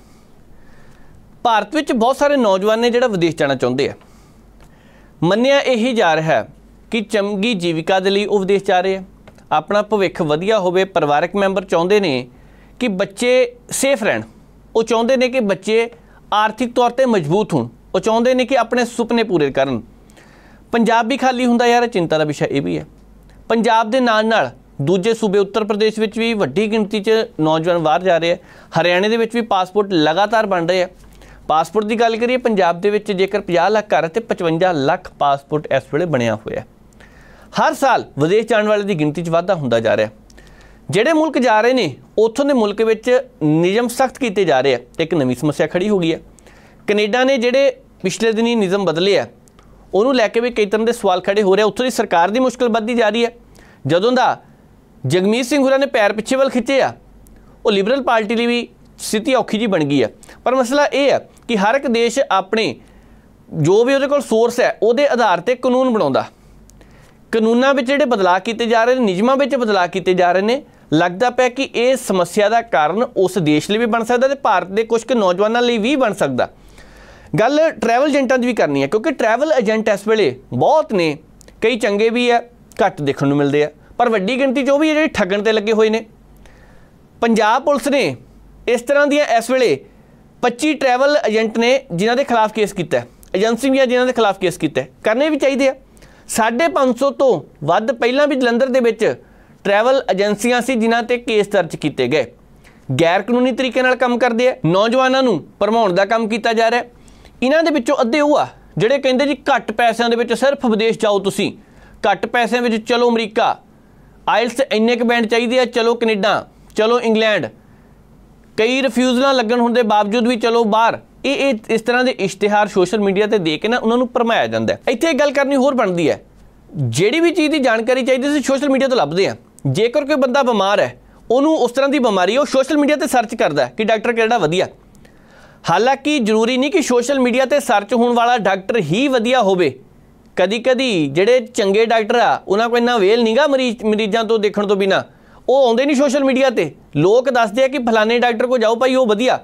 ਭਾਰਤ ਵਿੱਚ ਬਹੁਤ ਸਾਰੇ ਨੌਜਵਾਨ ਨੇ ਜਿਹੜਾ ਵਿਦੇਸ਼ ਜਾਣਾ ਚਾਹੁੰਦੇ ਆ ਮੰਨਿਆ ਇਹੀ ਜਾ ਰਿਹਾ ਹੈ ਕਿ ਚੰਗੀ ਜੀਵਿਕਾ ਦੇ ਲਈ ਉਹ ਵਿਦੇਸ਼ ਜਾ ਰਹੇ ਆ ਆਪਣਾ ਭਵਿੱਖ ਵਧੀਆ ਹੋਵੇ ਪਰਿਵਾਰਕ ਮੈਂਬਰ ਚਾਹੁੰਦੇ ਨੇ ਕਿ ਬੱਚੇ ਸੇਫ ਰਹਿਣ ਉਹ ਚਾਹੁੰਦੇ ਨੇ ਕਿ ਬੱਚੇ ਆਰਥਿਕ ਤੌਰ ਤੇ ਮਜ਼ਬੂਤ ਹੋਣ ਉਹ ਚਾਹੁੰਦੇ ਨੇ ਕਿ ਆਪਣੇ ਸੁਪਨੇ ਪੂਰੇ ਕਰਨ ਪੰਜਾਬ ਵੀ ਖਾਲੀ ਹੁੰਦਾ ਯਾਰ ਚਿੰਤਾ ਦਾ ਵਿਸ਼ਾ ਇਹ ਵੀ ਹੈ ਪੰਜਾਬ ਦੇ ਨਾਲ ਨਾਲ ਦੂਜੇ ਸੂਬੇ ਉੱਤਰ ਪ੍ਰਦੇਸ਼ ਵਿੱਚ ਵੀ ਵੱਡੀ ਗਿਣਤੀ 'ਚ ਨੌਜਵਾਨ ਬਾਹਰ ਜਾ ਰਹੇ ਆ ਹਰਿਆਣੇ ਦੇ ਵਿੱਚ ਵੀ ਪਾਸਪੋਰਟ ਲਗਾਤਾਰ ਬਣ ਰਹੇ ਆ ਪਾਸਪੋਰਟ ਦੀ ਗੱਲ ਕਰੀਏ ਪੰਜਾਬ ਦੇ ਵਿੱਚ ਜੇਕਰ 50 ਲੱਖ ਘਰ ਤੇ 55 ਲੱਖ ਪਾਸਪੋਰਟ ਇਸ ਵੇਲੇ ਬਣਿਆ ਹੋਇਆ ਹਰ ਸਾਲ ਵਿਦੇਸ਼ ਜਾਣ ਵਾਲੇ ਦੀ ਗਿਣਤੀ 'ਚ ਵਾਧਾ ਹੁੰਦਾ ਜਾ ਰਿਹਾ ਜਿਹੜੇ ਮੁਲਕ ਜਾ ਰਹੇ ਨੇ ਉੱਥੋਂ ਦੇ ਮੁਲਕ ਵਿੱਚ ਨਿਯਮ ਸਖਤ ਕੀਤੇ ਜਾ ਰਹੇ ਆ ਇੱਕ ਨਵੀਂ ਸਮੱਸਿਆ ਖੜੀ ਹੋ ਗਈ ਹੈ ਕੈਨੇਡਾ ਨੇ ਜਿਹੜੇ ਪਿਛਲੇ ਦਿਨੀ ਨਿਯਮ ਬਦਲੇ ਆ ਉਹਨੂੰ ਲੈ ਕੇ ਵੀ ਕਈ ਤਰ੍ਹਾਂ ਦੇ ਸਵਾਲ ਖੜੇ ਹੋ ਰਹੇ ਉੱਥੋਂ ਦੀ ਸਰਕਾਰ ਦੀ ਮੁਸ਼ਕਲ ਵੱਧਦੀ ਜਾ ਰਹੀ ਹੈ ਜਦੋਂ ਦਾ ਜਗਮੀਤ ਸਿੰਘ ਹੋਰਾਂ ਨੇ ਪੈਰ ਪਿੱਛੇ ਵੱਲ ਖਿੱਚੇ ਆ ਉਹ ਲਿਬਰਲ ਪਾਰਟੀ ਲਈ ਵੀ ਸਥਿਤੀ ਔਖੀ ਜੀ ਬਣ ਗਈ ਹੈ ਪਰ ਮਸਲਾ ਇਹ ਹੈ ਕਿ ਹਰ ਇੱਕ ਦੇਸ਼ ਆਪਣੇ ਜੋ ਵੀ ਉਹਦੇ ਕੋਲ ਸੋਰਸ ਹੈ ਉਹਦੇ ਆਧਾਰ ਤੇ ਕਾਨੂੰਨ ਬਣਾਉਂਦਾ ਕਾਨੂੰਨਾਂ ਵਿੱਚ ਜਿਹੜੇ ਬਦਲਾਅ ਕੀਤੇ ਜਾ ਰਹੇ ਨੇ ਨਿਯਮਾਂ ਵਿੱਚ ਬਦਲਾਅ ਕੀਤੇ ਜਾ ਰਹੇ ਨੇ ਲੱਗਦਾ ਪਿਆ ਕਿ ਇਹ ਸਮੱਸਿਆ ਦਾ ਕਾਰਨ ਉਸ ਦੇਸ਼ ਲਈ ਵੀ ਬਣ ਸਕਦਾ ਤੇ ਭਾਰਤ ਦੇ ਕੁਝ ਕੁ ਨੌਜਵਾਨਾਂ ਲਈ ਵੀ ਬਣ ਸਕਦਾ ਗੱਲ ਟਰੈਵਲ ਏਜੰਟਾਂ ਦੀ ਵੀ ਕਰਨੀ ਹੈ ਕਿਉਂਕਿ ਟਰੈਵਲ ਏਜੰਟ ਇਸ ਵੇਲੇ ਬਹੁਤ ਨੇ ਕਈ ਚੰਗੇ ਵੀ ਆ ਘੱਟ ਦੇਖਣ ਨੂੰ ਮਿਲਦੇ ਆ ਪਰ ਵੱਡੀ ਗਿਣਤੀ 'ਚ ਉਹ ਵੀ ਜਿਹੜੇ ਠੱਗਣ ਤੇ ਲੱਗੇ ਹੋਏ ਨੇ ਪੰਜਾਬ ਪੁਲਿਸ ਨੇ ਇਸ ਤਰ੍ਹਾਂ ਦੀਆਂ ਇਸ ਵੇਲੇ 25 ਟਰੈਵਲ ਏਜੰਟ ਨੇ ਜਿਨ੍ਹਾਂ ਦੇ ਖਿਲਾਫ ਕੇਸ ਕੀਤਾ ਏਜੰਸੀਆਂ ਜਿਨ੍ਹਾਂ ਦੇ ਖਿਲਾਫ ਕੇਸ ਕੀਤਾ ਕਰਨੇ ਵੀ ਚਾਹੀਦੇ ਆ 550 ਤੋਂ ਵੱਧ ਪਹਿਲਾਂ ਵੀ ਜਲੰਧਰ ਦੇ ਵਿੱਚ ਟਰੈਵਲ ਏਜੰਸੀਆਂ ਸੀ ਜਿਨ੍ਹਾਂ ਤੇ ਕੇਸ ਦਰਜ ਕੀਤੇ ਗਏ ਗੈਰ ਕਾਨੂੰਨੀ ਤਰੀਕੇ ਨਾਲ ਕੰਮ ਕਰਦੇ ਆ ਨੌਜਵਾਨਾਂ ਨੂੰ ਭਰਮਾਉਣ ਦਾ ਕੰਮ ਕੀਤਾ ਜਾ ਰਿਹਾ ਇਹਨਾਂ ਦੇ ਵਿੱਚੋਂ ਅੱਧੇ ਉਹ ਆ ਜਿਹੜੇ ਕਹਿੰਦੇ ਜੀ ਘੱਟ ਪੈਸਿਆਂ ਦੇ ਵਿੱਚ ਸਿਰਫ ਵਿਦੇਸ਼ ਜਾਓ ਤੁਸੀਂ ਘੱਟ ਪੈਸਿਆਂ ਵਿੱਚ ਚਲੋ ਅਮਰੀਕਾ ਆਇਲਸ ਇੰਨੇ ਕ ਬੈਂਡ ਚਾਹੀਦੇ ਆ ਚਲੋ ਕੈਨੇਡਾ ਚਲੋ ਇੰਗਲੈਂਡ ਕਈ ਰਿਫਿਊਜ਼ ਲੱਗਣ ਹੁੰਦੇ ਬਾਵਜੂਦ ਵੀ ਚਲੋ ਬਾਹਰ ਇਹ ਇਹ ਇਸ ਤਰ੍ਹਾਂ ਦੇ ਇਸ਼ਤਿਹਾਰ ਸੋਸ਼ਲ ਮੀਡੀਆ ਤੇ ਦੇ ਕੇ ਨਾ ਉਹਨਾਂ ਨੂੰ ਪਰਮਾਇਆ ਜਾਂਦਾ ਇੱਥੇ ਗੱਲ ਕਰਨੀ ਹੋਰ ਬਣਦੀ ਹੈ ਜਿਹੜੀ ਵੀ ਚੀਜ਼ ਦੀ ਜਾਣਕਾਰੀ ਚਾਹੀਦੀ ਸੀ ਸੋਸ਼ਲ ਮੀਡੀਆ ਤੋਂ ਲੱਭਦੇ ਆ ਜੇਕਰ ਕੋਈ ਬੰਦਾ ਬਿਮਾਰ ਹੈ ਉਹਨੂੰ ਉਸ ਤਰ੍ਹਾਂ ਦੀ ਬਿਮਾਰੀ ਉਹ ਸੋਸ਼ਲ ਮੀਡੀਆ ਤੇ ਸਰਚ ਕਰਦਾ ਕਿ ਡਾਕਟਰ ਕਿਹੜਾ ਵਧੀਆ ਹਾਲਾਂਕਿ ਜ਼ਰੂਰੀ ਨਹੀਂ ਕਿ ਸੋਸ਼ਲ ਮੀਡੀਆ ਤੇ ਸਰਚ ਹੋਣ ਵਾਲਾ ਡਾਕਟਰ ਹੀ ਵਧੀਆ ਹੋਵੇ ਕਦੀ-ਕਦੀ ਜਿਹੜੇ ਚੰਗੇ ਡਾਕਟਰ ਆ ਉਹਨਾਂ ਕੋਲ ਇੰਨਾ ਵੇਲ ਨਹੀਂਗਾ ਮਰੀਜ਼ਾਂ ਤੋਂ ਦੇਖਣ ਤੋਂ ਬਿਨਾ ਉਹ ਆਉਂਦੇ ਨਹੀਂ ਸੋਸ਼ਲ ਮੀਡੀਆ ਤੇ ਲੋਕ ਦੱਸਦੇ ਆ ਕਿ ਫਲਾਣੇ ਡਾਕਟਰ ਕੋ ਜਾਓ ਭਾਈ ਉਹ ਵਧੀਆ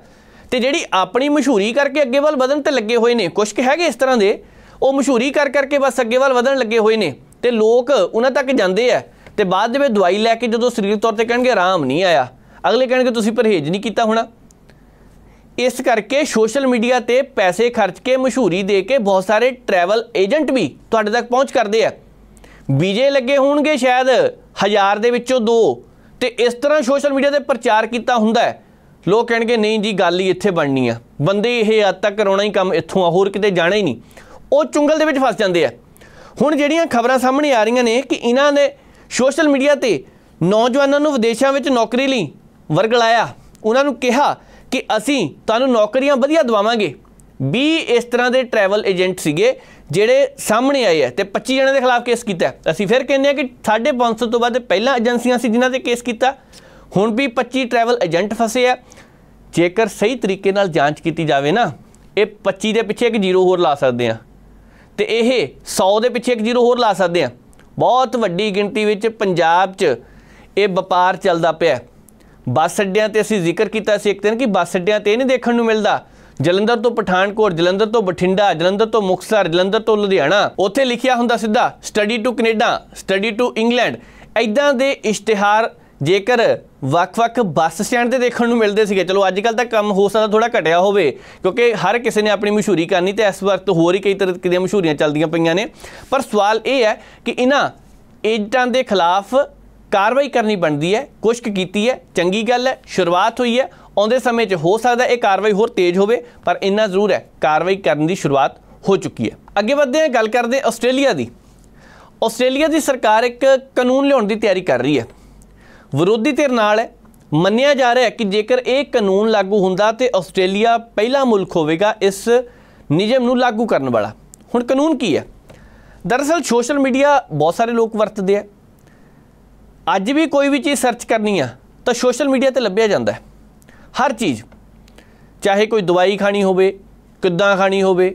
ਤੇ ਜਿਹੜੀ ਆਪਣੀ ਮਸ਼ਹੂਰੀ ਕਰਕੇ ਅੱਗੇ ਵੱਲ ਵਧਣ ਤੇ ਲੱਗੇ ਹੋਏ ਨੇ ਕੁਝ ਹੈਗੇ ਇਸ ਤਰ੍ਹਾਂ ਦੇ ਉਹ ਮਸ਼ਹੂਰੀ ਕਰ ਕਰਕੇ ਬਸ ਅੱਗੇ ਵੱਲ ਵਧਣ ਲੱਗੇ ਹੋਏ ਨੇ ਤੇ ਲੋਕ ਉਹਨਾਂ ਤੱਕ ਜਾਂਦੇ ਆ ਤੇ ਬਾਅਦ ਦੇ ਵਿੱਚ ਦਵਾਈ ਲੈ ਕੇ ਜਦੋਂ ਸਰੀਰ ਤੌਰ ਤੇ ਕਹਿਣਗੇ ਆਰਾਮ ਨਹੀਂ ਆਇਆ ਅਗਲੇ ਕਹਿਣਗੇ ਤੁਸੀਂ ਪਰਹੇਜ਼ ਨਹੀਂ ਕੀਤਾ ਹੋਣਾ ਇਸ ਕਰਕੇ ਸੋਸ਼ਲ ਮੀਡੀਆ ਤੇ ਪੈਸੇ ਖਰਚ ਕੇ ਮਸ਼ਹੂਰੀ ਦੇ ਕੇ ਬਹੁਤ ਸਾਰੇ ਟਰੈਵਲ ਏਜੰਟ ਵੀ ਤੁਹਾਡੇ ਤੱਕ ਪਹੁੰਚ ਕਰਦੇ ਆ ਵੀਜ਼ੇ ਲੱਗੇ ਹੋਣਗੇ ਸ਼ਾਇਦ ਹਜ਼ਾਰ ਦੇ ਵਿੱਚੋਂ ਦੋ ਤੇ ਇਸ ਤਰ੍ਹਾਂ ਸੋਸ਼ਲ ਮੀਡੀਆ ਤੇ ਪ੍ਰਚਾਰ ਕੀਤਾ ਹੁੰਦਾ ਹੈ ਲੋਕ ਕਹਿਣਗੇ ਨਹੀਂ ਜੀ ਗੱਲ ਹੀ ਇੱਥੇ ਬਣਨੀ ਆ ਬੰਦੇ ਇਹ ਹੱਦ ਤੱਕ ਕਰਾਉਣਾ ਹੀ ਕੰਮ ਇੱਥੋਂ ਆ ਹੋਰ ਕਿਤੇ ਜਾਣਾ ਹੀ ਨਹੀਂ ਉਹ ਚੁੰਗਲ ਦੇ ਵਿੱਚ ਫਸ ਜਾਂਦੇ ਆ ਹੁਣ ਜਿਹੜੀਆਂ ਖਬਰਾਂ ਸਾਹਮਣੇ ਆ ਰਹੀਆਂ ਨੇ ਕਿ ਇਹਨਾਂ ਨੇ ਸੋਸ਼ਲ ਮੀਡੀਆ ਤੇ ਨੌਜਵਾਨਾਂ ਨੂੰ ਵਿਦੇਸ਼ਾਂ ਵਿੱਚ ਨੌਕਰੀ ਲਈ ਵਰਗਲਾਇਆ ਉਹਨਾਂ ਨੂੰ ਕਿਹਾ ਕਿ ਅਸੀਂ ਤੁਹਾਨੂੰ ਨੌਕਰੀਆਂ ਵਧੀਆ ਦਵਾਵਾਂਗੇ 20 ਇਸ ਤਰ੍ਹਾਂ ਦੇ ਟਰੈਵਲ ਏਜੰਟ ਸੀਗੇ ਜਿਹੜੇ ਸਾਹਮਣੇ ਆਏ ਐ ਤੇ 25 ਜਣੇ ਦੇ ਖਿਲਾਫ ਕੇਸ ਕੀਤਾ ਅਸੀਂ ਫਿਰ ਕਹਿੰਦੇ ਆ ਕਿ 550 ਤੋਂ ਬਾਅਦ ਪਹਿਲਾਂ ਏਜੰਸੀਆਂ ਸੀ ਜਿਨ੍ਹਾਂ ਤੇ ਕੇਸ ਕੀਤਾ ਹੁਣ ਵੀ 25 ਟਰੈਵਲ ਏਜੰਟ ਫਸੇ ਆ ਜੇਕਰ ਸਹੀ ਤਰੀਕੇ ਨਾਲ ਜਾਂਚ ਕੀਤੀ ਜਾਵੇ ਨਾ ਇਹ 25 ਦੇ ਪਿੱਛੇ ਇੱਕ ਜ਼ੀਰੋ ਹੋਰ ਲਾ ਸਕਦੇ ਆ ਤੇ ਇਹ 100 ਦੇ ਪਿੱਛੇ ਇੱਕ ਜ਼ੀਰੋ ਹੋਰ ਲਾ ਸਕਦੇ ਆ ਬਹੁਤ ਵੱਡੀ ਗਿਣਤੀ ਵਿੱਚ ਪੰਜਾਬ 'ਚ ਇਹ ਵਪਾਰ ਚੱਲਦਾ ਪਿਆ ਬੱਸ ਅੱਡਿਆਂ ਤੇ ਅਸੀਂ ਜ਼ਿਕਰ ਕੀਤਾ ਸੀ ਇੱਕ ਦਿਨ ਕਿ ਬੱਸ ਅੱਡਿਆਂ ਤੇ ਨਹੀਂ ਦੇਖਣ ਨੂੰ ਮਿਲਦਾ ਜਲੰਧਰ ਤੋਂ ਪਠਾਨਕੋਟ ਜਲੰਧਰ ਤੋਂ ਬਠਿੰਡਾ ਜਲੰਧਰ ਤੋਂ ਮੁਕਸਰ ਜਲੰਧਰ ਤੋਂ ਲੁਧਿਆਣਾ ਉੱਥੇ ਲਿਖਿਆ ਹੁੰਦਾ ਸਿੱਧਾ study to Canada study to England ਐਦਾਂ ਦੇ ਇਸ਼ਤਿਹਾਰ ਜੇਕਰ ਵੱਖ-ਵੱਖ ਬੱਸ ਸਟੈਂਡ ਤੇ ਦੇਖਣ ਨੂੰ ਮਿਲਦੇ ਸੀਗੇ ਚਲੋ ਅੱਜ ਕੱਲ ਤਾਂ ਕੰਮ ਹੋ ਸਕਦਾ ਥੋੜਾ ਘਟਿਆ ਹੋਵੇ ਕਿਉਂਕਿ ਹਰ ਕਿਸੇ ਨੇ ਆਪਣੀ ਮਸ਼ਹੂਰੀ ਕਰਨੀ ਤੇ ਇਸ ਵਕਤ ਹੋਰ ਹੀ ਕਈ ਤਰ੍ਹਾਂ ਦੀਆਂ ਮਸ਼ਹੂਰੀਆਂ ਚੱਲਦੀਆਂ ਪਈਆਂ ਨੇ ਪਰ ਸਵਾਲ ਇਹ ਹੈ ਕਿ ਇਹਨਾਂ ਏਜੰਟਾਂ ਦੇ ਖਿਲਾਫ ਕਾਰਵਾਈ ਕਰਨੀ ਬਣਦੀ ਹੈ ਕੁਸ਼ਕ ਕੀਤੀ ਹੈ ਚੰਗੀ ਗੱਲ ਹੈ ਸ਼ੁਰੂਆਤ ਹੋਈ ਹੈ ਆਉਂਦੇ ਸਮੇਂ 'ਚ ਹੋ ਸਕਦਾ ਇਹ ਕਾਰਵਾਈ ਹੋਰ ਤੇਜ਼ ਹੋਵੇ ਪਰ ਇੰਨਾ ਜ਼ਰੂਰ ਹੈ ਕਾਰਵਾਈ ਕਰਨ ਦੀ ਸ਼ੁਰੂਆਤ ਹੋ ਚੁੱਕੀ ਹੈ ਅੱਗੇ ਵਧਦੇ ਹਾਂ ਗੱਲ ਕਰਦੇ ਆਸਟ੍ਰੇਲੀਆ ਦੀ ਆਸਟ੍ਰੇਲੀਆ ਦੀ ਸਰਕਾਰ ਇੱਕ ਕਾਨੂੰਨ ਲਿਆਉਣ ਦੀ ਤਿਆਰੀ ਕਰ ਰਹੀ ਹੈ ਵਿਰੋਧੀ ਧਿਰ ਨਾਲ ਹੈ ਮੰਨਿਆ ਜਾ ਰਿਹਾ ਹੈ ਕਿ ਜੇਕਰ ਇਹ ਕਾਨੂੰਨ ਲਾਗੂ ਹੁੰਦਾ ਤੇ ਆਸਟ੍ਰੇਲੀਆ ਪਹਿਲਾ ਮੁਲਕ ਹੋਵੇਗਾ ਇਸ ਨਿਯਮ ਨੂੰ ਲਾਗੂ ਕਰਨ ਵਾਲਾ ਹੁਣ ਕਾਨੂੰਨ ਕੀ ਹੈ ਦਰਸਲ ਸੋਸ਼ਲ ਮੀਡੀਆ ਬਹੁਤ ਸਾਰੇ ਲੋਕ ਵਰਤਦੇ ਆ ਅੱਜ ਵੀ ਕੋਈ ਵੀ ਚੀਜ਼ ਸਰਚ ਕਰਨੀ ਆ ਤਾਂ ਸੋਸ਼ਲ ਮੀਡੀਆ ਤੇ ਲੱਭਿਆ ਜਾਂਦਾ ਹੈ ਹਰ ਚੀਜ਼ ਚਾਹੇ ਕੋਈ ਦਵਾਈ ਖਾਣੀ ਹੋਵੇ ਕਿੱਦਾਂ ਖਾਣੀ ਹੋਵੇ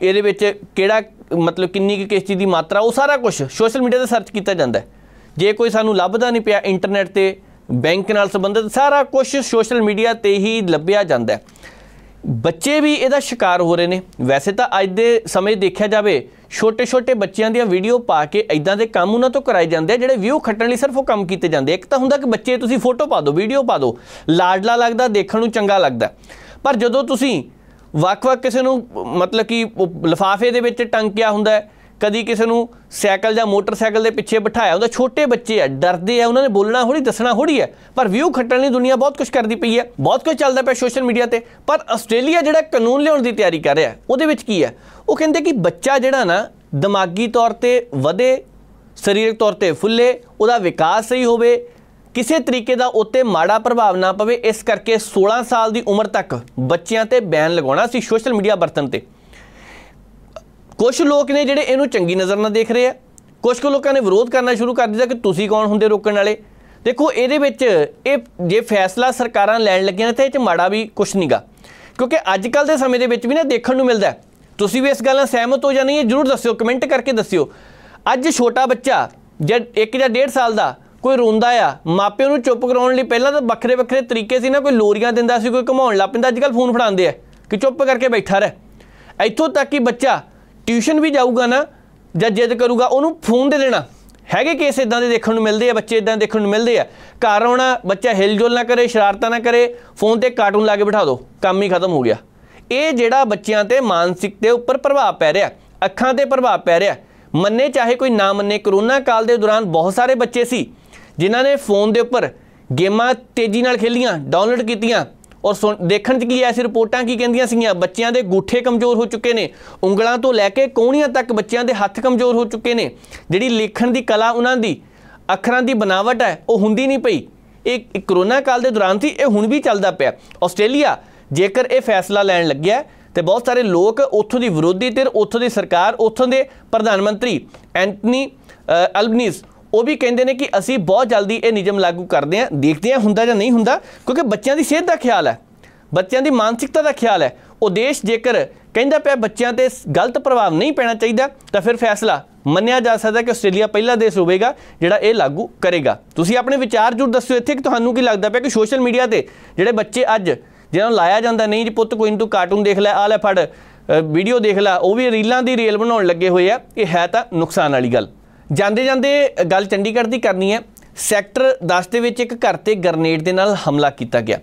ਇਹਦੇ ਵਿੱਚ ਕਿਹੜਾ ਮਤਲਬ ਕਿੰਨੀ ਕਿ ਕਿਸ ਚੀਜ਼ ਦੀ ਮਾਤਰਾ ਉਹ ਸਾਰਾ ਕੁਝ ਸੋਸ਼ਲ ਮੀਡੀਆ ਤੇ ਸਰਚ ਕੀਤਾ ਜਾਂਦਾ ਜੇ ਕੋਈ ਸਾਨੂੰ ਲੱਭਦਾ ਨਹੀਂ ਪਿਆ ਇੰਟਰਨੈਟ ਤੇ ਬੈਂਕ ਨਾਲ ਸੰਬੰਧਿਤ ਸਾਰਾ ਕੁਝ ਸੋਸ਼ਲ ਮੀਡੀਆ ਤੇ ਹੀ ਲੱਭਿਆ ਜਾਂਦਾ ਹੈ ਬੱਚੇ ਵੀ ਇਹਦਾ ਸ਼ਿਕਾਰ ਹੋ ਰਹੇ ਨੇ ਵੈਸੇ ਤਾਂ ਅੱਜ ਦੇ ਸਮੇਂ ਦੇਖਿਆ ਜਾਵੇ ਛੋਟੇ-ਛੋਟੇ ਬੱਚਿਆਂ ਦੀਆਂ ਵੀਡੀਓ ਪਾ ਕੇ ਐਦਾਂ ਦੇ ਕੰਮ ਉਹਨਾਂ ਤੋਂ ਕਰਾਏ ਜਾਂਦੇ ਆ ਜਿਹੜੇ ਵਿਊ ਖੱਟਣ ਲਈ ਸਿਰਫ ਉਹ ਕੰਮ ਕੀਤੇ ਜਾਂਦੇ ਇੱਕ ਤਾਂ ਹੁੰਦਾ ਕਿ ਬੱਚੇ ਤੁਸੀਂ ਫੋਟੋ ਪਾ ਦਿਓ ਵੀਡੀਓ ਪਾ ਦਿਓ ਲਾਡਲਾ ਲੱਗਦਾ ਦੇਖਣ ਨੂੰ ਚੰਗਾ ਲੱਗਦਾ ਪਰ ਜਦੋਂ ਤੁਸੀਂ ਵਕ-ਵਕ ਕਿਸੇ ਨੂੰ ਮਤਲਬ ਕਿ ਲਿਫਾਫੇ ਦੇ ਵਿੱਚ ਟੰਕਿਆ ਹੁੰਦਾ ਹੈ ਕਦੀ ਕਿਸੇ ਨੂੰ ਸਾਈਕਲ ਜਾਂ ਮੋਟਰਸਾਈਕਲ ਦੇ ਪਿੱਛੇ ਬਿਠਾਇਆ ਹੁੰਦਾ ਛੋਟੇ ਬੱਚੇ ਆ ਡਰਦੇ ਆ ਉਹਨਾਂ ਨੇ ਬੋਲਣਾ ਹੋੜੀ ਦੱਸਣਾ ਹੋੜੀ ਹੈ ਪਰ ਵਿਊ ਖੱਟਣ ਲਈ ਦੁਨੀਆ ਬਹੁਤ ਕੁਝ ਕਰਦੀ ਪਈ ਹੈ ਬਹੁਤ ਕੁਝ ਚੱਲਦਾ ਪਿਆ ਸੋਸ਼ਲ ਮੀਡੀਆ ਤੇ ਪਰ ਆਸਟ੍ਰੇਲੀਆ ਜਿਹੜਾ ਕਾਨੂੰਨ ਲਿਆਉਣ ਦੀ ਤਿਆਰੀ ਕਰ ਰਿਹਾ ਉਹਦੇ ਵਿੱਚ ਕੀ ਹੈ ਉਹ ਕਹਿੰਦੇ ਕਿ ਬੱਚਾ ਜਿਹੜਾ ਨਾ ਦਿਮਾਗੀ ਤੌਰ ਤੇ ਵਧੇ ਸਰੀਰਕ ਤੌਰ ਤੇ ਫੁੱਲੇ ਉਹਦਾ ਵਿਕਾਸ ਸਹੀ ਹੋਵੇ ਕਿਸੇ ਤਰੀਕੇ ਦਾ ਉੱਤੇ ਮਾੜਾ ਪ੍ਰਭਾਵ ਨਾ ਪਵੇ ਇਸ ਕਰਕੇ 16 ਸਾਲ ਦੀ ਉਮਰ ਤੱਕ ਬੱਚਿਆਂ ਤੇ ਬੈਨ ਲਗਾਉਣਾ ਸੀ ਸੋਸ਼ਲ ਮੀਡੀਆ ਵਰਤਨ ਤੇ ਕੁਝ ਲੋਕ ਨੇ ਜਿਹੜੇ ਇਹਨੂੰ ਚੰਗੀ ਨਜ਼ਰ ਨਾਲ ਦੇਖ ਰਹੇ ਆ ਕੁਝ ਕੁ ਲੋਕਾਂ ਨੇ ਵਿਰੋਧ ਕਰਨਾ ਸ਼ੁਰੂ ਕਰ ਦਿੱਤਾ ਕਿ ਤੁਸੀਂ ਕੌਣ ਹੁੰਦੇ ਰੋਕਣ ਵਾਲੇ ਦੇਖੋ ਇਹਦੇ ਵਿੱਚ ਇਹ ਜੇ ਫੈਸਲਾ ਸਰਕਾਰਾਂ ਲੈਣ ਲੱਗੀਆਂ ਤੇ ਇਹ ਚ ਮਾੜਾ ਵੀ ਕੁਝ ਨਹੀਂਗਾ ਕਿਉਂਕਿ ਅੱਜ ਕੱਲ ਦੇ ਸਮੇਂ ਦੇ ਵਿੱਚ ਵੀ ਨਾ ਦੇਖਣ ਨੂੰ ਮਿਲਦਾ ਤੁਸੀਂ ਵੀ ਇਸ ਗੱਲ ਨਾਲ ਸਹਿਮਤ ਹੋ ਜਾਂ ਨਹੀਂ ਇਹ ਜਰੂਰ ਦੱਸਿਓ ਕਮੈਂਟ ਕਰਕੇ ਦੱਸਿਓ ਅੱਜ ਛੋਟਾ ਬੱਚਾ ਜੇ 1 ਜਾਂ 1.5 ਸਾਲ ਦਾ ਕੋਈ ਰੋਂਦਾ ਆ ਮਾਪਿਆਂ ਨੂੰ ਚੁੱਪ ਕਰਾਉਣ ਲਈ ਪਹਿਲਾਂ ਤਾਂ ਵੱਖਰੇ ਵੱਖਰੇ ਤਰੀਕੇ ਸੀ ਨਾ ਕੋਈ ਲੋਰੀਆਂ ਦਿੰਦਾ ਸੀ ਕੋਈ ਘਮਾਉਣ ਲੱਪਿੰਦਾ ਅੱਜ ਕੱਲ ਫੋਨ ਫੜਾਉਂਦੇ ਆ ਕਿ ਚੁੱਪ ਕਰਕੇ ਬੈਠਾ ਰਹਿ ਇੱਥੋਂ ਤੱਕ ਕਿ ਬੱਚਾ ਟਿਊਸ਼ਨ ਵੀ ਜਾਊਗਾ ਨਾ ਜਾਂ ਜਿੱਦ ਕਰੂਗਾ ਉਹਨੂੰ ਫੋਨ ਦੇ ਦੇਣਾ ਹੈਗੇ ਕੇਸ ਇਦਾਂ ਦੇ ਦੇਖਣ ਨੂੰ ਮਿਲਦੇ ਆ ਬੱਚੇ ਇਦਾਂ ਦੇਖਣ ਨੂੰ ਮਿਲਦੇ ਆ ਘਰ ਆਉਣਾ ਬੱਚਾ ਹਿਲਜੁਲ ਨਾ ਕਰੇ ਸ਼ਰਾਰਤਾਂ ਨਾ ਕਰੇ ਫੋਨ ਤੇ ਕਾਰਟੂਨ ਲਾ ਕੇ ਬਿਠਾ ਦਿਓ ਕੰਮ ਹੀ ਖਤਮ ਹੋ ਗਿਆ ਇਹ ਜਿਹੜਾ ਬੱਚਿਆਂ ਤੇ ਮਾਨਸਿਕ ਤੇ ਉੱਪਰ ਪ੍ਰਭਾਵ ਪੈ ਰਿਹਾ ਅੱਖਾਂ ਤੇ ਪ੍ਰਭਾਵ ਪੈ ਰਿਹਾ ਮੰਨੇ ਚਾਹੇ ਕੋਈ ਨਾ ਮੰਨੇ ਕਰੋਨਾ ਕਾਲ ਦੇ ਦੌਰਾਨ ਬਹੁਤ ਸਾਰੇ ਬੱਚੇ ਸੀ ਜਿਨ੍ਹਾਂ ਨੇ ਫੋਨ ਦੇ ਉੱਪਰ ਗੇਮਾਂ ਤੇਜ਼ੀ ਨਾਲ ਖੇਲੀਆਂ ਡਾਊਨਲੋਡ ਕੀਤੀਆਂ ਔਰ ਦੇਖਣ 'ਚ ਕੀ ਐਸੀ ਰਿਪੋਰਟਾਂ ਕੀ ਕਹਿੰਦੀਆਂ ਸੀਗੀਆਂ ਬੱਚਿਆਂ ਦੇ ਗੁੱਠੇ ਕਮਜ਼ੋਰ ਹੋ ਚੁੱਕੇ ਨੇ ਉਂਗਲਾਂ ਤੋਂ ਲੈ ਕੇ ਕੋਹਣੀਆਂ ਤੱਕ ਬੱਚਿਆਂ ਦੇ ਹੱਥ ਕਮਜ਼ੋਰ ਹੋ ਚੁੱਕੇ ਨੇ ਜਿਹੜੀ ਲਿਖਣ ਦੀ ਕਲਾ ਉਹਨਾਂ ਦੀ ਅੱਖਰਾਂ ਦੀ ਬਨਾਵਟ ਹੈ ਉਹ ਹੁੰਦੀ ਨਹੀਂ ਪਈ ਇਹ ਕਰੋਨਾ ਕਾਲ ਦੇ ਦੌਰਾਨ ਸੀ ਇਹ ਹੁਣ ਵੀ ਚੱਲਦਾ ਪਿਆ ਆਸਟ੍ਰੇਲੀਆ ਜੇਕਰ ਇਹ ਫੈਸਲਾ ਲੈਣ ਲੱਗਿਆ ਤੇ ਬਹੁਤ ਸਾਰੇ ਲੋਕ ਉੱਥੋਂ ਦੀ ਵਿਰੋਧੀ ਧਿਰ ਉੱਥੋਂ ਦੀ ਸਰਕਾਰ ਉੱਥੋਂ ਦੇ ਪ੍ਰਧਾਨ ਮੰਤਰੀ ਐਂਟਨੀ ਅਲਬਨੀਜ਼ ਉਹ ਵੀ ਕਹਿੰਦੇ ਨੇ ਕਿ ਅਸੀਂ ਬਹੁਤ ਜਲਦੀ ਇਹ ਨਿਯਮ ਲਾਗੂ ਕਰਦੇ ਹਾਂ ਦੇਖਦੇ ਹਾਂ ਹੁੰਦਾ ਜਾਂ ਨਹੀਂ ਹੁੰਦਾ ਕਿਉਂਕਿ ਬੱਚਿਆਂ ਦੀ ਸਿਹਤ ਦਾ ਖਿਆਲ ਹੈ ਬੱਚਿਆਂ ਦੀ ਮਾਨਸਿਕਤਾ ਦਾ ਖਿਆਲ ਹੈ ਉਦੇਸ਼ ਜੇਕਰ ਕਹਿੰਦਾ ਪਿਆ ਬੱਚਿਆਂ ਤੇ ਗਲਤ ਪ੍ਰਭਾਵ ਨਹੀਂ ਪੈਣਾ ਚਾਹੀਦਾ ਤਾਂ ਫਿਰ ਫੈਸਲਾ ਮੰਨਿਆ ਜਾ ਸਕਦਾ ਕਿ ਆਸਟ੍ਰੇਲੀਆ ਪਹਿਲਾ ਦੇਸ਼ ਹੋਵੇਗਾ ਜਿਹੜਾ ਇਹ ਲਾਗੂ ਕਰੇਗਾ ਤੁਸੀਂ ਆਪਣੇ ਵਿਚਾਰ ਜੁਰ ਦੱਸਿਓ ਇੱਥੇ ਕਿ ਤੁਹਾਨੂੰ ਕੀ ਲੱਗਦਾ ਪਿਆ ਕਿ ਸੋਸ਼ਲ ਮੀਡੀਆ ਤੇ ਜਿਹੜੇ ਬੱਚੇ ਅੱਜ ਜਿਹਨਾਂ ਨੂੰ ਲਾਇਆ ਜਾਂਦਾ ਨਹੀਂ ਜੀ ਪੁੱਤ ਕੋਈ ਨੂੰ ਕਾਰਟੂਨ ਦੇਖ ਲੈ ਆ ਲੈ ਫੜ ਵੀਡੀਓ ਦੇਖ ਲੈ ਉਹ ਵੀ ਰੀਲਾਂ ਦੀ ਰੀਲ ਬਣਾਉਣ ਲੱਗੇ ਹੋਏ ਆ ਇਹ ਹੈ ਤਾਂ ਨੁਕਸਾਨ ਵਾਲੀ ਗੱਲ ਜਾਂਦੇ ਜਾਂਦੇ ਗੱਲ ਚੰਡੀਗੜ੍ਹ ਦੀ ਕਰਨੀ ਹੈ ਸੈਕਟਰ 10 ਦੇ ਵਿੱਚ ਇੱਕ ਘਰ ਤੇ ਗ੍ਰਨੇਡ ਦੇ ਨਾਲ ਹਮਲਾ ਕੀਤਾ ਗਿਆ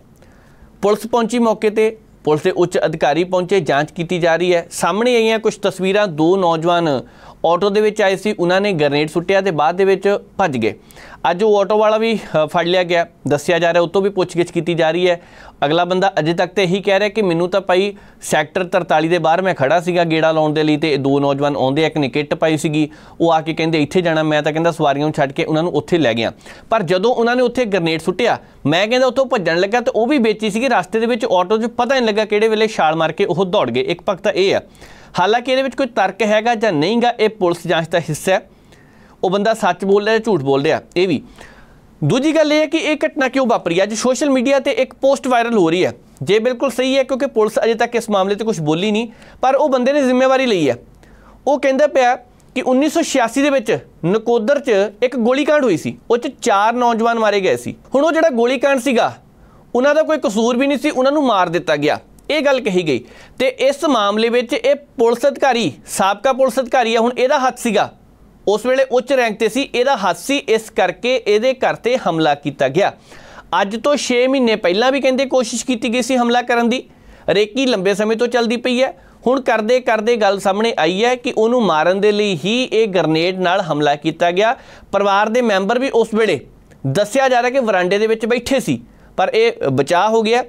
ਪੁਲਿਸ ਪਹੁੰਚੀ ਮੌਕੇ ਤੇ ਪੁਲਿਸ ਦੇ ਉੱਚ ਅਧਿਕਾਰੀ ਪਹੁੰਚੇ ਜਾਂਚ ਕੀਤੀ ਜਾ ਰਹੀ ਹੈ ਸਾਹਮਣੇ ਆਈਆਂ ਕੁਝ ਤਸਵੀਰਾਂ ਦੋ ਨੌਜਵਾਨ ਆਟੋ ਦੇ ਵਿੱਚ ਆਏ ਸੀ ਉਹਨਾਂ ਨੇ ਗਰਨੇਡ ਸੁੱਟਿਆ ਤੇ ਬਾਅਦ ਦੇ ਵਿੱਚ ਭੱਜ ਗਏ ਅੱਜ ਉਹ ਆਟੋ ਵਾਲਾ ਵੀ ਫੜ ਲਿਆ ਗਿਆ ਦੱਸਿਆ ਜਾ ਰਿਹਾ ਉਤੋਂ ਵੀ ਪੁੱਛਗਿੱਛ ਕੀਤੀ ਜਾ ਰਹੀ ਹੈ ਅਗਲਾ ਬੰਦਾ ਅਜੇ ਤੱਕ ਤੇ ਇਹੀ ਕਹਿ ਰਿਹਾ ਕਿ ਮੈਨੂੰ ਤਾਂ ਪਈ ਸੈਕਟਰ 43 ਦੇ ਬਾਹਰ ਮੈਂ ਖੜਾ ਸੀਗਾ ਗੇੜਾ ਲਾਉਣ ਦੇ ਲਈ ਤੇ ਦੋ ਨੌਜਵਾਨ ਆਉਂਦੇ ਇੱਕ ਨੇ ਕਿੱਟ ਪਾਈ ਸੀਗੀ ਉਹ ਆ ਕੇ ਕਹਿੰਦੇ ਇੱਥੇ ਜਾਣਾ ਮੈਂ ਤਾਂ ਕਹਿੰਦਾ ਸਵਾਰੀਆਂ ਨੂੰ ਛੱਡ ਕੇ ਉਹਨਾਂ ਨੂੰ ਉੱਥੇ ਲੈ ਗਿਆ ਪਰ ਜਦੋਂ ਉਹਨਾਂ ਨੇ ਉੱਥੇ ਗਰਨੇਡ ਸੁੱਟਿਆ ਮੈਂ ਕਹਿੰਦਾ ਉੱਥੋਂ ਭੱਜਣ ਲੱਗਾ ਤੇ ਉਹ ਵੀ ਵੇਚੀ ਸੀਗੀ ਰਸਤੇ ਦੇ ਵਿੱਚ ਆਟੋ 'ਚ ਪਤਾ ਨਹੀਂ ਲੱਗਾ ਕਿਹੜੇ ਵੇਲੇ ਛਾਲ ਮਾਰ ਕੇ ਉਹ ਦੌੜ ਗਏ ਇੱਕ ਪੱਖ ਤਾਂ ਇਹ ਆ ਹਾਲਾਂਕਿ ਇਹਦੇ ਵਿੱਚ ਕੋਈ ਤਰਕ ਹੈਗਾ ਜਾਂ ਨਹੀਂਗਾ ਇਹ ਪੁਲਿਸ ਜਾਂਚ ਦਾ ਹਿੱਸਾ ਹੈ ਉਹ ਬੰਦਾ ਸੱਚ ਬੋਲ ਰਿਹਾ ਝੂਠ ਬੋਲ ਰਿਹਾ ਇਹ ਵੀ ਦੂਜੀ ਗੱਲ ਇਹ ਹੈ ਕਿ ਇਹ ਘਟਨਾ ਕਿਉਂ ਵਾਪਰੀ ਅੱਜ ਸੋਸ਼ਲ ਮੀਡੀਆ ਤੇ ਇੱਕ ਪੋਸਟ ਵਾਇਰਲ ਹੋ ਰਹੀ ਹੈ ਜੇ ਬਿਲਕੁਲ ਸਹੀ ਹੈ ਕਿਉਂਕਿ ਪੁਲਿਸ ਅਜੇ ਤੱਕ ਇਸ ਮਾਮਲੇ ਤੇ ਕੁਝ ਬੋਲੀ ਨਹੀਂ ਪਰ ਉਹ ਬੰਦੇ ਨੇ ਜ਼ਿੰਮੇਵਾਰੀ ਲਈ ਹੈ ਉਹ ਕਹਿੰਦਾ ਪਿਆ ਕਿ 1986 ਦੇ ਵਿੱਚ ਨਕੋਦਰ 'ਚ ਇੱਕ ਗੋਲੀकांड ਹੋਈ ਸੀ ਉਹ 'ਚ ਚਾਰ ਨੌਜਵਾਨ ਮਾਰੇ ਗਏ ਸੀ ਹੁਣ ਉਹ ਜਿਹੜਾ ਗੋਲੀकांड ਸੀਗਾ ਉਹਨਾਂ ਦਾ ਕੋਈ ਕਸੂਰ ਵੀ ਨਹੀਂ ਸੀ ਉਹਨਾਂ ਨੂੰ ਮਾਰ ਦਿੱਤਾ ਗਿਆ ਇਹ ਗੱਲ ਕਹੀ ਗਈ ਤੇ ਇਸ ਮਾਮਲੇ ਵਿੱਚ ਇਹ ਪੁਲਿਸ ਅਧਿਕਾਰੀ ਸਾਬਕਾ ਪੁਲਿਸ ਅਧਿਕਾਰੀ ਆ ਹੁਣ ਇਹਦਾ ਹੱਥ ਸੀਗਾ ਉਸ ਵੇਲੇ ਉੱਚ ਰੈਂਕ ਤੇ ਸੀ ਇਹਦਾ ਹੱਥ ਸੀ ਇਸ ਕਰਕੇ ਇਹਦੇ ਘਰ ਤੇ ਹਮਲਾ ਕੀਤਾ ਗਿਆ ਅੱਜ ਤੋਂ 6 ਮਹੀਨੇ ਪਹਿਲਾਂ ਵੀ ਕਹਿੰਦੇ ਕੋਸ਼ਿਸ਼ ਕੀਤੀ ਗਈ ਸੀ ਹਮਲਾ ਕਰਨ ਦੀ ਰੇਕੀ ਲੰਬੇ ਸਮੇਂ ਤੋਂ ਚੱਲਦੀ ਪਈ ਹੈ ਹੁਣ ਕਰਦੇ ਕਰਦੇ ਗੱਲ ਸਾਹਮਣੇ ਆਈ ਹੈ ਕਿ ਉਹਨੂੰ ਮਾਰਨ ਦੇ ਲਈ ਹੀ ਇਹ ਗ੍ਰਨੇਡ ਨਾਲ ਹਮਲਾ ਕੀਤਾ ਗਿਆ ਪਰਿਵਾਰ ਦੇ ਮੈਂਬਰ ਵੀ ਉਸ ਵੇਲੇ ਦੱਸਿਆ ਜਾ ਰਿਹਾ ਕਿ ਵਰਾਂਡੇ ਦੇ ਵਿੱਚ ਬੈਠੇ ਸੀ ਪਰ ਇਹ ਬਚਾਅ ਹੋ ਗਿਆ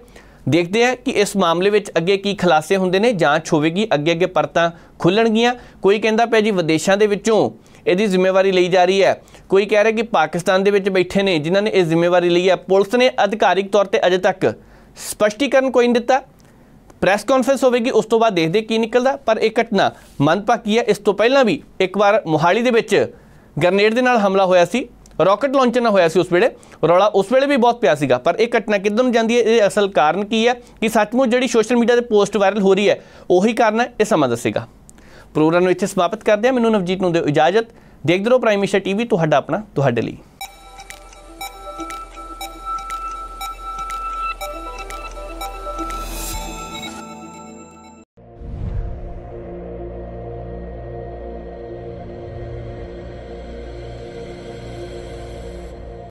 ਦੇਖਦੇ ਆ ਕਿ ਇਸ ਮਾਮਲੇ ਵਿੱਚ ਅੱਗੇ ਕੀ ਖਲਾਸੇ ਹੁੰਦੇ ਨੇ ਜਾਂਚ ਹੋਵੇਗੀ ਅੱਗੇ ਅੱਗੇ ਪਰਤਾਂ ਖੁੱਲਣਗੀਆਂ ਕੋਈ ਕਹਿੰਦਾ ਪਿਆ ਜੀ ਵਿਦੇਸ਼ਾਂ ਦੇ ਵਿੱਚੋਂ ਇਹਦੀ ਜ਼ਿੰਮੇਵਾਰੀ ਲਈ ਜਾ ਰਹੀ ਹੈ ਕੋਈ ਕਹਿ ਰਿਹਾ ਕਿ ਪਾਕਿਸਤਾਨ ਦੇ ਵਿੱਚ ਬੈਠੇ ਨੇ ਜਿਨ੍ਹਾਂ ਨੇ ਇਹ ਜ਼ਿੰਮੇਵਾਰੀ ਲਈ ਹੈ ਪੁਲਿਸ ਨੇ ਅਧਿਕਾਰਿਕ ਤੌਰ ਤੇ ਅਜੇ ਤੱਕ ਸਪਸ਼ਟੀਕਰਨ ਕੋਈ ਨਹੀਂ ਦਿੱਤਾ ਪ੍ਰੈਸ ਕਾਨਫਰੰਸ ਹੋਵੇਗੀ ਉਸ ਤੋਂ ਬਾਅਦ ਦੇਖਦੇ ਕੀ ਨਿਕਲਦਾ ਪਰ ਇਹ ਘਟਨਾ ਮਨਪਾ ਕੀ ਹੈ ਇਸ ਤੋਂ ਪਹਿਲਾਂ ਵੀ ਇੱਕ ਵਾਰ ਮੁਹਾਲੀ ਦੇ ਵਿੱਚ ਗਰਨੇਡ ਦੇ ਨਾਲ ਹਮਲਾ ਹੋਇਆ ਸੀ ਰਾਕਟ ਲਾਂਚਰ ਨਾ ਹੋਇਆ ਸੀ ਉਸ ਵੇਲੇ ਰੌਲਾ ਉਸ ਵੇਲੇ ਵੀ ਬਹੁਤ ਪਿਆ ਸੀਗਾ ਪਰ ਇਹ ਘਟਨਾ ਕਿਦੋਂ ਨੂੰ ਜਾਂਦੀ ਹੈ ਇਹ ਅਸਲ ਕਾਰਨ ਕੀ ਹੈ ਕਿ ਸੱਚਮੁੱਚ ਜਿਹੜੀ ਸੋਸ਼ਲ ਮੀਡੀਆ ਤੇ ਪੋਸਟ ਵਾਇਰਲ ਹੋ ਰਹੀ ਹੈ ਉਹੀ ਕਾਰਨ ਹੈ ਇਹ ਸਮਾਂ ਦੱਸੇਗਾ ਪ੍ਰੋਗਰਾਮ ਨੂੰ ਇੱਥੇ ਸਮਾਪਤ ਕਰਦੇ ਹਾਂ ਮੈਨੂੰ ਨਵਜੀਤ ਨੂੰ ਦਿਓ ਇਜਾਜ਼ਤ ਦੇਖਦੇ ਰਹੋ ਪ੍ਰਾਈਮੇਸ਼ਾ ਟੀਵੀ ਤੁਹਾਡਾ ਆਪਣਾ ਤੁਹਾਡੇ ਲਈ